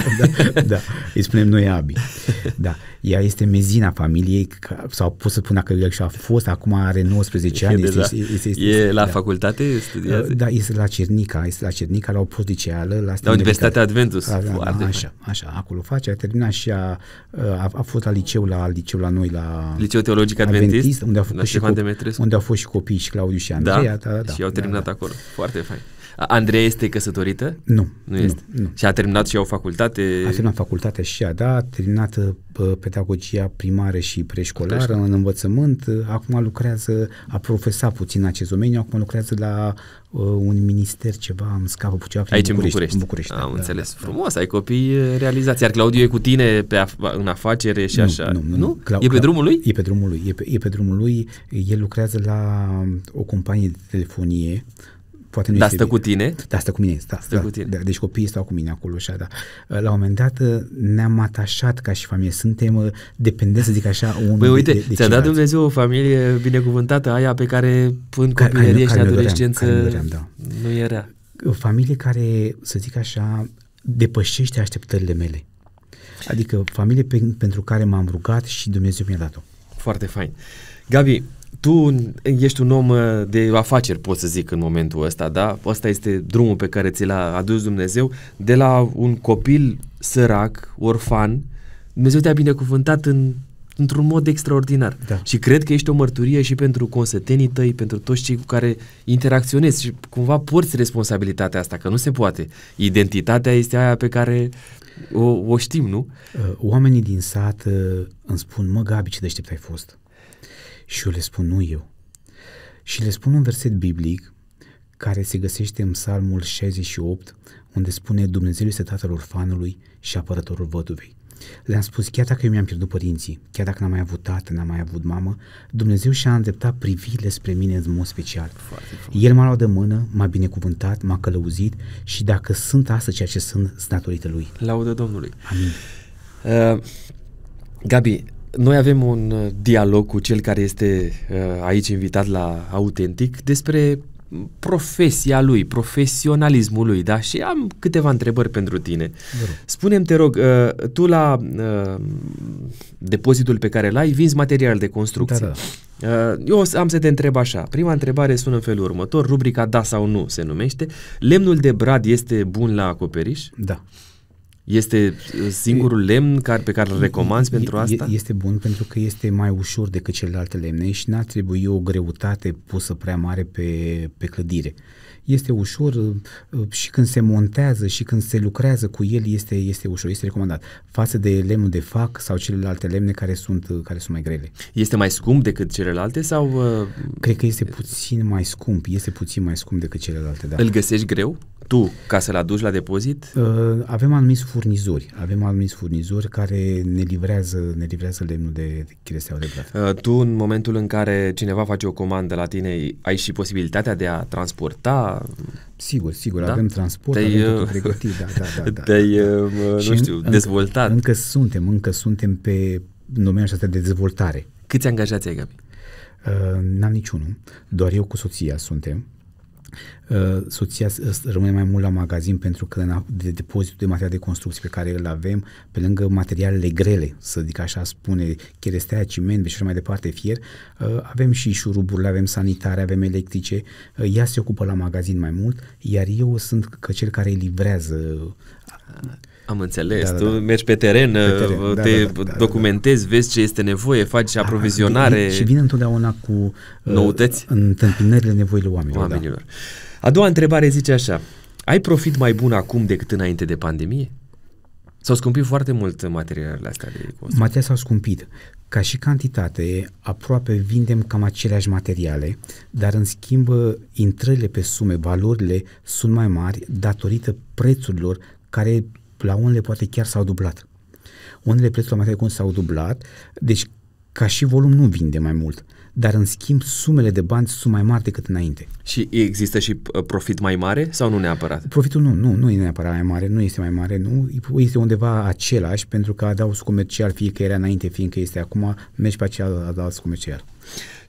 da, da, îi spunem noi Abi. Da. Ea este mezina familiei, sau pot să spun că și a fost acum acum are 19 ani. Este, este, este, este, e la da. facultate? Studiază? Da, este la Cernica, este la Cernica, la o prodiceală. La, la Universitatea Adventus. A, da, da, așa, așa, acolo face, a terminat și a, a, a fost la liceu, la liceu la noi, la Liceu Teologic Adventist, Adventist unde, au făcut și copii, unde au fost și copii și Claudiu și da, Andreea. Da, da, da, și au da, terminat da, da. acolo, foarte fain. Andreea este căsătorită? Nu. Nu este. Nu, nu. Și a terminat și o facultate? A terminat facultatea și a da, a terminat uh, pedagogia primară și preșcolară în învățământ. Acum lucrează, a profesat puțin acest domeniu, acum lucrează la uh, un minister ceva, îmi scapă ceva prin Aici București, în București. În ah, București da, am da, înțeles. Da, da. Frumos, ai copii uh, realizați. Iar Claudiu e cu tine pe af- în afacere și nu, așa. Nu, nu, nu? Clau- e pe drumul lui? E pe drumul lui. E pe, e pe drumul lui. El lucrează la um, o companie de telefonie poate nu Dar stă bine. cu tine? Da, stă cu mine. stă, stă da, cu tine. Da, deci copiii stau cu mine acolo și da. La un moment dat uh, ne-am atașat ca și familie. Suntem uh, dependenți, să zic așa, unul păi, uite, de, de ți-a dat Dumnezeu o familie binecuvântată, aia pe care în copilărie și adolescență da. nu era. O familie care, să zic așa, depășește așteptările mele. Adică familie pe, pentru care m-am rugat și Dumnezeu mi-a dat-o. Foarte fain. Gabi, tu ești un om uh, de afaceri, pot să zic, în momentul ăsta, da? Ăsta este drumul pe care ți l-a adus Dumnezeu, de la un copil sărac, orfan, Dumnezeu te-a binecuvântat în, într-un mod extraordinar. Da. Și cred că ești o mărturie și pentru consătenii tăi, pentru toți cei cu care interacționezi și cumva porți responsabilitatea asta, că nu se poate. Identitatea este aia pe care o, o știm, nu? Uh, oamenii din sat uh, îmi spun, mă Gabi, ce deștept ai fost. Și eu le spun, nu eu. Și le spun un verset biblic care se găsește în Psalmul 68, unde spune Dumnezeu este tatăl orfanului și apărătorul văduvei. Le-am spus, chiar dacă eu mi-am pierdut părinții, chiar dacă n-am mai avut tată, n-am mai avut mamă, Dumnezeu și-a îndreptat privirile spre mine în mod special. El m-a luat de mână, m-a binecuvântat, m-a călăuzit și dacă sunt astăzi ceea ce sunt, sunt datorită Lui. Laudă Domnului. Amin. Uh, Gabi, noi avem un uh, dialog cu cel care este uh, aici invitat la Autentic despre profesia lui, profesionalismul lui, da? Și am câteva întrebări pentru tine. Spune-mi, te rog, uh, tu la depozitul pe care l-ai, vinzi material de construcție. Da, da. Eu am să te întreb așa. Prima întrebare sună în felul următor, rubrica da sau nu se numește. Lemnul de brad este bun la acoperiș? Da. Este uh, singurul lemn care, pe care îl recomand pentru asta? Este bun pentru că este mai ușor decât celelalte lemne și n-ar trebui o greutate pusă prea mare pe, pe clădire. Uh, este ușor uh, uh, și când se montează și când se lucrează cu el este, este ușor, este recomandat față de lemnul de fac sau celelalte lemne care sunt, uh, care sunt mai grele. Este mai scump decât celelalte sau? Cred că este puțin mai scump, este puțin mai scump decât celelalte, da. Îl găsești greu? Tu, ca să-l aduci la depozit? Avem anumiți furnizori, avem anumiți furnizori care ne livrează, ne livrează lemnul de chiresteau de plată. Tu, în momentul în care cineva face o comandă la tine, ai și posibilitatea de a transporta Sigur, sigur, da? avem transport, te avem uh, totul pregătit, da, da, da. da, da. te-ai, da. nu și știu, încă, dezvoltat. Încă suntem, încă suntem pe numele acesta de dezvoltare. Câți angajați ai, Gabi? Uh, n-am niciunul, doar eu cu soția suntem. Uh, soția rămâne mai mult la magazin pentru că de depozitul de material de construcție pe care îl avem, pe lângă materialele grele, să zic așa spune, cherestea, ciment și mai departe, fier, uh, avem și șuruburile, avem sanitare, avem electrice, uh, ea se ocupă la magazin mai mult, iar eu sunt că cel care livrează am înțeles. Da, da tu da, da. mergi pe teren, pe uh, teren. Da, te da, da, da, documentezi, da, da. vezi ce este nevoie, faci ah, aprovizionare. Și vine întotdeauna cu uh, noutăți, întâmpinările nevoile oamenilor. oamenilor. Da. A doua întrebare zice așa. Ai profit mai bun acum decât înainte de pandemie? S-au scumpit foarte mult materialele astea de construcție. Materialele s-au scumpit. Ca și cantitate, aproape vindem cam aceleași materiale, dar în schimb intrările pe sume, valorile sunt mai mari datorită prețurilor care la unele poate chiar s-au dublat. Unele prețuri la materie cum s-au dublat, deci ca și volum nu vinde mai mult, dar în schimb sumele de bani sunt mai mari decât înainte. Și există și uh, profit mai mare sau nu neapărat? Profitul nu, nu, nu e neapărat mai mare, nu este mai mare, nu, este undeva același pentru că adaus comercial, fie că era înainte, fie că este acum, mergi pe acel adaus comercial.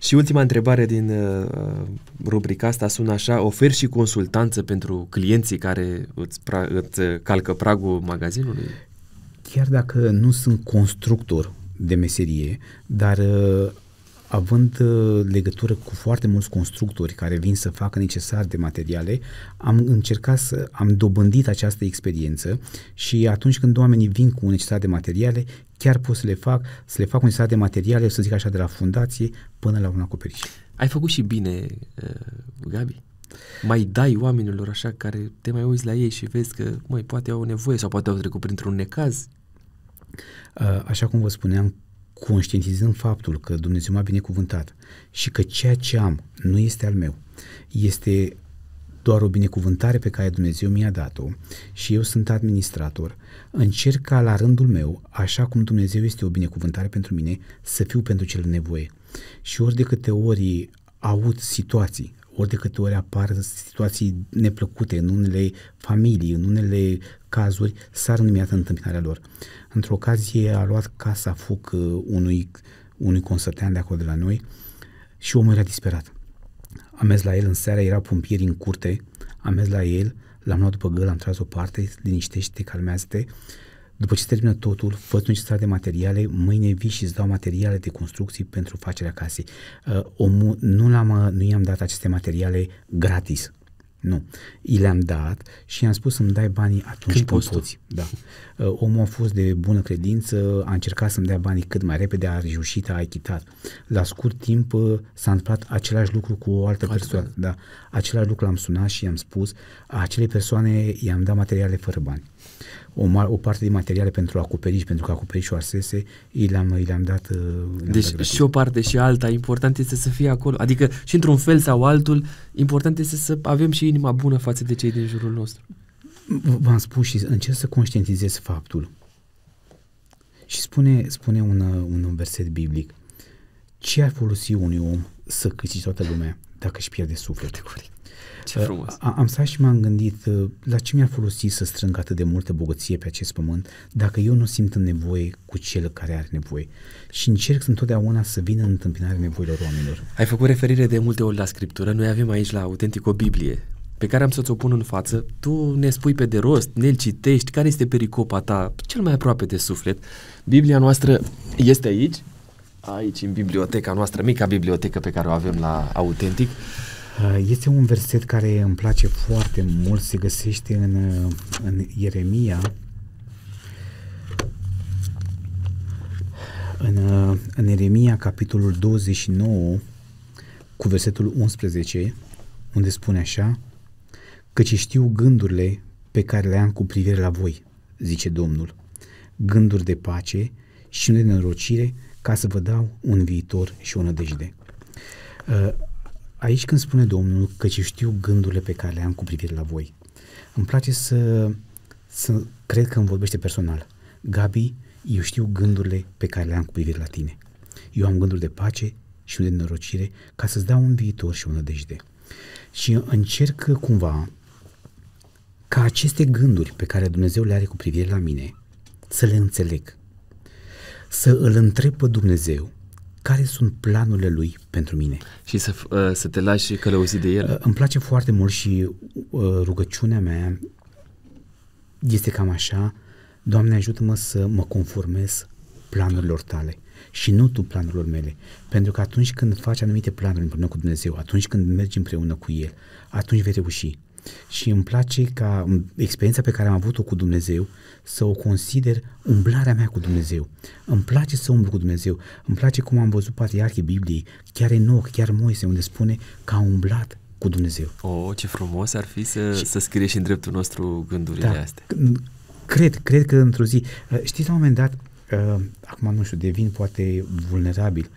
Și ultima întrebare din uh, rubrica asta sună așa, oferi și consultanță pentru clienții care îți, pra- îți uh, calcă pragul magazinului? Chiar dacă nu sunt constructor de meserie, dar uh, având uh, legătură cu foarte mulți constructori care vin să facă necesar de materiale, am încercat să am dobândit această experiență și atunci când oamenii vin cu necesar de materiale, chiar pot să le fac, să le fac un necesar de materiale, să zic așa, de la fundație până la un acoperiș. Ai făcut și bine, uh, Gabi? mai dai oamenilor așa care te mai uiți la ei și vezi că, mai poate au nevoie sau poate au trecut printr-un necaz? Uh, așa cum vă spuneam, conștientizând faptul că Dumnezeu m-a binecuvântat și că ceea ce am nu este al meu, este doar o binecuvântare pe care Dumnezeu mi-a dat-o și eu sunt administrator, încerc ca la rândul meu, așa cum Dumnezeu este o binecuvântare pentru mine, să fiu pentru cel nevoie. Și ori de câte ori aud situații, ori de câte ori apar situații neplăcute în unele familii, în unele cazuri, sar în imediat în întâmpinarea lor. Într-o ocazie a luat casa foc uh, unui, unui consătean de acolo de la noi și omul era disperat. Am mers la el în seara, erau pompieri în curte, am mers la el, l-am luat după gâl, am tras o parte, liniștește, calmează-te. După ce se termină totul, fă necesar de materiale, mâine vii și îți dau materiale de construcții pentru facerea casei. Uh, omul, nu, l-am, uh, nu i-am dat aceste materiale gratis, nu. I le-am dat și i-am spus să-mi dai banii atunci când poți. poți. Da. Uh, omul a fost de bună credință, a încercat să-mi dea banii cât mai repede, a reușit, a achitat. La scurt timp uh, s-a întâmplat același lucru cu o altă Foarte persoană. Da. Același lucru l-am sunat și i-am spus, acelei persoane i-am dat materiale fără bani o, mar, o parte de materiale pentru acoperiș, pentru că acoperișul arsese, i le-am, i le-am dat. Uh, le-am deci dat și o parte și alta, important este să fie acolo, adică și într-un fel sau altul, important este să avem și inima bună față de cei din jurul nostru. V-am spus și încerc să conștientizez faptul. Și spune, spune un, un verset biblic, ce ar folosi unui om să câștige toată lumea dacă își pierde sufletul? Ce uh, frumos. am stat și m-am gândit uh, la ce mi-ar folosi să strâng atât de multă bogăție pe acest pământ dacă eu nu simt în nevoie cu cel care are nevoie. Și încerc întotdeauna să vină în întâmpinarea nevoilor oamenilor. Ai făcut referire de multe ori la scriptură. Noi avem aici la autentic o Biblie pe care am să ți-o pun în față, tu ne spui pe de rost, ne-l citești, care este pericopa ta cel mai aproape de suflet. Biblia noastră este aici, aici în biblioteca noastră, mica bibliotecă pe care o avem la Autentic. Uh, este un verset care îmi place foarte mult, se găsește în, uh, în Ieremia, în, uh, în Ieremia, capitolul 29, cu versetul 11, unde spune așa, căci știu gândurile pe care le am cu privire la voi, zice Domnul, gânduri de pace și de nenorocire, ca să vă dau un viitor și o nădejde. Uh, aici când spune Domnul că ce știu gândurile pe care le am cu privire la voi, îmi place să, să cred că îmi vorbește personal. Gabi, eu știu gândurile pe care le am cu privire la tine. Eu am gânduri de pace și de norocire ca să-ți dau un viitor și o nădejde. Și încerc cumva ca aceste gânduri pe care Dumnezeu le are cu privire la mine să le înțeleg, să îl întreb pe Dumnezeu care sunt planurile lui pentru mine. Și să, uh, să te lași călăuzit de el. Uh, îmi place foarte mult și uh, rugăciunea mea este cam așa, Doamne ajută-mă să mă conformez planurilor tale și nu tu planurilor mele. Pentru că atunci când faci anumite planuri împreună cu Dumnezeu, atunci când mergi împreună cu El, atunci vei reuși și îmi place ca experiența pe care am avut-o cu Dumnezeu să o consider umblarea mea cu Dumnezeu. Îmi place să umblu cu Dumnezeu. Îmi place cum am văzut patriarhii Bibliei, chiar Enoch, chiar Moise, unde spune că a umblat cu Dumnezeu. O, oh, ce frumos ar fi să, și, să scrie și în dreptul nostru gândurile da, astea. Cred, cred că într-o zi. Uh, știți, la un moment dat, uh, acum nu știu, devin poate vulnerabil,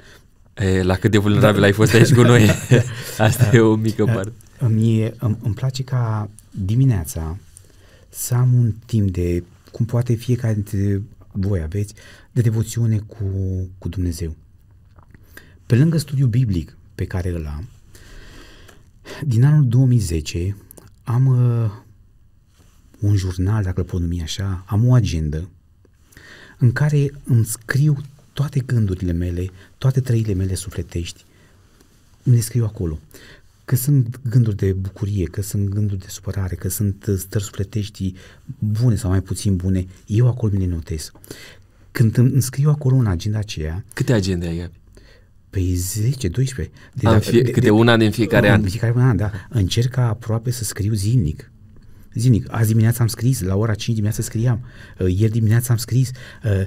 E, la cât de vulnerabil da. ai fost aici cu noi. <laughs> Asta e o mică da. parte. Îmi, îmi, îmi place ca dimineața să am un timp de, cum poate fiecare dintre voi aveți, de devoțiune cu, cu Dumnezeu. Pe lângă studiul biblic pe care îl am, din anul 2010 am uh, un jurnal, dacă îl pot numi așa, am o agendă în care îmi scriu toate gândurile mele, toate trăile mele sufletești, le scriu acolo. Că sunt gânduri de bucurie, că sunt gânduri de supărare, că sunt uh, stări sufletești bune sau mai puțin bune, eu acolo mi le notez. Când îmi scriu acolo în agenda aceea... Câte agende ai, Păi 10, 12. De, fie, de, câte de, una din fiecare an. Din fiecare an, da. Încerc aproape să scriu zilnic zilnic. Azi dimineața am scris, la ora 5 dimineața scriam, uh, ieri dimineața am scris, uh,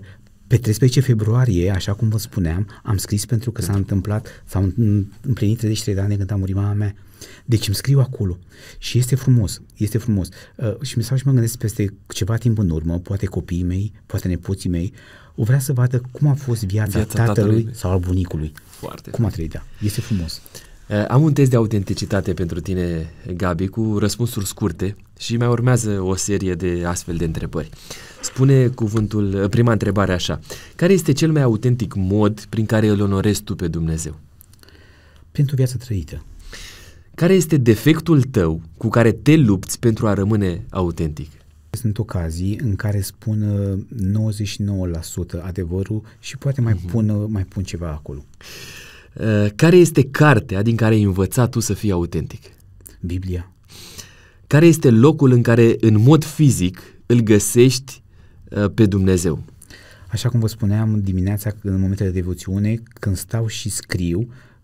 pe 13 februarie, așa cum vă spuneam, am scris pentru că s-a întâmplat, s-au împlinit 33 de ani de când a murit mama mea. Deci îmi scriu acolo și este frumos, este frumos. Uh, și mi a și mă gândesc peste ceva timp în urmă, poate copiii mei, poate nepoții mei, o vrea să vadă cum a fost viața, viața tatălui, tatălui sau al bunicului. Foarte cum a trăit, da. Este frumos. Eh, am un test de autenticitate pentru tine, Gabi, cu răspunsuri scurte și mai urmează o serie de astfel de întrebări. Spune cuvântul, eh, prima întrebare așa. Care este cel mai autentic mod prin care îl onorezi tu pe Dumnezeu? Pentru viața trăită. Care este defectul tău cu care te lupți pentru a rămâne autentic? Sunt ocazii în care spun 99% eh, adevărul și poate mai, uh-huh. pun, mai pun ceva acolo. Eh, care este cartea din care ai învățat tu să fii autentic? Biblia. Care este locul în care, în mod fizic, îl găsești eh, pe Dumnezeu? Așa cum vă spuneam dimineața, în momentele de devoțiune, când stau și scriu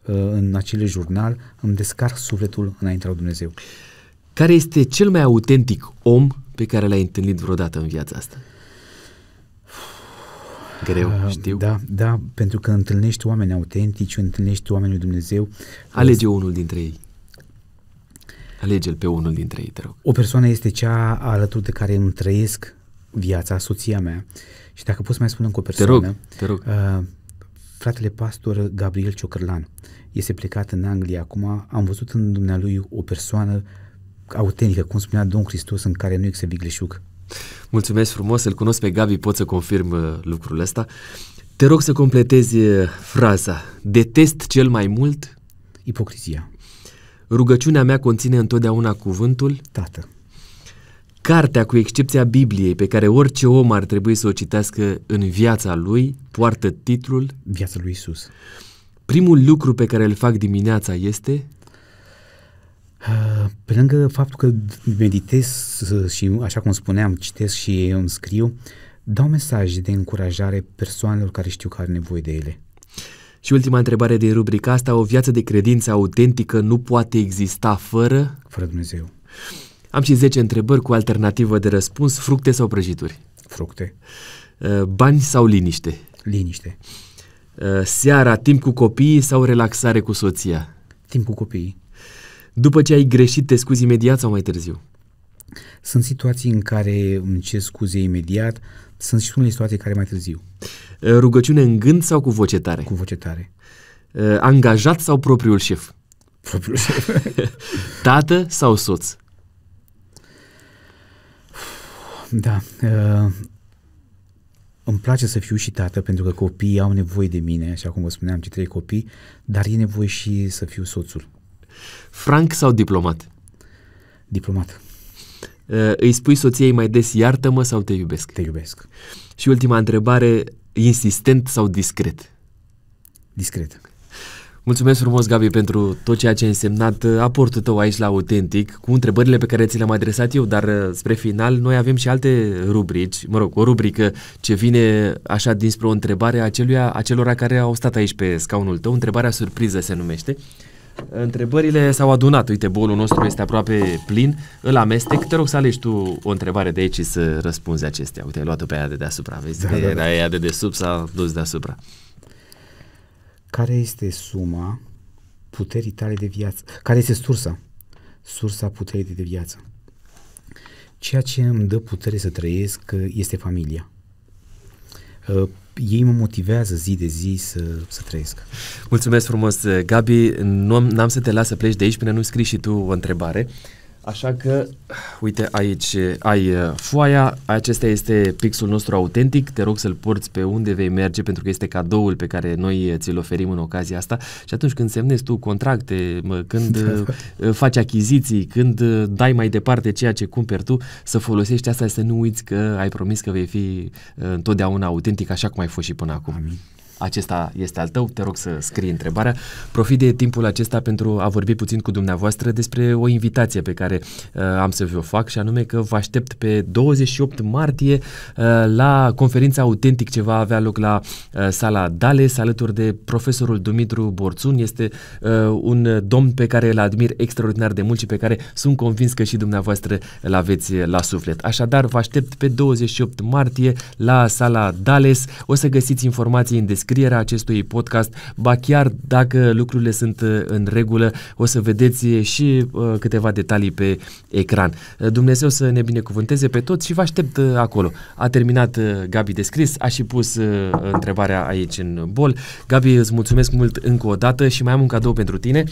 eh, în acele jurnal, îmi descarc sufletul înaintea lui Dumnezeu. Care este cel mai autentic om pe care l-ai întâlnit vreodată în viața asta? Greu, ah, știu. Da, da, pentru că întâlnești oameni autentici, întâlnești oameni lui Dumnezeu. Alege unul dintre ei. Alege-l pe unul dintre ei, te rog. O persoană este cea alături de care îmi trăiesc viața, soția mea. Și dacă poți să mai spun încă o persoană. Te rog, te rog. Uh, fratele pastor Gabriel Ciocărlan este plecat în Anglia acum. Am văzut în dumnealui o persoană autentică, cum spunea Domnul Hristos, în care nu există vigleșug. Mulțumesc frumos, îl cunosc pe Gabi, pot să confirm uh, lucrul ăsta. Te rog să completezi uh, fraza. Detest cel mai mult... Ipocrizia. Rugăciunea mea conține întotdeauna cuvântul... Tată. Cartea, cu excepția Bibliei, pe care orice om ar trebui să o citească în viața lui, poartă titlul... Viața lui Isus. Primul lucru pe care îl fac dimineața este... Pe lângă faptul că meditez uh, și, așa cum spuneam, citesc și îmi scriu, dau mesaje de încurajare persoanelor care știu că are nevoie de ele. Și ultima întrebare din rubrica asta, o viață de credință autentică nu poate exista fără... Fără Dumnezeu. Am și 10 întrebări cu alternativă de răspuns, fructe sau prăjituri? Fructe. Uh, bani sau liniște? Liniște. Uh, seara, timp cu copiii sau relaxare cu soția? Timp cu copiii. După ce ai greșit, te scuzi imediat sau mai târziu? Sunt situații în care îmi cer scuze imediat, sunt și unele situații care mai târziu. Uh, rugăciune în gând sau cu voce tare? Cu voce tare. Uh, angajat sau propriul șef? Propriul șef. <laughs> Tată sau soț? Da. Uh, îmi place să fiu și tată pentru că copiii au nevoie de mine, așa cum vă spuneam, cei trei copii, dar e nevoie și să fiu soțul. Franc sau diplomat? Diplomat. îi spui soției mai des iartă-mă sau te iubesc? Te iubesc. Și ultima întrebare, insistent sau discret? Discret. Mulțumesc frumos, Gabi, pentru tot ceea ce a însemnat aportul tău aici la Autentic, cu întrebările pe care ți le-am adresat eu, dar spre final noi avem și alte rubrici, mă rog, o rubrică ce vine așa dinspre o întrebare a aceluia, acelora care au stat aici pe scaunul tău, întrebarea surpriză se numește. Întrebările s-au adunat. Uite, bolul nostru este aproape plin. Îl amestec. Te rog să alegi tu o întrebare de aici și să răspunzi acestea. Uite, ai luat-o pe aia de deasupra. Vezi da, că da, da. era da. aia de desubt, s-a dus deasupra. Care este suma puterii tale de viață? Care este sursa? Sursa puterii de viață. Ceea ce îmi dă putere să trăiesc uh, este familia. Uh, ei mă motivează zi de zi să, să trăiesc. Mulțumesc frumos, Gabi. Nu am, n-am să te las să pleci de aici până nu scrii și tu o întrebare. Așa că, uite, aici ai uh, foaia, acesta este pixul nostru autentic, te rog să-l porți pe unde vei merge pentru că este cadoul pe care noi ți-l oferim în ocazia asta și atunci când semnezi tu contracte, mă, când uh, faci achiziții, când uh, dai mai departe ceea ce cumperi tu, să folosești asta, să nu uiți că ai promis că vei fi întotdeauna autentic așa cum ai fost și până acum. Amin acesta este al tău, te rog să scrii întrebarea. Profit de timpul acesta pentru a vorbi puțin cu dumneavoastră despre o invitație pe care uh, am să vi-o fac și anume că vă aștept pe 28 martie uh, la conferința Autentic ce va avea loc la uh, sala Dales alături de profesorul Dumitru Borțun. Este uh, un domn pe care îl admir extraordinar de mult și pe care sunt convins că și dumneavoastră îl aveți la suflet. Așadar, vă aștept pe 28 martie la sala Dales. O să găsiți informații în descriere descrierea acestui podcast, ba chiar dacă lucrurile sunt uh, în regulă, o să vedeți uh, și uh, câteva detalii pe ecran. Dumnezeu să ne binecuvânteze pe toți și vă aștept acolo. A terminat Gabi de scris, a și pus întrebarea aici în bol. Gabi, îți mulțumesc mult încă o dată și mai am un cadou pentru tine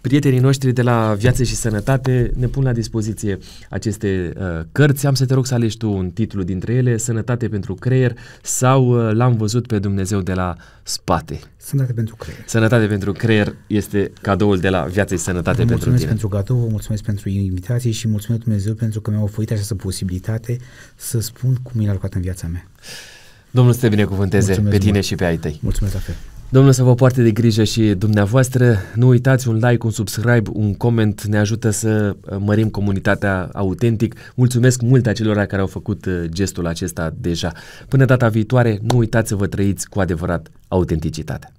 prietenii noștri de la Viață și Sănătate ne pun la dispoziție aceste uh, cărți. Am să te rog să alegi tu un titlu dintre ele, Sănătate pentru creier sau uh, L-am văzut pe Dumnezeu de la spate. Sănătate pentru creier. Sănătate pentru creier este cadoul de la Viață și Sănătate pentru tine. Mulțumesc pentru cadou, vă mulțumesc pentru invitație și mulțumesc Dumnezeu pentru că mi-a oferit această posibilitate să spun cum mi l-a lucrat în viața mea. Domnul să te binecuvânteze mulțumesc, pe tine mult. și pe ai tăi. Mulțumesc la fel. Domnul să vă poarte de grijă și dumneavoastră. Nu uitați un like, un subscribe, un coment ne ajută să uh, mărim comunitatea autentic. Mulțumesc mult acelora care au făcut uh, gestul acesta deja. Până data viitoare, nu uitați să vă trăiți cu adevărat autenticitatea.